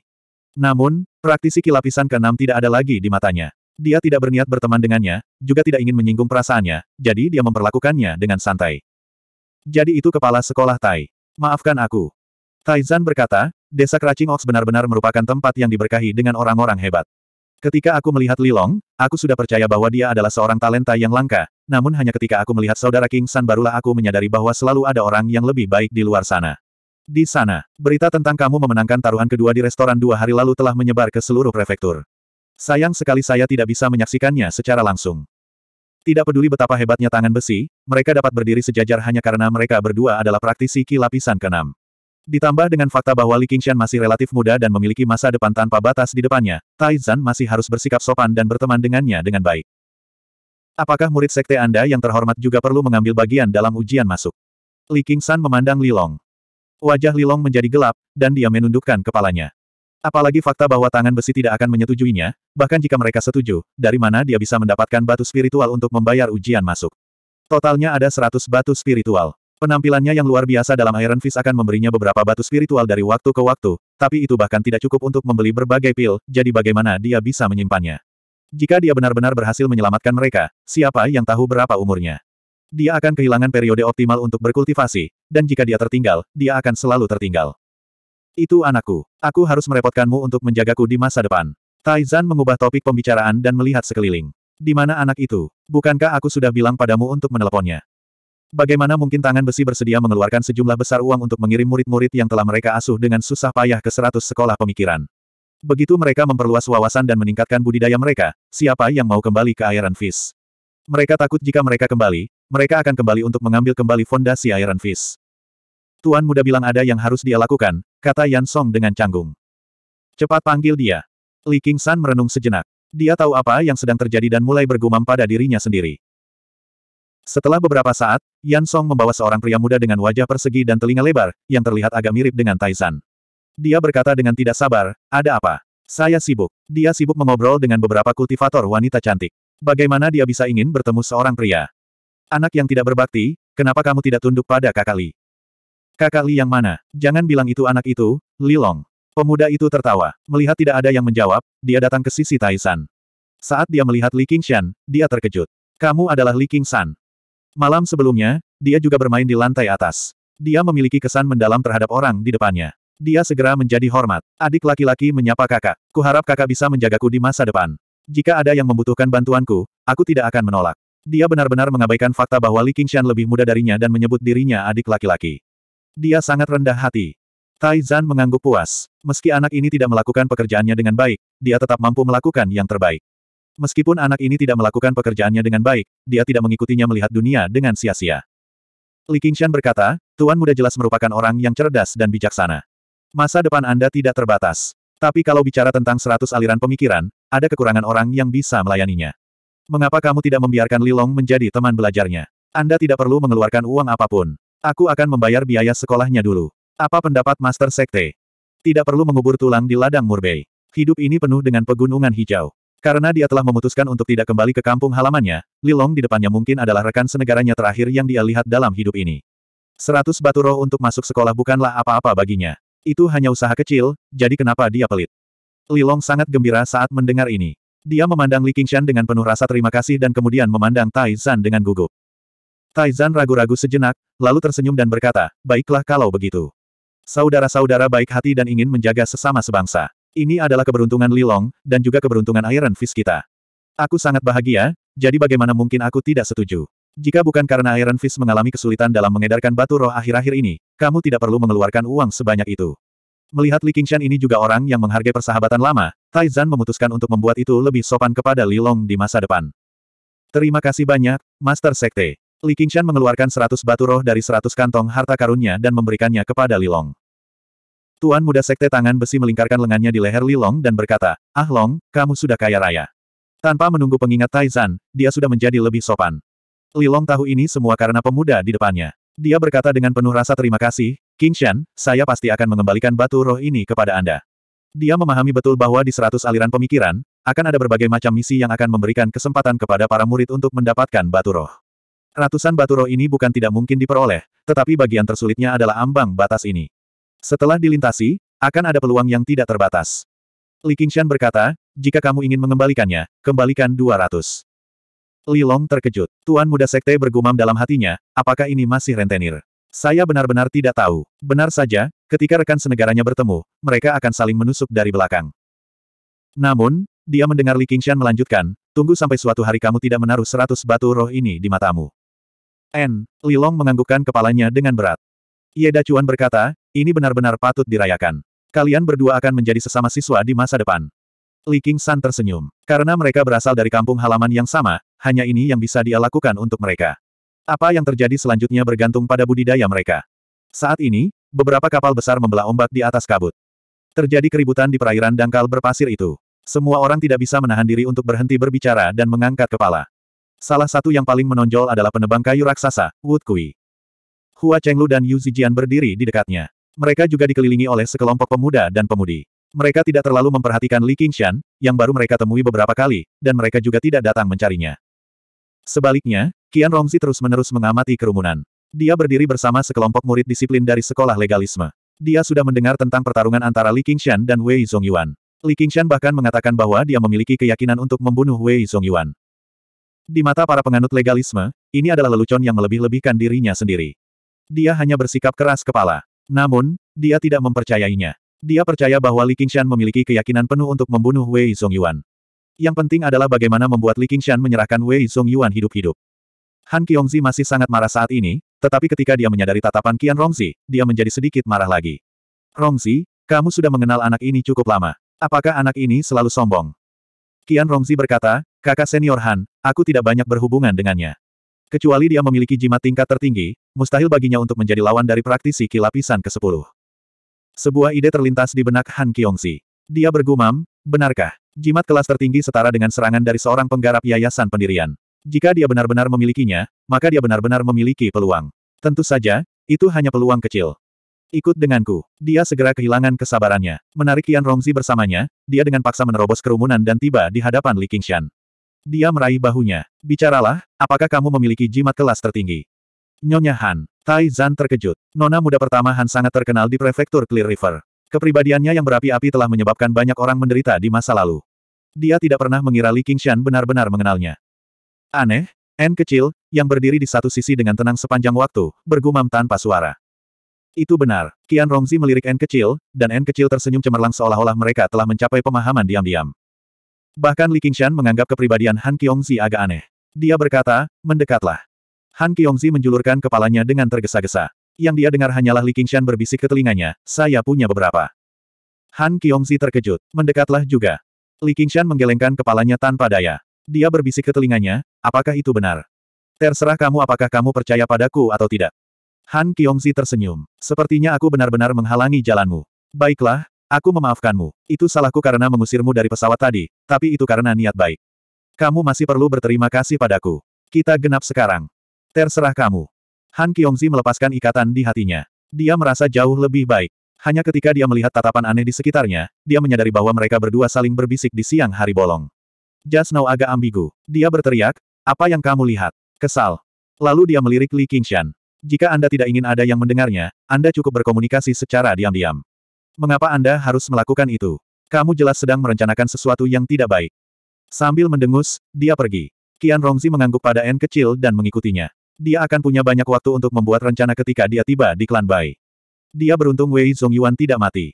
Namun, praktisi kilapisan ke-6 tidak ada lagi di matanya. Dia tidak berniat berteman dengannya, juga tidak ingin menyinggung perasaannya, jadi dia memperlakukannya dengan santai. Jadi itu kepala sekolah Tai. Maafkan aku. Taizan berkata, desa Keracing Ox benar-benar merupakan tempat yang diberkahi dengan orang-orang hebat. Ketika aku melihat Lilong, aku sudah percaya bahwa dia adalah seorang talenta yang langka, namun hanya ketika aku melihat saudara King San barulah aku menyadari bahwa selalu ada orang yang lebih baik di luar sana. Di sana, berita tentang kamu memenangkan taruhan kedua di restoran dua hari lalu telah menyebar ke seluruh prefektur. Sayang sekali saya tidak bisa menyaksikannya secara langsung. Tidak peduli betapa hebatnya tangan besi, mereka dapat berdiri sejajar hanya karena mereka berdua adalah praktisi Ki lapisan keenam. Ditambah dengan fakta bahwa Li Qingshan masih relatif muda dan memiliki masa depan tanpa batas di depannya, Tai Zan masih harus bersikap sopan dan berteman dengannya dengan baik. Apakah murid sekte Anda yang terhormat juga perlu mengambil bagian dalam ujian masuk? Li Qingshan memandang Li Long. Wajah Li Long menjadi gelap, dan dia menundukkan kepalanya. Apalagi fakta bahwa tangan besi tidak akan menyetujuinya, bahkan jika mereka setuju, dari mana dia bisa mendapatkan batu spiritual untuk membayar ujian masuk. Totalnya ada 100 batu spiritual. Penampilannya yang luar biasa dalam Iron Fist akan memberinya beberapa batu spiritual dari waktu ke waktu, tapi itu bahkan tidak cukup untuk membeli berbagai pil, jadi bagaimana dia bisa menyimpannya. Jika dia benar-benar berhasil menyelamatkan mereka, siapa yang tahu berapa umurnya. Dia akan kehilangan periode optimal untuk berkultivasi, dan jika dia tertinggal, dia akan selalu tertinggal. Itu anakku. Aku harus merepotkanmu untuk menjagaku di masa depan. Taizan mengubah topik pembicaraan dan melihat sekeliling. Di mana anak itu? Bukankah aku sudah bilang padamu untuk meneleponnya? Bagaimana mungkin tangan besi bersedia mengeluarkan sejumlah besar uang untuk mengirim murid-murid yang telah mereka asuh dengan susah payah ke seratus sekolah pemikiran? Begitu mereka memperluas wawasan dan meningkatkan budidaya mereka, siapa yang mau kembali ke Iron Fist? Mereka takut jika mereka kembali, mereka akan kembali untuk mengambil kembali fondasi Iron Fist. Tuan muda bilang ada yang harus dia lakukan, kata Yan Song dengan canggung. Cepat panggil dia. Li King San merenung sejenak. Dia tahu apa yang sedang terjadi dan mulai bergumam pada dirinya sendiri. Setelah beberapa saat, Yan Song membawa seorang pria muda dengan wajah persegi dan telinga lebar, yang terlihat agak mirip dengan Taizan. Dia berkata dengan tidak sabar, ada apa? Saya sibuk. Dia sibuk mengobrol dengan beberapa kultivator wanita cantik. Bagaimana dia bisa ingin bertemu seorang pria? Anak yang tidak berbakti, kenapa kamu tidak tunduk pada kakak Li? Kakak Li yang mana? Jangan bilang itu anak itu, Li Long. Pemuda itu tertawa. Melihat tidak ada yang menjawab, dia datang ke sisi Taisan. Saat dia melihat Li Qingshan, dia terkejut. Kamu adalah Li Qingshan. Malam sebelumnya, dia juga bermain di lantai atas. Dia memiliki kesan mendalam terhadap orang di depannya. Dia segera menjadi hormat. Adik laki-laki menyapa kakak. Kuharap kakak bisa menjagaku di masa depan. Jika ada yang membutuhkan bantuanku, aku tidak akan menolak. Dia benar-benar mengabaikan fakta bahwa Li Qingshan lebih muda darinya dan menyebut dirinya adik laki-laki. Dia sangat rendah hati. Tai Zan mengangguk puas. Meski anak ini tidak melakukan pekerjaannya dengan baik, dia tetap mampu melakukan yang terbaik. Meskipun anak ini tidak melakukan pekerjaannya dengan baik, dia tidak mengikutinya melihat dunia dengan sia-sia. Li Qingshan berkata, Tuan Muda jelas merupakan orang yang cerdas dan bijaksana. Masa depan Anda tidak terbatas. Tapi kalau bicara tentang seratus aliran pemikiran, ada kekurangan orang yang bisa melayaninya. Mengapa kamu tidak membiarkan Lilong menjadi teman belajarnya? Anda tidak perlu mengeluarkan uang apapun. Aku akan membayar biaya sekolahnya dulu. Apa pendapat Master Sekte? Tidak perlu mengubur tulang di ladang murbei. Hidup ini penuh dengan pegunungan hijau. Karena dia telah memutuskan untuk tidak kembali ke kampung halamannya, Lilong di depannya mungkin adalah rekan senegaranya terakhir yang dia lihat dalam hidup ini. Seratus batu roh untuk masuk sekolah bukanlah apa-apa baginya. Itu hanya usaha kecil, jadi kenapa dia pelit? Li Long sangat gembira saat mendengar ini. Dia memandang Li Qingshan dengan penuh rasa terima kasih dan kemudian memandang Tai Zan dengan gugup. Tai Zan ragu-ragu sejenak, lalu tersenyum dan berkata, baiklah kalau begitu. Saudara-saudara baik hati dan ingin menjaga sesama sebangsa. Ini adalah keberuntungan Li Long, dan juga keberuntungan Iron Fist kita. Aku sangat bahagia, jadi bagaimana mungkin aku tidak setuju? Jika bukan karena Iron Fist mengalami kesulitan dalam mengedarkan batu roh akhir-akhir ini, kamu tidak perlu mengeluarkan uang sebanyak itu. Melihat Li Qingshan ini juga orang yang menghargai persahabatan lama, Tai Zan memutuskan untuk membuat itu lebih sopan kepada Li Long di masa depan. Terima kasih banyak, Master Sekte. Li Qingshan mengeluarkan seratus batu roh dari seratus kantong harta karunnya dan memberikannya kepada Li Long. Tuan muda sekte tangan besi melingkarkan lengannya di leher Li Long dan berkata, Ah Long, kamu sudah kaya raya. Tanpa menunggu pengingat Taizan, dia sudah menjadi lebih sopan. Lilong tahu ini semua karena pemuda di depannya. Dia berkata dengan penuh rasa terima kasih, King Shan, saya pasti akan mengembalikan batu roh ini kepada Anda. Dia memahami betul bahwa di seratus aliran pemikiran, akan ada berbagai macam misi yang akan memberikan kesempatan kepada para murid untuk mendapatkan batu roh. Ratusan batu roh ini bukan tidak mungkin diperoleh, tetapi bagian tersulitnya adalah ambang batas ini. Setelah dilintasi, akan ada peluang yang tidak terbatas. Li Qingshan berkata, jika kamu ingin mengembalikannya, kembalikan 200. Li Long terkejut. Tuan muda sekte bergumam dalam hatinya, apakah ini masih rentenir? Saya benar-benar tidak tahu. Benar saja, ketika rekan senegaranya bertemu, mereka akan saling menusuk dari belakang. Namun, dia mendengar Li Qingshan melanjutkan, tunggu sampai suatu hari kamu tidak menaruh seratus batu roh ini di matamu. N. Long menganggukkan kepalanya dengan berat. Ye iya, Dacuan berkata, ini benar-benar patut dirayakan. Kalian berdua akan menjadi sesama siswa di masa depan. Li Sun tersenyum. Karena mereka berasal dari kampung halaman yang sama, hanya ini yang bisa dia lakukan untuk mereka. Apa yang terjadi selanjutnya bergantung pada budidaya mereka. Saat ini, beberapa kapal besar membelah ombak di atas kabut. Terjadi keributan di perairan dangkal berpasir itu. Semua orang tidak bisa menahan diri untuk berhenti berbicara dan mengangkat kepala. Salah satu yang paling menonjol adalah penebang kayu raksasa, Wood Kui. Hua Chenglu dan Yu Zijian berdiri di dekatnya. Mereka juga dikelilingi oleh sekelompok pemuda dan pemudi. Mereka tidak terlalu memperhatikan Li Qingshan, yang baru mereka temui beberapa kali, dan mereka juga tidak datang mencarinya. Sebaliknya, Qian Rongzi terus-menerus mengamati kerumunan. Dia berdiri bersama sekelompok murid disiplin dari sekolah legalisme. Dia sudah mendengar tentang pertarungan antara Li Qingshan dan Wei Zongyuan. Li Qingshan bahkan mengatakan bahwa dia memiliki keyakinan untuk membunuh Wei Zongyuan. Di mata para penganut legalisme, ini adalah lelucon yang melebih-lebihkan dirinya sendiri. Dia hanya bersikap keras kepala. Namun, dia tidak mempercayainya. Dia percaya bahwa Li Qingshan memiliki keyakinan penuh untuk membunuh Wei Zongyuan. Yang penting adalah bagaimana membuat Li Qingshan menyerahkan Wei Zongyuan hidup-hidup. Han Qiongzi masih sangat marah saat ini, tetapi ketika dia menyadari tatapan Qian Rongzi, dia menjadi sedikit marah lagi. Rongzi, kamu sudah mengenal anak ini cukup lama. Apakah anak ini selalu sombong? Qian Rongzi berkata, kakak senior Han, aku tidak banyak berhubungan dengannya. Kecuali dia memiliki jimat tingkat tertinggi, mustahil baginya untuk menjadi lawan dari praktisi kilapisan ke-10. Sebuah ide terlintas di benak Han Kyongsi. Dia bergumam, benarkah? Jimat kelas tertinggi setara dengan serangan dari seorang penggarap yayasan pendirian. Jika dia benar-benar memilikinya, maka dia benar-benar memiliki peluang. Tentu saja, itu hanya peluang kecil. Ikut denganku. Dia segera kehilangan kesabarannya. Menarik Yan Rongzi bersamanya, dia dengan paksa menerobos kerumunan dan tiba di hadapan Li Qingshan. Dia meraih bahunya. Bicaralah, apakah kamu memiliki jimat kelas tertinggi? Nyonya Han, Tai Zan terkejut. Nona muda pertama Han sangat terkenal di prefektur Clear River. Kepribadiannya yang berapi-api telah menyebabkan banyak orang menderita di masa lalu. Dia tidak pernah mengira Li Qingshan benar-benar mengenalnya. Aneh, N kecil, yang berdiri di satu sisi dengan tenang sepanjang waktu, bergumam tanpa suara. Itu benar, Qian Rongzi melirik N kecil, dan N kecil tersenyum cemerlang seolah-olah mereka telah mencapai pemahaman diam-diam. Bahkan Li Qingshan menganggap kepribadian Han Qiongzi agak aneh. Dia berkata, mendekatlah. Han Kiongzi menjulurkan kepalanya dengan tergesa-gesa. Yang dia dengar hanyalah Li Qingshan berbisik ke telinganya, saya punya beberapa. Han Kiongzi terkejut, mendekatlah juga. Li Qingshan menggelengkan kepalanya tanpa daya. Dia berbisik ke telinganya, apakah itu benar? Terserah kamu apakah kamu percaya padaku atau tidak. Han Kiongzi tersenyum. Sepertinya aku benar-benar menghalangi jalanmu. Baiklah, aku memaafkanmu. Itu salahku karena mengusirmu dari pesawat tadi, tapi itu karena niat baik. Kamu masih perlu berterima kasih padaku. Kita genap sekarang. Terserah kamu. Han Kiongzi melepaskan ikatan di hatinya. Dia merasa jauh lebih baik. Hanya ketika dia melihat tatapan aneh di sekitarnya, dia menyadari bahwa mereka berdua saling berbisik di siang hari bolong. Jasnow agak ambigu. Dia berteriak, apa yang kamu lihat? Kesal. Lalu dia melirik Li Qingshan. Jika Anda tidak ingin ada yang mendengarnya, Anda cukup berkomunikasi secara diam-diam. Mengapa Anda harus melakukan itu? Kamu jelas sedang merencanakan sesuatu yang tidak baik. Sambil mendengus, dia pergi. Qian Rongzi mengangguk pada N kecil dan mengikutinya. Dia akan punya banyak waktu untuk membuat rencana ketika dia tiba di klan Bai. Dia beruntung Wei Zongyuan tidak mati.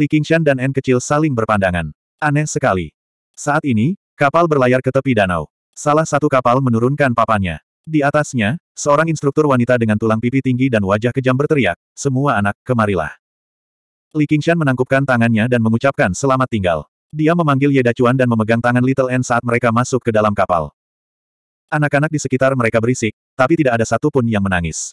Li Qingshan dan En kecil saling berpandangan. Aneh sekali. Saat ini, kapal berlayar ke tepi danau. Salah satu kapal menurunkan papannya. Di atasnya, seorang instruktur wanita dengan tulang pipi tinggi dan wajah kejam berteriak, semua anak, kemarilah. Li Qingshan menangkupkan tangannya dan mengucapkan selamat tinggal. Dia memanggil Ye Dacuan dan memegang tangan Little En saat mereka masuk ke dalam kapal. Anak-anak di sekitar mereka berisik, tapi tidak ada satupun yang menangis.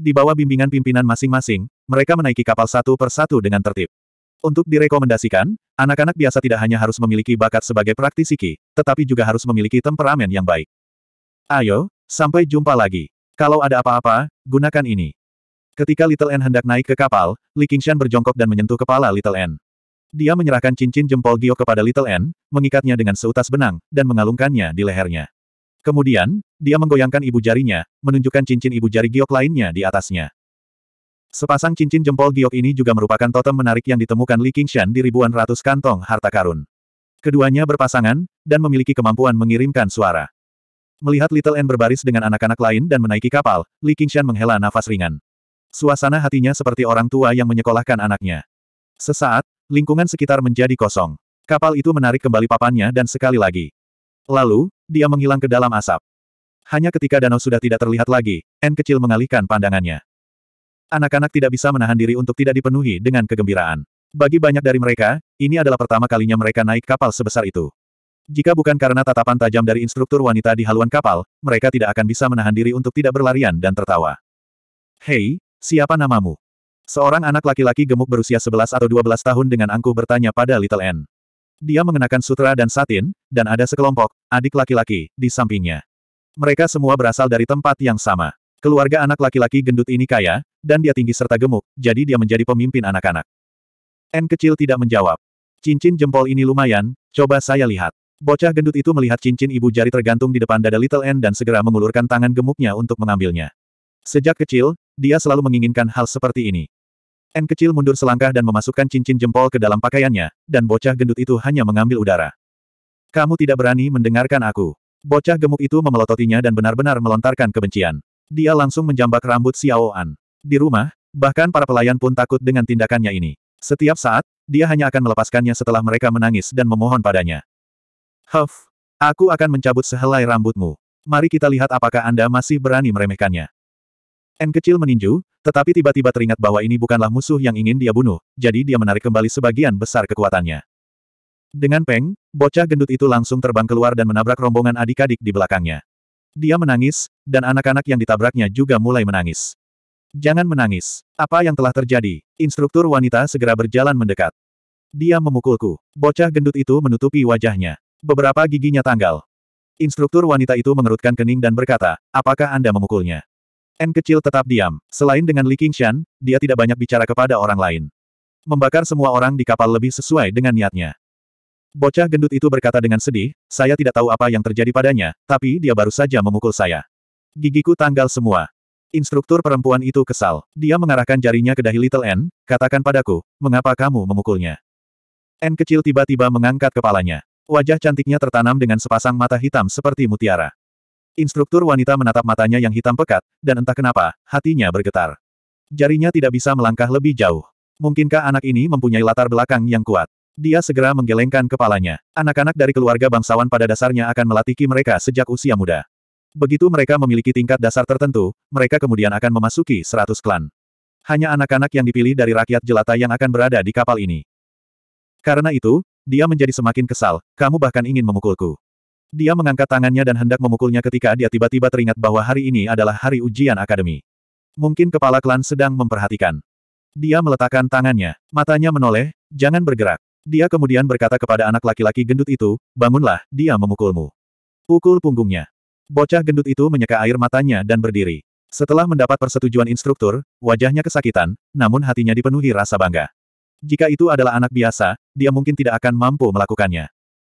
Di bawah bimbingan pimpinan masing-masing, mereka menaiki kapal satu persatu dengan tertib. Untuk direkomendasikan, anak-anak biasa tidak hanya harus memiliki bakat sebagai praktisi Ki, tetapi juga harus memiliki temperamen yang baik. Ayo, sampai jumpa lagi. Kalau ada apa-apa, gunakan ini. Ketika Little N hendak naik ke kapal, Li Qingshan berjongkok dan menyentuh kepala Little N. Dia menyerahkan cincin jempol Gio kepada Little N, mengikatnya dengan seutas benang, dan mengalungkannya di lehernya. Kemudian, dia menggoyangkan ibu jarinya, menunjukkan cincin ibu jari giok lainnya di atasnya. Sepasang cincin jempol giok ini juga merupakan totem menarik yang ditemukan Li Qingshan di ribuan ratus kantong harta karun. Keduanya berpasangan, dan memiliki kemampuan mengirimkan suara. Melihat Little N berbaris dengan anak-anak lain dan menaiki kapal, Li Qingshan menghela nafas ringan. Suasana hatinya seperti orang tua yang menyekolahkan anaknya. Sesaat, lingkungan sekitar menjadi kosong. Kapal itu menarik kembali papannya dan sekali lagi. Lalu, dia menghilang ke dalam asap. Hanya ketika danau sudah tidak terlihat lagi, N kecil mengalihkan pandangannya. Anak-anak tidak bisa menahan diri untuk tidak dipenuhi dengan kegembiraan. Bagi banyak dari mereka, ini adalah pertama kalinya mereka naik kapal sebesar itu. Jika bukan karena tatapan tajam dari instruktur wanita di haluan kapal, mereka tidak akan bisa menahan diri untuk tidak berlarian dan tertawa. Hei, siapa namamu? Seorang anak laki-laki gemuk berusia 11 atau 12 tahun dengan angkuh bertanya pada Little N. Dia mengenakan sutra dan satin, dan ada sekelompok, adik laki-laki, di sampingnya. Mereka semua berasal dari tempat yang sama. Keluarga anak laki-laki gendut ini kaya, dan dia tinggi serta gemuk, jadi dia menjadi pemimpin anak-anak. N kecil tidak menjawab. Cincin jempol ini lumayan, coba saya lihat. Bocah gendut itu melihat cincin ibu jari tergantung di depan dada Little N dan segera mengulurkan tangan gemuknya untuk mengambilnya. Sejak kecil, dia selalu menginginkan hal seperti ini. N kecil mundur selangkah dan memasukkan cincin jempol ke dalam pakaiannya, dan bocah gendut itu hanya mengambil udara. Kamu tidak berani mendengarkan aku. Bocah gemuk itu memelototinya dan benar-benar melontarkan kebencian. Dia langsung menjambak rambut Xiao An. Di rumah, bahkan para pelayan pun takut dengan tindakannya ini. Setiap saat, dia hanya akan melepaskannya setelah mereka menangis dan memohon padanya. Huff, aku akan mencabut sehelai rambutmu. Mari kita lihat apakah Anda masih berani meremehkannya. N kecil meninju, tetapi tiba-tiba teringat bahwa ini bukanlah musuh yang ingin dia bunuh, jadi dia menarik kembali sebagian besar kekuatannya. Dengan peng, bocah gendut itu langsung terbang keluar dan menabrak rombongan adik-adik di belakangnya. Dia menangis, dan anak-anak yang ditabraknya juga mulai menangis. Jangan menangis. Apa yang telah terjadi? Instruktur wanita segera berjalan mendekat. Dia memukulku. Bocah gendut itu menutupi wajahnya. Beberapa giginya tanggal. Instruktur wanita itu mengerutkan kening dan berkata, apakah Anda memukulnya? N kecil tetap diam. Selain dengan Li Qingshan, dia tidak banyak bicara kepada orang lain. Membakar semua orang di kapal lebih sesuai dengan niatnya. Bocah gendut itu berkata dengan sedih, saya tidak tahu apa yang terjadi padanya, tapi dia baru saja memukul saya. Gigiku tanggal semua. Instruktur perempuan itu kesal. Dia mengarahkan jarinya ke dahi Little N, katakan padaku, mengapa kamu memukulnya? N kecil tiba-tiba mengangkat kepalanya. Wajah cantiknya tertanam dengan sepasang mata hitam seperti mutiara. Instruktur wanita menatap matanya yang hitam pekat, dan entah kenapa, hatinya bergetar. Jarinya tidak bisa melangkah lebih jauh. Mungkinkah anak ini mempunyai latar belakang yang kuat? Dia segera menggelengkan kepalanya. Anak-anak dari keluarga bangsawan pada dasarnya akan melatih mereka sejak usia muda. Begitu mereka memiliki tingkat dasar tertentu, mereka kemudian akan memasuki seratus klan. Hanya anak-anak yang dipilih dari rakyat jelata yang akan berada di kapal ini. Karena itu, dia menjadi semakin kesal, kamu bahkan ingin memukulku. Dia mengangkat tangannya dan hendak memukulnya ketika dia tiba-tiba teringat bahwa hari ini adalah hari ujian akademi. Mungkin kepala klan sedang memperhatikan. Dia meletakkan tangannya, matanya menoleh, jangan bergerak. Dia kemudian berkata kepada anak laki-laki gendut itu, bangunlah, dia memukulmu. Pukul punggungnya. Bocah gendut itu menyeka air matanya dan berdiri. Setelah mendapat persetujuan instruktur, wajahnya kesakitan, namun hatinya dipenuhi rasa bangga. Jika itu adalah anak biasa, dia mungkin tidak akan mampu melakukannya.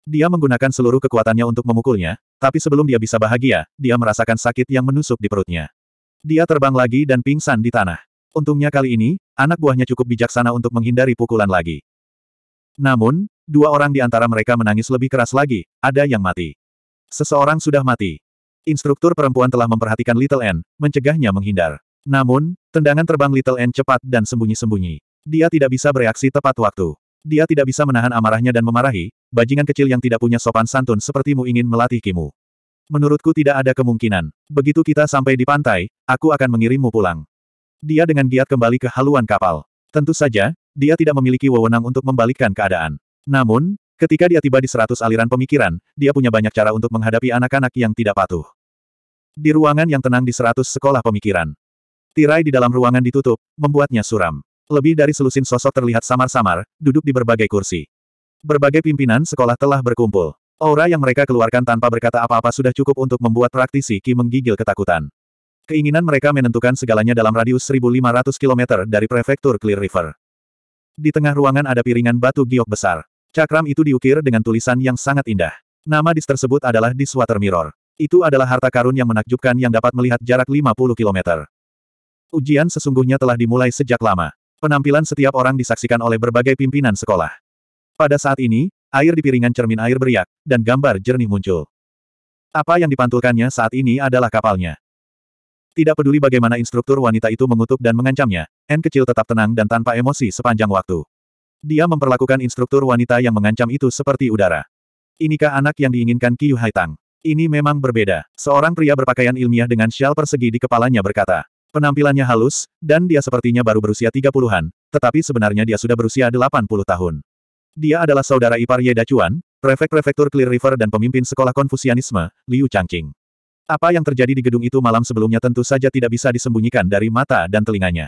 Dia menggunakan seluruh kekuatannya untuk memukulnya, tapi sebelum dia bisa bahagia, dia merasakan sakit yang menusuk di perutnya. Dia terbang lagi dan pingsan di tanah. Untungnya kali ini, anak buahnya cukup bijaksana untuk menghindari pukulan lagi. Namun, dua orang di antara mereka menangis lebih keras lagi, ada yang mati. Seseorang sudah mati. Instruktur perempuan telah memperhatikan Little N, mencegahnya menghindar. Namun, tendangan terbang Little N cepat dan sembunyi-sembunyi. Dia tidak bisa bereaksi tepat waktu. Dia tidak bisa menahan amarahnya dan memarahi, bajingan kecil yang tidak punya sopan santun sepertimu ingin melatih Kimu. Menurutku tidak ada kemungkinan. Begitu kita sampai di pantai, aku akan mengirimmu pulang. Dia dengan giat kembali ke haluan kapal. Tentu saja, dia tidak memiliki wewenang untuk membalikkan keadaan. Namun, ketika dia tiba di seratus aliran pemikiran, dia punya banyak cara untuk menghadapi anak-anak yang tidak patuh. Di ruangan yang tenang di seratus sekolah pemikiran. Tirai di dalam ruangan ditutup, membuatnya suram. Lebih dari selusin sosok terlihat samar-samar, duduk di berbagai kursi. Berbagai pimpinan sekolah telah berkumpul. Aura yang mereka keluarkan tanpa berkata apa-apa sudah cukup untuk membuat praktisi Kim menggigil ketakutan. Keinginan mereka menentukan segalanya dalam radius 1.500 km dari prefektur Clear River. Di tengah ruangan ada piringan batu giok besar. Cakram itu diukir dengan tulisan yang sangat indah. Nama dis tersebut adalah Dis Water Mirror. Itu adalah harta karun yang menakjubkan yang dapat melihat jarak 50 km. Ujian sesungguhnya telah dimulai sejak lama. Penampilan setiap orang disaksikan oleh berbagai pimpinan sekolah. Pada saat ini, air di piringan cermin air beriak, dan gambar jernih muncul. Apa yang dipantulkannya saat ini adalah kapalnya. Tidak peduli bagaimana instruktur wanita itu mengutuk dan mengancamnya, N kecil tetap tenang dan tanpa emosi sepanjang waktu. Dia memperlakukan instruktur wanita yang mengancam itu seperti udara. Inikah anak yang diinginkan Kiyu Haitang? Ini memang berbeda. Seorang pria berpakaian ilmiah dengan syal persegi di kepalanya berkata. Penampilannya halus, dan dia sepertinya baru berusia 30-an, tetapi sebenarnya dia sudah berusia 80 tahun. Dia adalah saudara ipar Ye Dacuan, prefek prefektur Clear River dan pemimpin sekolah Konfusianisme, Liu Changqing. Apa yang terjadi di gedung itu malam sebelumnya tentu saja tidak bisa disembunyikan dari mata dan telinganya.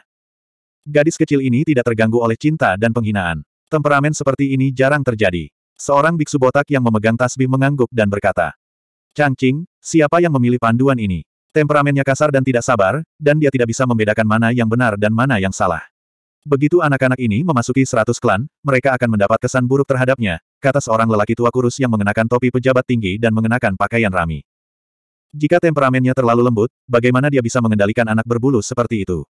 Gadis kecil ini tidak terganggu oleh cinta dan penghinaan. Temperamen seperti ini jarang terjadi. Seorang biksu botak yang memegang tasbih mengangguk dan berkata, Changqing, siapa yang memilih panduan ini? Temperamennya kasar dan tidak sabar, dan dia tidak bisa membedakan mana yang benar dan mana yang salah. Begitu anak-anak ini memasuki seratus klan, mereka akan mendapat kesan buruk terhadapnya, kata seorang lelaki tua kurus yang mengenakan topi pejabat tinggi dan mengenakan pakaian rami. Jika temperamennya terlalu lembut, bagaimana dia bisa mengendalikan anak berbulu seperti itu?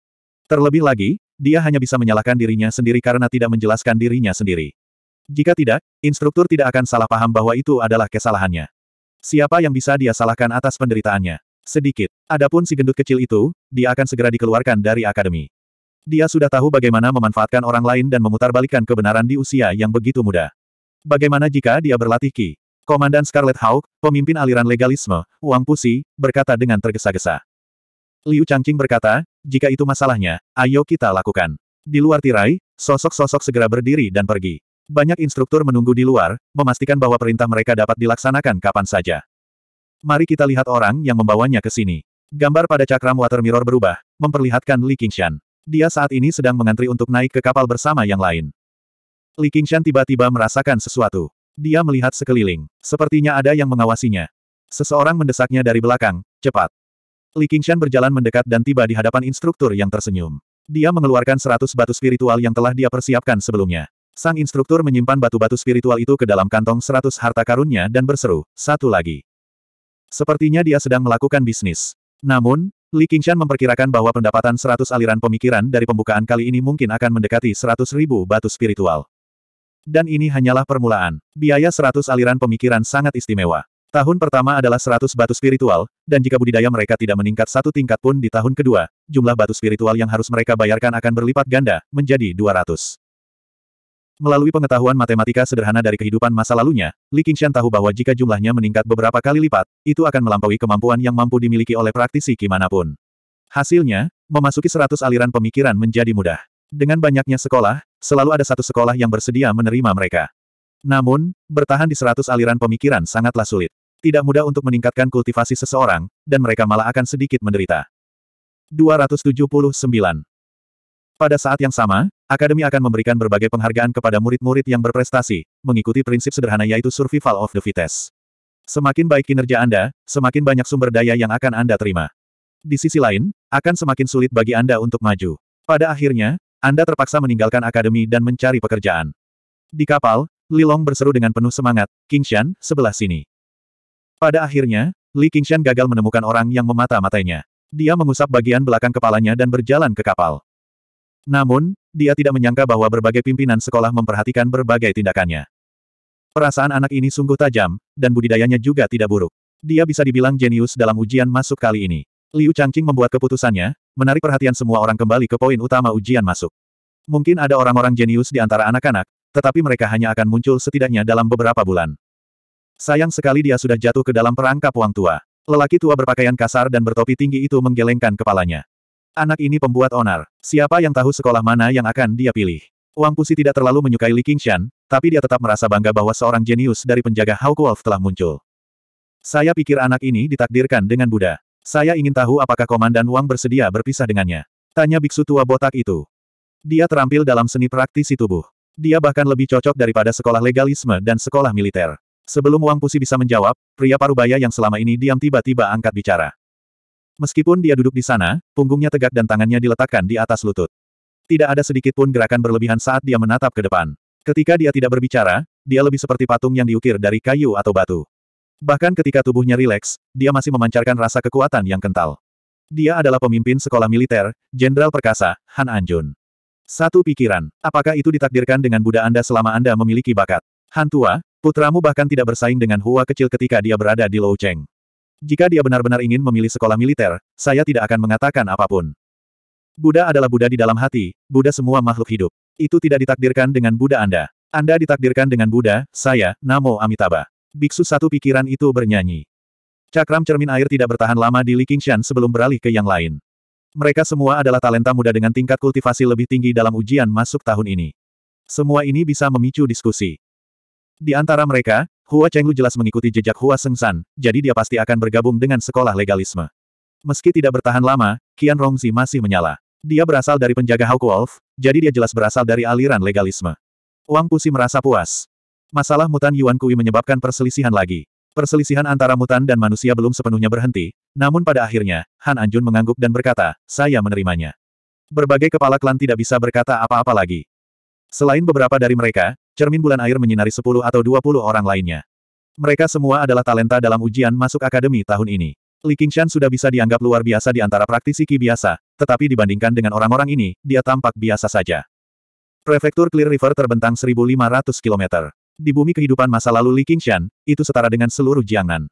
Terlebih lagi, dia hanya bisa menyalahkan dirinya sendiri karena tidak menjelaskan dirinya sendiri. Jika tidak, instruktur tidak akan salah paham bahwa itu adalah kesalahannya. Siapa yang bisa dia salahkan atas penderitaannya? Sedikit. Adapun si gendut kecil itu, dia akan segera dikeluarkan dari akademi. Dia sudah tahu bagaimana memanfaatkan orang lain dan memutarbalikkan kebenaran di usia yang begitu muda. Bagaimana jika dia berlatih Ki? Komandan Scarlet Hawk, pemimpin aliran legalisme, Wang Pusi, berkata dengan tergesa-gesa. Liu Changqing berkata, jika itu masalahnya, ayo kita lakukan. Di luar tirai, sosok-sosok segera berdiri dan pergi. Banyak instruktur menunggu di luar, memastikan bahwa perintah mereka dapat dilaksanakan kapan saja. Mari kita lihat orang yang membawanya ke sini. Gambar pada cakram water mirror berubah, memperlihatkan Li Qingshan. Dia saat ini sedang mengantri untuk naik ke kapal bersama yang lain. Li Qingshan tiba-tiba merasakan sesuatu. Dia melihat sekeliling. Sepertinya ada yang mengawasinya. Seseorang mendesaknya dari belakang, cepat. Li Qingshan berjalan mendekat dan tiba di hadapan instruktur yang tersenyum. Dia mengeluarkan seratus batu spiritual yang telah dia persiapkan sebelumnya. Sang instruktur menyimpan batu-batu spiritual itu ke dalam kantong seratus harta karunnya dan berseru, satu lagi. Sepertinya dia sedang melakukan bisnis. Namun, Li Qingshan memperkirakan bahwa pendapatan 100 aliran pemikiran dari pembukaan kali ini mungkin akan mendekati 100 ribu batu spiritual. Dan ini hanyalah permulaan. Biaya 100 aliran pemikiran sangat istimewa. Tahun pertama adalah 100 batu spiritual, dan jika budidaya mereka tidak meningkat satu tingkat pun di tahun kedua, jumlah batu spiritual yang harus mereka bayarkan akan berlipat ganda, menjadi 200. Melalui pengetahuan matematika sederhana dari kehidupan masa lalunya, Li Qingshan tahu bahwa jika jumlahnya meningkat beberapa kali lipat, itu akan melampaui kemampuan yang mampu dimiliki oleh praktisi kemanapun. Hasilnya, memasuki seratus aliran pemikiran menjadi mudah. Dengan banyaknya sekolah, selalu ada satu sekolah yang bersedia menerima mereka. Namun, bertahan di seratus aliran pemikiran sangatlah sulit. Tidak mudah untuk meningkatkan kultivasi seseorang, dan mereka malah akan sedikit menderita. 279 Pada saat yang sama, Akademi akan memberikan berbagai penghargaan kepada murid-murid yang berprestasi, mengikuti prinsip sederhana yaitu survival of the fittest. Semakin baik kinerja Anda, semakin banyak sumber daya yang akan Anda terima. Di sisi lain, akan semakin sulit bagi Anda untuk maju. Pada akhirnya, Anda terpaksa meninggalkan akademi dan mencari pekerjaan. Di kapal, Li Long berseru dengan penuh semangat, Kingshan, sebelah sini. Pada akhirnya, Li Kingshan gagal menemukan orang yang memata-matainya. Dia mengusap bagian belakang kepalanya dan berjalan ke kapal. Namun, dia tidak menyangka bahwa berbagai pimpinan sekolah memperhatikan berbagai tindakannya. Perasaan anak ini sungguh tajam, dan budidayanya juga tidak buruk. Dia bisa dibilang jenius dalam ujian masuk kali ini. Liu Changqing membuat keputusannya, menarik perhatian semua orang kembali ke poin utama ujian masuk. Mungkin ada orang-orang jenius di antara anak-anak, tetapi mereka hanya akan muncul setidaknya dalam beberapa bulan. Sayang sekali dia sudah jatuh ke dalam perangkap uang tua. Lelaki tua berpakaian kasar dan bertopi tinggi itu menggelengkan kepalanya. Anak ini pembuat onar. Siapa yang tahu sekolah mana yang akan dia pilih? Wang Pusi tidak terlalu menyukai Li Qingshan, tapi dia tetap merasa bangga bahwa seorang jenius dari penjaga Hawk Wolf telah muncul. Saya pikir anak ini ditakdirkan dengan Buddha. Saya ingin tahu apakah Komandan Wang bersedia berpisah dengannya. Tanya biksu tua botak itu. Dia terampil dalam seni praktisi tubuh. Dia bahkan lebih cocok daripada sekolah legalisme dan sekolah militer. Sebelum Wang Pusi bisa menjawab, pria parubaya yang selama ini diam tiba-tiba angkat bicara. Meskipun dia duduk di sana, punggungnya tegak dan tangannya diletakkan di atas lutut. Tidak ada sedikit pun gerakan berlebihan saat dia menatap ke depan. Ketika dia tidak berbicara, dia lebih seperti patung yang diukir dari kayu atau batu. Bahkan ketika tubuhnya rileks, dia masih memancarkan rasa kekuatan yang kental. Dia adalah pemimpin sekolah militer, Jenderal Perkasa, Han Anjun. Satu pikiran, apakah itu ditakdirkan dengan Buddha Anda selama Anda memiliki bakat? Han tua, putramu bahkan tidak bersaing dengan Hua kecil ketika dia berada di Lou jika dia benar-benar ingin memilih sekolah militer, saya tidak akan mengatakan apapun. Buddha adalah Buddha di dalam hati, Buddha semua makhluk hidup. Itu tidak ditakdirkan dengan Buddha Anda. Anda ditakdirkan dengan Buddha, saya, Namo Amitabha. Biksu satu pikiran itu bernyanyi. Cakram cermin air tidak bertahan lama di Li Qingshan sebelum beralih ke yang lain. Mereka semua adalah talenta muda dengan tingkat kultivasi lebih tinggi dalam ujian masuk tahun ini. Semua ini bisa memicu diskusi. Di antara mereka, Hua Chenglu jelas mengikuti jejak Hua Sengsan, jadi dia pasti akan bergabung dengan sekolah legalisme. Meski tidak bertahan lama, Qian Rongzi masih menyala. Dia berasal dari penjaga Hawk Wolf, jadi dia jelas berasal dari aliran legalisme. Wang Pusi merasa puas. Masalah mutan Yuan Kui menyebabkan perselisihan lagi. Perselisihan antara mutan dan manusia belum sepenuhnya berhenti, namun pada akhirnya, Han Anjun mengangguk dan berkata, saya menerimanya. Berbagai kepala klan tidak bisa berkata apa-apa lagi. Selain beberapa dari mereka, Cermin bulan air menyinari 10 atau 20 orang lainnya. Mereka semua adalah talenta dalam ujian masuk akademi tahun ini. Li Qingshan sudah bisa dianggap luar biasa di antara praktisi Qi biasa, tetapi dibandingkan dengan orang-orang ini, dia tampak biasa saja. Prefektur Clear River terbentang 1.500 km. Di bumi kehidupan masa lalu Li Qingshan, itu setara dengan seluruh Jiangnan.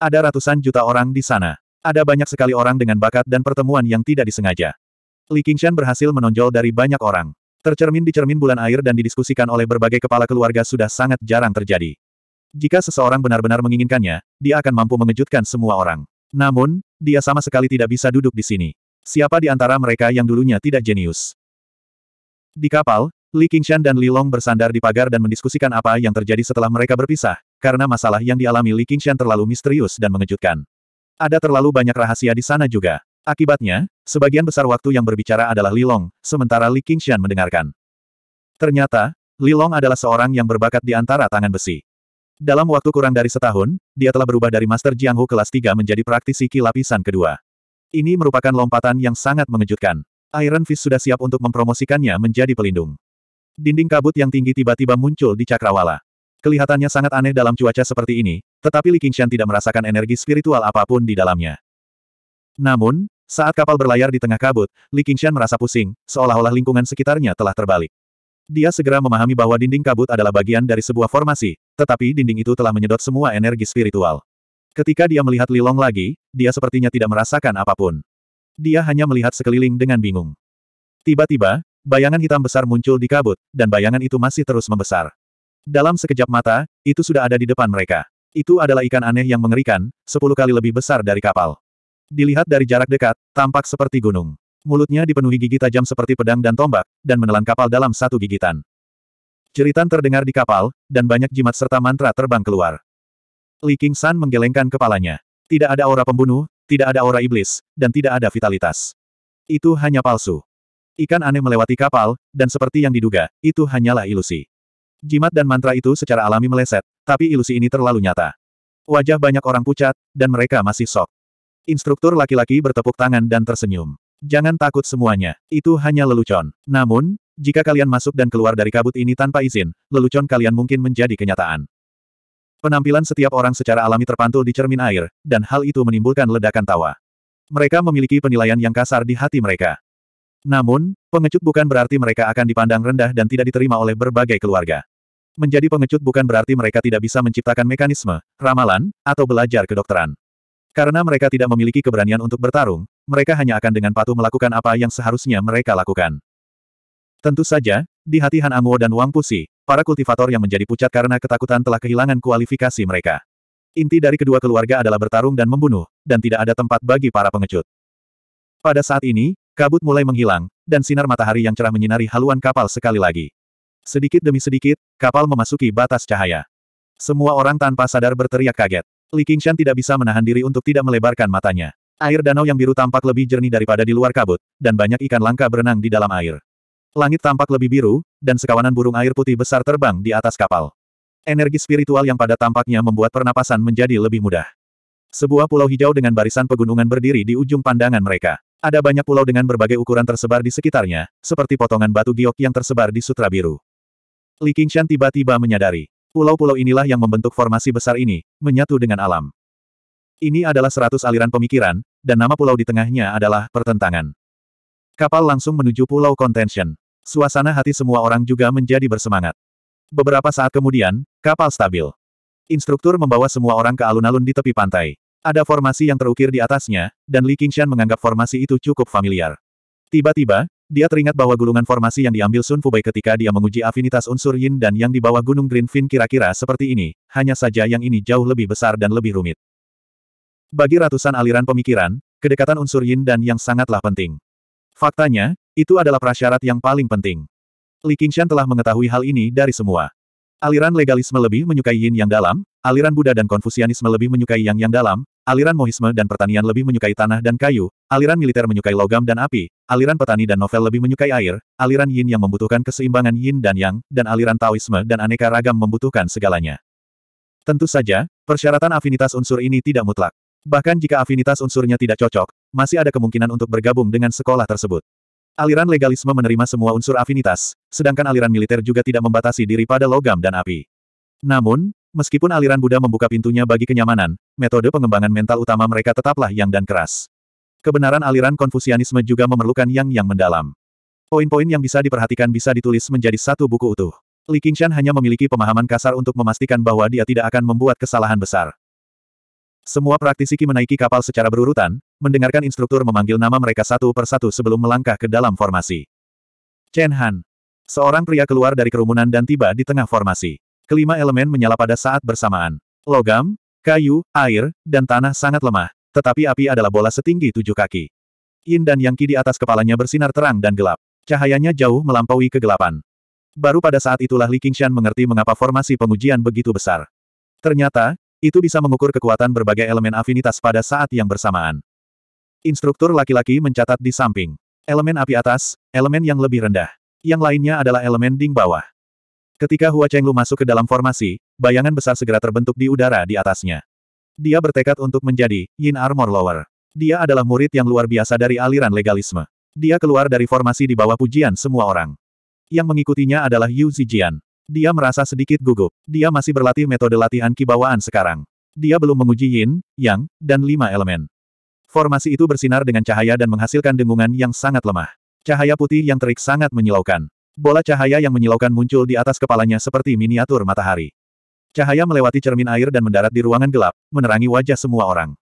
Ada ratusan juta orang di sana. Ada banyak sekali orang dengan bakat dan pertemuan yang tidak disengaja. Li Qingshan berhasil menonjol dari banyak orang. Tercermin di cermin bulan air dan didiskusikan oleh berbagai kepala keluarga sudah sangat jarang terjadi. Jika seseorang benar-benar menginginkannya, dia akan mampu mengejutkan semua orang. Namun, dia sama sekali tidak bisa duduk di sini. Siapa di antara mereka yang dulunya tidak jenius? Di kapal, Li Qingshan dan Li Long bersandar di pagar dan mendiskusikan apa yang terjadi setelah mereka berpisah, karena masalah yang dialami Li Qingshan terlalu misterius dan mengejutkan. Ada terlalu banyak rahasia di sana juga. Akibatnya, sebagian besar waktu yang berbicara adalah Li Long, sementara Li Qingxian mendengarkan. Ternyata, Li Long adalah seorang yang berbakat di antara tangan besi. Dalam waktu kurang dari setahun, dia telah berubah dari Master Jianghu kelas 3 menjadi praktisi Ki lapisan kedua. Ini merupakan lompatan yang sangat mengejutkan. Iron Fist sudah siap untuk mempromosikannya menjadi pelindung. Dinding kabut yang tinggi tiba-tiba muncul di cakrawala. Kelihatannya sangat aneh dalam cuaca seperti ini, tetapi Li Qingxian tidak merasakan energi spiritual apapun di dalamnya. Namun, saat kapal berlayar di tengah kabut, Li Qingshan merasa pusing, seolah-olah lingkungan sekitarnya telah terbalik. Dia segera memahami bahwa dinding kabut adalah bagian dari sebuah formasi, tetapi dinding itu telah menyedot semua energi spiritual. Ketika dia melihat Li Long lagi, dia sepertinya tidak merasakan apapun. Dia hanya melihat sekeliling dengan bingung. Tiba-tiba, bayangan hitam besar muncul di kabut, dan bayangan itu masih terus membesar. Dalam sekejap mata, itu sudah ada di depan mereka. Itu adalah ikan aneh yang mengerikan, sepuluh kali lebih besar dari kapal. Dilihat dari jarak dekat, tampak seperti gunung. Mulutnya dipenuhi gigi tajam seperti pedang dan tombak, dan menelan kapal dalam satu gigitan. Ceritan terdengar di kapal, dan banyak jimat serta mantra terbang keluar. Li King San menggelengkan kepalanya. Tidak ada aura pembunuh, tidak ada aura iblis, dan tidak ada vitalitas. Itu hanya palsu. Ikan aneh melewati kapal, dan seperti yang diduga, itu hanyalah ilusi. Jimat dan mantra itu secara alami meleset, tapi ilusi ini terlalu nyata. Wajah banyak orang pucat, dan mereka masih sok. Instruktur laki-laki bertepuk tangan dan tersenyum. Jangan takut semuanya, itu hanya lelucon. Namun, jika kalian masuk dan keluar dari kabut ini tanpa izin, lelucon kalian mungkin menjadi kenyataan. Penampilan setiap orang secara alami terpantul di cermin air, dan hal itu menimbulkan ledakan tawa. Mereka memiliki penilaian yang kasar di hati mereka. Namun, pengecut bukan berarti mereka akan dipandang rendah dan tidak diterima oleh berbagai keluarga. Menjadi pengecut bukan berarti mereka tidak bisa menciptakan mekanisme, ramalan, atau belajar kedokteran. Karena mereka tidak memiliki keberanian untuk bertarung, mereka hanya akan dengan patuh melakukan apa yang seharusnya mereka lakukan. Tentu saja, di hati Han Anguo dan Wang Pusi, para kultivator yang menjadi pucat karena ketakutan telah kehilangan kualifikasi mereka. Inti dari kedua keluarga adalah bertarung dan membunuh, dan tidak ada tempat bagi para pengecut. Pada saat ini, kabut mulai menghilang, dan sinar matahari yang cerah menyinari haluan kapal sekali lagi. Sedikit demi sedikit, kapal memasuki batas cahaya. Semua orang tanpa sadar berteriak kaget. Li Qingshan tidak bisa menahan diri untuk tidak melebarkan matanya. Air danau yang biru tampak lebih jernih daripada di luar kabut, dan banyak ikan langka berenang di dalam air. Langit tampak lebih biru, dan sekawanan burung air putih besar terbang di atas kapal. Energi spiritual yang pada tampaknya membuat pernapasan menjadi lebih mudah. Sebuah pulau hijau dengan barisan pegunungan berdiri di ujung pandangan mereka. Ada banyak pulau dengan berbagai ukuran tersebar di sekitarnya, seperti potongan batu giok yang tersebar di sutra biru. Li Qingshan tiba-tiba menyadari, Pulau-pulau inilah yang membentuk formasi besar ini, menyatu dengan alam. Ini adalah seratus aliran pemikiran, dan nama pulau di tengahnya adalah pertentangan. Kapal langsung menuju pulau Contention. Suasana hati semua orang juga menjadi bersemangat. Beberapa saat kemudian, kapal stabil. Instruktur membawa semua orang ke alun-alun di tepi pantai. Ada formasi yang terukir di atasnya, dan Li Qingshan menganggap formasi itu cukup familiar. Tiba-tiba, dia teringat bahwa gulungan formasi yang diambil Sun Fubai ketika dia menguji afinitas unsur yin dan yang di bawah Gunung Greenfin kira-kira seperti ini, hanya saja yang ini jauh lebih besar dan lebih rumit. Bagi ratusan aliran pemikiran, kedekatan unsur yin dan yang sangatlah penting. Faktanya, itu adalah prasyarat yang paling penting. Li Qingshan telah mengetahui hal ini dari semua. Aliran legalisme lebih menyukai yin yang dalam, aliran Buddha dan Konfusianisme lebih menyukai yang yang dalam, aliran mohisme dan pertanian lebih menyukai tanah dan kayu, aliran militer menyukai logam dan api, aliran petani dan novel lebih menyukai air, aliran yin yang membutuhkan keseimbangan yin dan yang, dan aliran taoisme dan aneka ragam membutuhkan segalanya. Tentu saja, persyaratan afinitas unsur ini tidak mutlak. Bahkan jika afinitas unsurnya tidak cocok, masih ada kemungkinan untuk bergabung dengan sekolah tersebut. Aliran legalisme menerima semua unsur afinitas, sedangkan aliran militer juga tidak membatasi diri pada logam dan api. Namun, Meskipun aliran Buddha membuka pintunya bagi kenyamanan, metode pengembangan mental utama mereka tetaplah yang dan keras. Kebenaran aliran Konfusianisme juga memerlukan yang yang mendalam. Poin-poin yang bisa diperhatikan bisa ditulis menjadi satu buku utuh. Li Qingshan hanya memiliki pemahaman kasar untuk memastikan bahwa dia tidak akan membuat kesalahan besar. Semua praktisi Qi menaiki kapal secara berurutan, mendengarkan instruktur memanggil nama mereka satu per satu sebelum melangkah ke dalam formasi. Chen Han. Seorang pria keluar dari kerumunan dan tiba di tengah formasi. Kelima elemen menyala pada saat bersamaan. Logam, kayu, air, dan tanah sangat lemah, tetapi api adalah bola setinggi tujuh kaki. Yin dan Yang Qi di atas kepalanya bersinar terang dan gelap. Cahayanya jauh melampaui kegelapan. Baru pada saat itulah Li Qingshan mengerti mengapa formasi pengujian begitu besar. Ternyata, itu bisa mengukur kekuatan berbagai elemen afinitas pada saat yang bersamaan. Instruktur laki-laki mencatat di samping. Elemen api atas, elemen yang lebih rendah. Yang lainnya adalah elemen ding bawah. Ketika Hua Chenglu masuk ke dalam formasi, bayangan besar segera terbentuk di udara di atasnya. Dia bertekad untuk menjadi Yin Armor Lower. Dia adalah murid yang luar biasa dari aliran legalisme. Dia keluar dari formasi di bawah pujian semua orang. Yang mengikutinya adalah Yu Zijian. Dia merasa sedikit gugup. Dia masih berlatih metode latihan kibawaan sekarang. Dia belum menguji Yin, Yang, dan lima elemen. Formasi itu bersinar dengan cahaya dan menghasilkan dengungan yang sangat lemah. Cahaya putih yang terik sangat menyilaukan. Bola cahaya yang menyilaukan muncul di atas kepalanya seperti miniatur matahari. Cahaya melewati cermin air dan mendarat di ruangan gelap, menerangi wajah semua orang.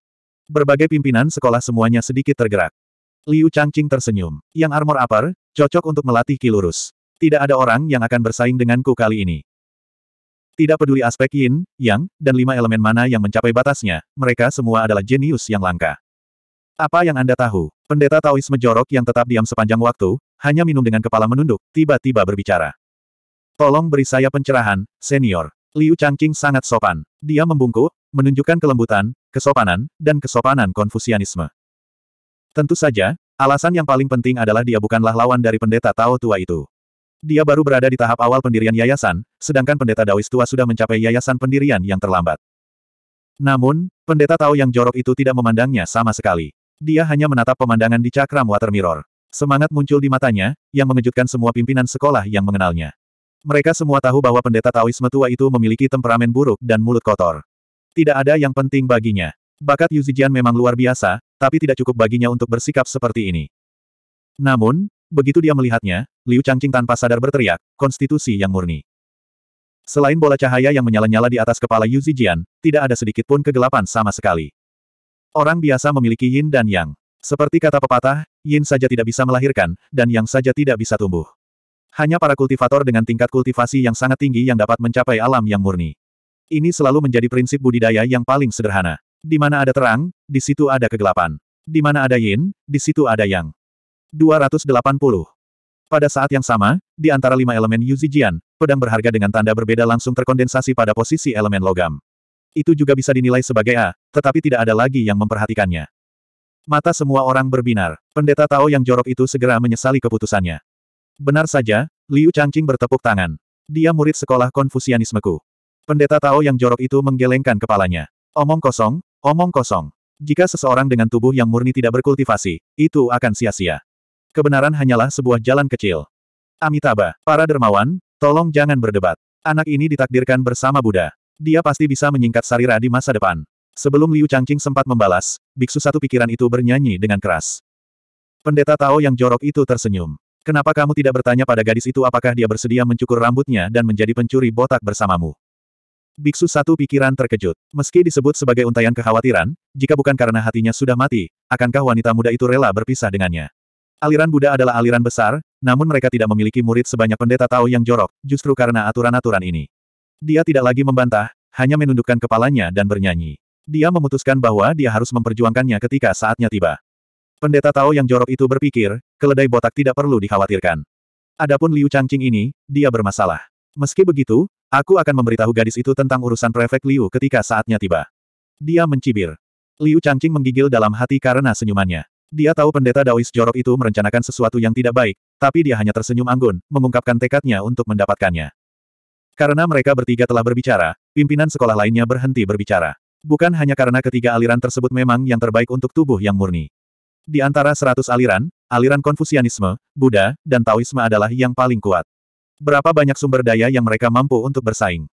Berbagai pimpinan sekolah semuanya sedikit tergerak. Liu Changqing tersenyum. Yang armor upper, cocok untuk melatih kilurus. Tidak ada orang yang akan bersaing denganku kali ini. Tidak peduli aspek yin, yang, dan lima elemen mana yang mencapai batasnya, mereka semua adalah jenius yang langka. Apa yang Anda tahu? Pendeta Taoisme jorok yang tetap diam sepanjang waktu, hanya minum dengan kepala menunduk, tiba-tiba berbicara. Tolong beri saya pencerahan, senior. Liu Changqing sangat sopan. Dia membungkuk, menunjukkan kelembutan, kesopanan, dan kesopanan konfusianisme. Tentu saja, alasan yang paling penting adalah dia bukanlah lawan dari pendeta Tao tua itu. Dia baru berada di tahap awal pendirian yayasan, sedangkan pendeta Daois tua sudah mencapai yayasan pendirian yang terlambat. Namun, pendeta Tao yang jorok itu tidak memandangnya sama sekali. Dia hanya menatap pemandangan di cakram water mirror. Semangat muncul di matanya, yang mengejutkan semua pimpinan sekolah yang mengenalnya. Mereka semua tahu bahwa pendeta Taoisme tua itu memiliki temperamen buruk dan mulut kotor. Tidak ada yang penting baginya. Bakat Yu Zijian memang luar biasa, tapi tidak cukup baginya untuk bersikap seperti ini. Namun, begitu dia melihatnya, Liu Changqing tanpa sadar berteriak, konstitusi yang murni. Selain bola cahaya yang menyala-nyala di atas kepala Yu Zijian, tidak ada sedikit pun kegelapan sama sekali. Orang biasa memiliki yin dan yang. Seperti kata pepatah, yin saja tidak bisa melahirkan, dan yang saja tidak bisa tumbuh. Hanya para kultivator dengan tingkat kultivasi yang sangat tinggi yang dapat mencapai alam yang murni. Ini selalu menjadi prinsip budidaya yang paling sederhana. Di mana ada terang, di situ ada kegelapan. Di mana ada yin, di situ ada yang. 280. Pada saat yang sama, di antara lima elemen Yuzijian, pedang berharga dengan tanda berbeda langsung terkondensasi pada posisi elemen logam. Itu juga bisa dinilai sebagai A, tetapi tidak ada lagi yang memperhatikannya. Mata semua orang berbinar. Pendeta Tao yang jorok itu segera menyesali keputusannya. Benar saja, Liu Changqing bertepuk tangan. Dia murid sekolah konfusianismeku. Pendeta Tao yang jorok itu menggelengkan kepalanya. Omong kosong, omong kosong. Jika seseorang dengan tubuh yang murni tidak berkultivasi, itu akan sia-sia. Kebenaran hanyalah sebuah jalan kecil. Amitabha, para dermawan, tolong jangan berdebat. Anak ini ditakdirkan bersama Buddha. Dia pasti bisa menyingkat sarira di masa depan. Sebelum Liu Changqing sempat membalas, biksu satu pikiran itu bernyanyi dengan keras. Pendeta Tao yang jorok itu tersenyum. Kenapa kamu tidak bertanya pada gadis itu apakah dia bersedia mencukur rambutnya dan menjadi pencuri botak bersamamu? Biksu satu pikiran terkejut. Meski disebut sebagai untayan kekhawatiran, jika bukan karena hatinya sudah mati, akankah wanita muda itu rela berpisah dengannya? Aliran Buddha adalah aliran besar, namun mereka tidak memiliki murid sebanyak pendeta Tao yang jorok, justru karena aturan-aturan ini. Dia tidak lagi membantah, hanya menundukkan kepalanya dan bernyanyi. Dia memutuskan bahwa dia harus memperjuangkannya ketika saatnya tiba. Pendeta Tao yang jorok itu berpikir, keledai botak tidak perlu dikhawatirkan. Adapun Liu Changqing ini, dia bermasalah. Meski begitu, aku akan memberitahu gadis itu tentang urusan prefek Liu ketika saatnya tiba. Dia mencibir. Liu Changqing menggigil dalam hati karena senyumannya. Dia tahu pendeta Daois jorok itu merencanakan sesuatu yang tidak baik, tapi dia hanya tersenyum anggun, mengungkapkan tekadnya untuk mendapatkannya. Karena mereka bertiga telah berbicara, pimpinan sekolah lainnya berhenti berbicara. Bukan hanya karena ketiga aliran tersebut memang yang terbaik untuk tubuh yang murni. Di antara seratus aliran, aliran Konfusianisme, Buddha, dan Taoisme adalah yang paling kuat. Berapa banyak sumber daya yang mereka mampu untuk bersaing?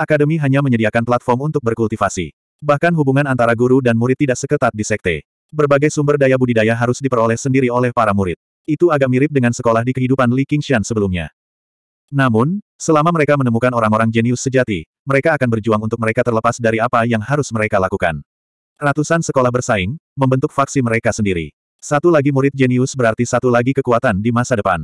Akademi hanya menyediakan platform untuk berkultivasi. Bahkan hubungan antara guru dan murid tidak seketat di sekte. Berbagai sumber daya budidaya harus diperoleh sendiri oleh para murid. Itu agak mirip dengan sekolah di kehidupan Li Qingshan sebelumnya. Namun, selama mereka menemukan orang-orang jenius sejati, mereka akan berjuang untuk mereka terlepas dari apa yang harus mereka lakukan. Ratusan sekolah bersaing, membentuk faksi mereka sendiri. Satu lagi murid jenius berarti satu lagi kekuatan di masa depan.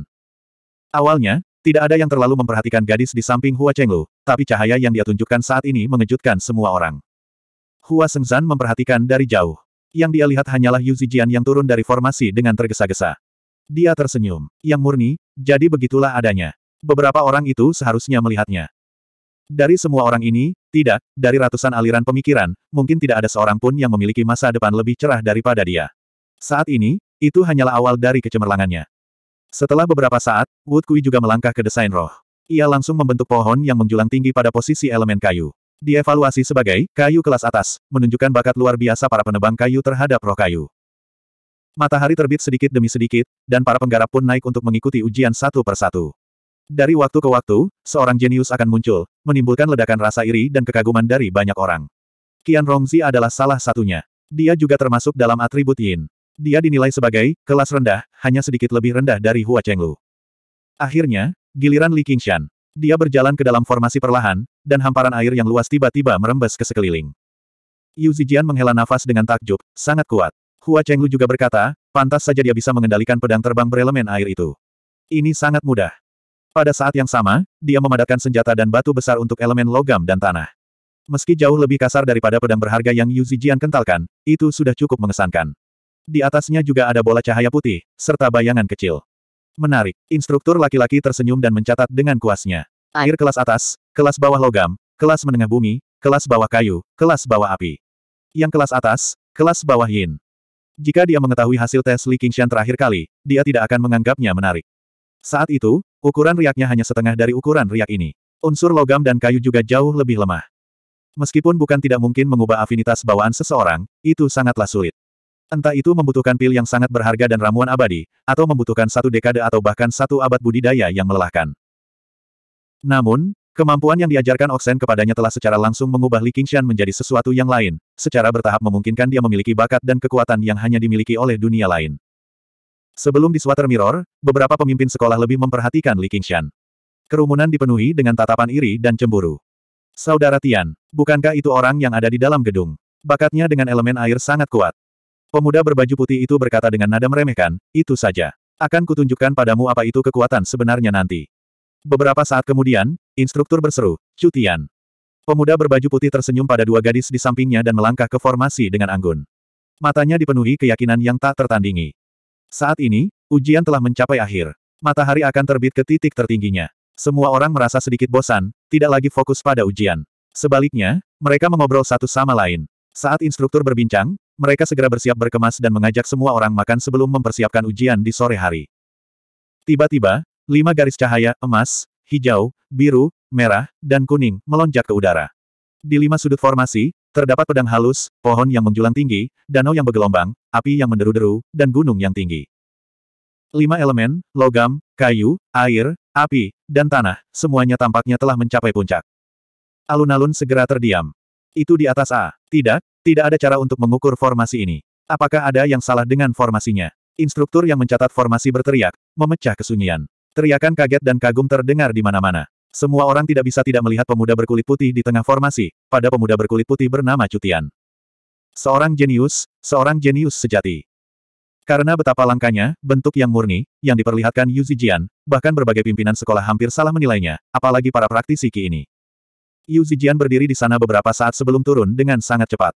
Awalnya, tidak ada yang terlalu memperhatikan gadis di samping Hua Chenglu, tapi cahaya yang dia tunjukkan saat ini mengejutkan semua orang. Hua Sengzan memperhatikan dari jauh. Yang dia lihat hanyalah Yu Zijian yang turun dari formasi dengan tergesa-gesa. Dia tersenyum. Yang murni, jadi begitulah adanya. Beberapa orang itu seharusnya melihatnya. Dari semua orang ini, tidak, dari ratusan aliran pemikiran, mungkin tidak ada seorang pun yang memiliki masa depan lebih cerah daripada dia. Saat ini, itu hanyalah awal dari kecemerlangannya. Setelah beberapa saat, Wood Kui juga melangkah ke desain roh. Ia langsung membentuk pohon yang menjulang tinggi pada posisi elemen kayu. Dievaluasi sebagai kayu kelas atas, menunjukkan bakat luar biasa para penebang kayu terhadap roh kayu. Matahari terbit sedikit demi sedikit, dan para penggarap pun naik untuk mengikuti ujian satu persatu. Dari waktu ke waktu, seorang jenius akan muncul, menimbulkan ledakan rasa iri dan kekaguman dari banyak orang. Qian Rongzi adalah salah satunya. Dia juga termasuk dalam atribut Yin. Dia dinilai sebagai kelas rendah, hanya sedikit lebih rendah dari Hua Chenglu. Akhirnya, giliran Li Qingshan. Dia berjalan ke dalam formasi perlahan, dan hamparan air yang luas tiba-tiba merembes ke sekeliling. Yu Zijian menghela nafas dengan takjub, sangat kuat. Hua Chenglu juga berkata, pantas saja dia bisa mengendalikan pedang terbang berelemen air itu. Ini sangat mudah. Pada saat yang sama, dia memadatkan senjata dan batu besar untuk elemen logam dan tanah. Meski jauh lebih kasar daripada pedang berharga yang Yu Zijian kentalkan, itu sudah cukup mengesankan. Di atasnya juga ada bola cahaya putih, serta bayangan kecil. Menarik, instruktur laki-laki tersenyum dan mencatat dengan kuasnya. Air kelas atas, kelas bawah logam, kelas menengah bumi, kelas bawah kayu, kelas bawah api. Yang kelas atas, kelas bawah yin. Jika dia mengetahui hasil tes Li Qingshan terakhir kali, dia tidak akan menganggapnya menarik. Saat itu, Ukuran riaknya hanya setengah dari ukuran riak ini. Unsur logam dan kayu juga jauh lebih lemah. Meskipun bukan tidak mungkin mengubah afinitas bawaan seseorang, itu sangatlah sulit. Entah itu membutuhkan pil yang sangat berharga dan ramuan abadi, atau membutuhkan satu dekade atau bahkan satu abad budidaya yang melelahkan. Namun, kemampuan yang diajarkan Oksen kepadanya telah secara langsung mengubah Li Qingshan menjadi sesuatu yang lain, secara bertahap memungkinkan dia memiliki bakat dan kekuatan yang hanya dimiliki oleh dunia lain. Sebelum di Swatter Mirror, beberapa pemimpin sekolah lebih memperhatikan Li Qingshan. Kerumunan dipenuhi dengan tatapan iri dan cemburu. Saudara Tian, bukankah itu orang yang ada di dalam gedung? Bakatnya dengan elemen air sangat kuat. Pemuda berbaju putih itu berkata dengan nada meremehkan, itu saja. Akan kutunjukkan padamu apa itu kekuatan sebenarnya nanti. Beberapa saat kemudian, instruktur berseru, Cutian. Pemuda berbaju putih tersenyum pada dua gadis di sampingnya dan melangkah ke formasi dengan anggun. Matanya dipenuhi keyakinan yang tak tertandingi. Saat ini, ujian telah mencapai akhir. Matahari akan terbit ke titik tertingginya. Semua orang merasa sedikit bosan, tidak lagi fokus pada ujian. Sebaliknya, mereka mengobrol satu sama lain. Saat instruktur berbincang, mereka segera bersiap berkemas dan mengajak semua orang makan sebelum mempersiapkan ujian di sore hari. Tiba-tiba, lima garis cahaya, emas, hijau, biru, merah, dan kuning, melonjak ke udara. Di lima sudut formasi, Terdapat pedang halus, pohon yang menjulang tinggi, danau yang bergelombang, api yang menderu-deru, dan gunung yang tinggi. Lima elemen, logam, kayu, air, api, dan tanah, semuanya tampaknya telah mencapai puncak. Alun-alun segera terdiam. Itu di atas A. Tidak, tidak ada cara untuk mengukur formasi ini. Apakah ada yang salah dengan formasinya? Instruktur yang mencatat formasi berteriak, memecah kesunyian. Teriakan kaget dan kagum terdengar di mana-mana. Semua orang tidak bisa tidak melihat pemuda berkulit putih di tengah formasi, pada pemuda berkulit putih bernama Cutian. Seorang jenius, seorang jenius sejati. Karena betapa langkanya, bentuk yang murni, yang diperlihatkan Yu Zijian, bahkan berbagai pimpinan sekolah hampir salah menilainya, apalagi para praktisi Qi ini. Yu Zijian berdiri di sana beberapa saat sebelum turun dengan sangat cepat.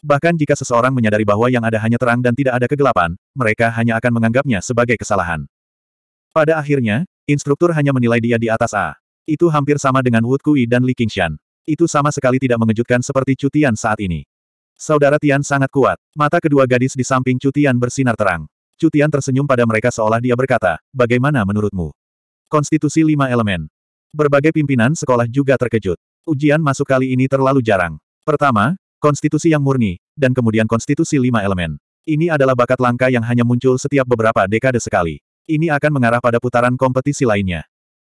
Bahkan jika seseorang menyadari bahwa yang ada hanya terang dan tidak ada kegelapan, mereka hanya akan menganggapnya sebagai kesalahan. Pada akhirnya, instruktur hanya menilai dia di atas A. Itu hampir sama dengan Wood Kui dan Li Qingshan. Itu sama sekali tidak mengejutkan seperti cutian saat ini. Saudara Tian sangat kuat. Mata kedua gadis di samping cutian bersinar terang. Cutian tersenyum pada mereka seolah dia berkata, bagaimana menurutmu? Konstitusi lima elemen. Berbagai pimpinan sekolah juga terkejut. Ujian masuk kali ini terlalu jarang. Pertama, konstitusi yang murni, dan kemudian konstitusi lima elemen. Ini adalah bakat langka yang hanya muncul setiap beberapa dekade sekali. Ini akan mengarah pada putaran kompetisi lainnya.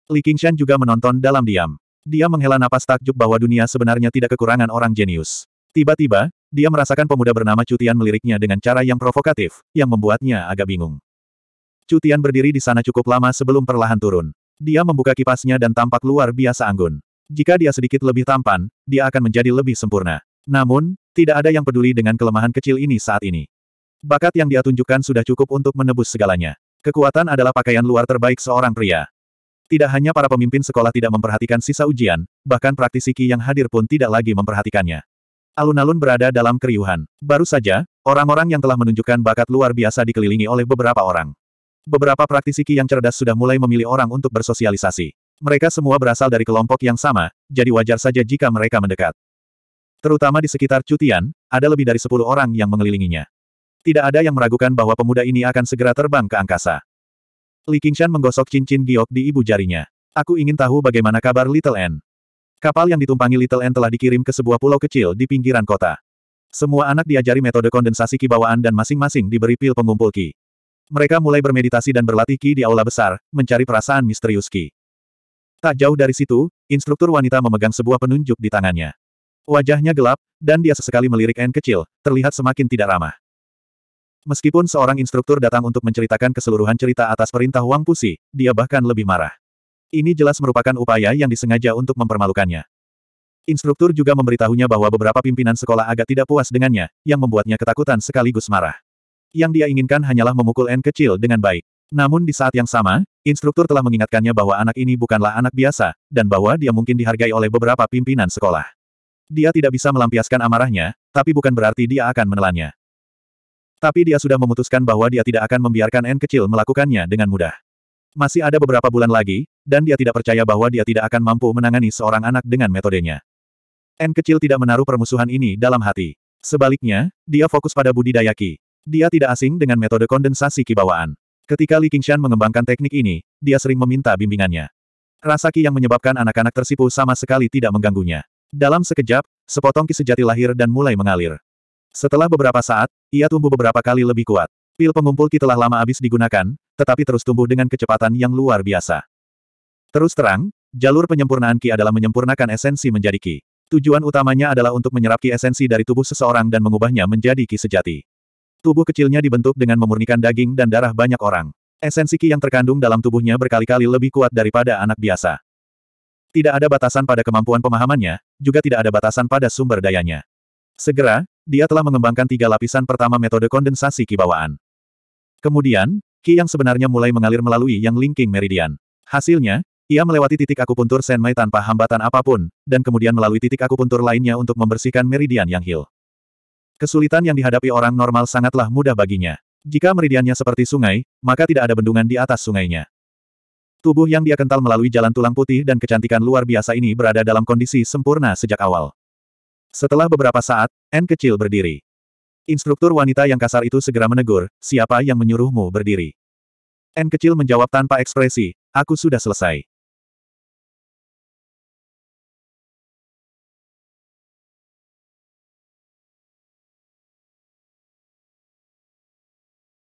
Li Qingshan juga menonton dalam diam. Dia menghela napas takjub bahwa dunia sebenarnya tidak kekurangan orang jenius. Tiba-tiba, dia merasakan pemuda bernama Cutian meliriknya dengan cara yang provokatif, yang membuatnya agak bingung. Cutian berdiri di sana cukup lama sebelum perlahan turun. Dia membuka kipasnya dan tampak luar biasa anggun. Jika dia sedikit lebih tampan, dia akan menjadi lebih sempurna. Namun, tidak ada yang peduli dengan kelemahan kecil ini saat ini. Bakat yang dia tunjukkan sudah cukup untuk menebus segalanya. Kekuatan adalah pakaian luar terbaik seorang pria. Tidak hanya para pemimpin sekolah tidak memperhatikan sisa ujian, bahkan praktisi Qi yang hadir pun tidak lagi memperhatikannya. Alun-alun berada dalam keriuhan. Baru saja, orang-orang yang telah menunjukkan bakat luar biasa dikelilingi oleh beberapa orang. Beberapa praktisi Qi yang cerdas sudah mulai memilih orang untuk bersosialisasi. Mereka semua berasal dari kelompok yang sama, jadi wajar saja jika mereka mendekat. Terutama di sekitar Cutian, ada lebih dari sepuluh orang yang mengelilinginya. Tidak ada yang meragukan bahwa pemuda ini akan segera terbang ke angkasa. Li Qingshan menggosok cincin giok di ibu jarinya. Aku ingin tahu bagaimana kabar Little N. Kapal yang ditumpangi Little N telah dikirim ke sebuah pulau kecil di pinggiran kota. Semua anak diajari metode kondensasi ki dan masing-masing diberi pil pengumpul ki. Mereka mulai bermeditasi dan berlatih ki di aula besar, mencari perasaan misterius ki. Tak jauh dari situ, instruktur wanita memegang sebuah penunjuk di tangannya. Wajahnya gelap, dan dia sesekali melirik N kecil, terlihat semakin tidak ramah. Meskipun seorang instruktur datang untuk menceritakan keseluruhan cerita atas perintah Wang Pusi, dia bahkan lebih marah. Ini jelas merupakan upaya yang disengaja untuk mempermalukannya. Instruktur juga memberitahunya bahwa beberapa pimpinan sekolah agak tidak puas dengannya, yang membuatnya ketakutan sekaligus marah. Yang dia inginkan hanyalah memukul N kecil dengan baik. Namun di saat yang sama, instruktur telah mengingatkannya bahwa anak ini bukanlah anak biasa, dan bahwa dia mungkin dihargai oleh beberapa pimpinan sekolah. Dia tidak bisa melampiaskan amarahnya, tapi bukan berarti dia akan menelannya. Tapi dia sudah memutuskan bahwa dia tidak akan membiarkan N kecil melakukannya dengan mudah. Masih ada beberapa bulan lagi, dan dia tidak percaya bahwa dia tidak akan mampu menangani seorang anak dengan metodenya. N kecil tidak menaruh permusuhan ini dalam hati. Sebaliknya, dia fokus pada budidaya Qi. Dia tidak asing dengan metode kondensasi kibawaan. Ketika Li Qingshan mengembangkan teknik ini, dia sering meminta bimbingannya. Rasa Qi yang menyebabkan anak-anak tersipu sama sekali tidak mengganggunya. Dalam sekejap, sepotong Qi sejati lahir dan mulai mengalir. Setelah beberapa saat, ia tumbuh beberapa kali lebih kuat. Pil pengumpul ki telah lama habis digunakan, tetapi terus tumbuh dengan kecepatan yang luar biasa. Terus terang, jalur penyempurnaan ki adalah menyempurnakan esensi menjadi ki. Tujuan utamanya adalah untuk menyerap ki esensi dari tubuh seseorang dan mengubahnya menjadi ki sejati. Tubuh kecilnya dibentuk dengan memurnikan daging dan darah banyak orang. Esensi ki yang terkandung dalam tubuhnya berkali-kali lebih kuat daripada anak biasa. Tidak ada batasan pada kemampuan pemahamannya, juga tidak ada batasan pada sumber dayanya. Segera, dia telah mengembangkan tiga lapisan pertama metode kondensasi kibawaan. Kemudian, ki yang sebenarnya mulai mengalir melalui yang linking meridian. Hasilnya, ia melewati titik akupuntur Senmai tanpa hambatan apapun, dan kemudian melalui titik akupuntur lainnya untuk membersihkan meridian yang hil. Kesulitan yang dihadapi orang normal sangatlah mudah baginya. Jika meridiannya seperti sungai, maka tidak ada bendungan di atas sungainya. Tubuh yang dia kental melalui jalan tulang putih dan kecantikan luar biasa ini berada dalam kondisi sempurna sejak awal. Setelah beberapa saat, N kecil berdiri. Instruktur wanita yang kasar itu segera menegur, siapa yang menyuruhmu berdiri? N kecil menjawab tanpa ekspresi, aku sudah selesai.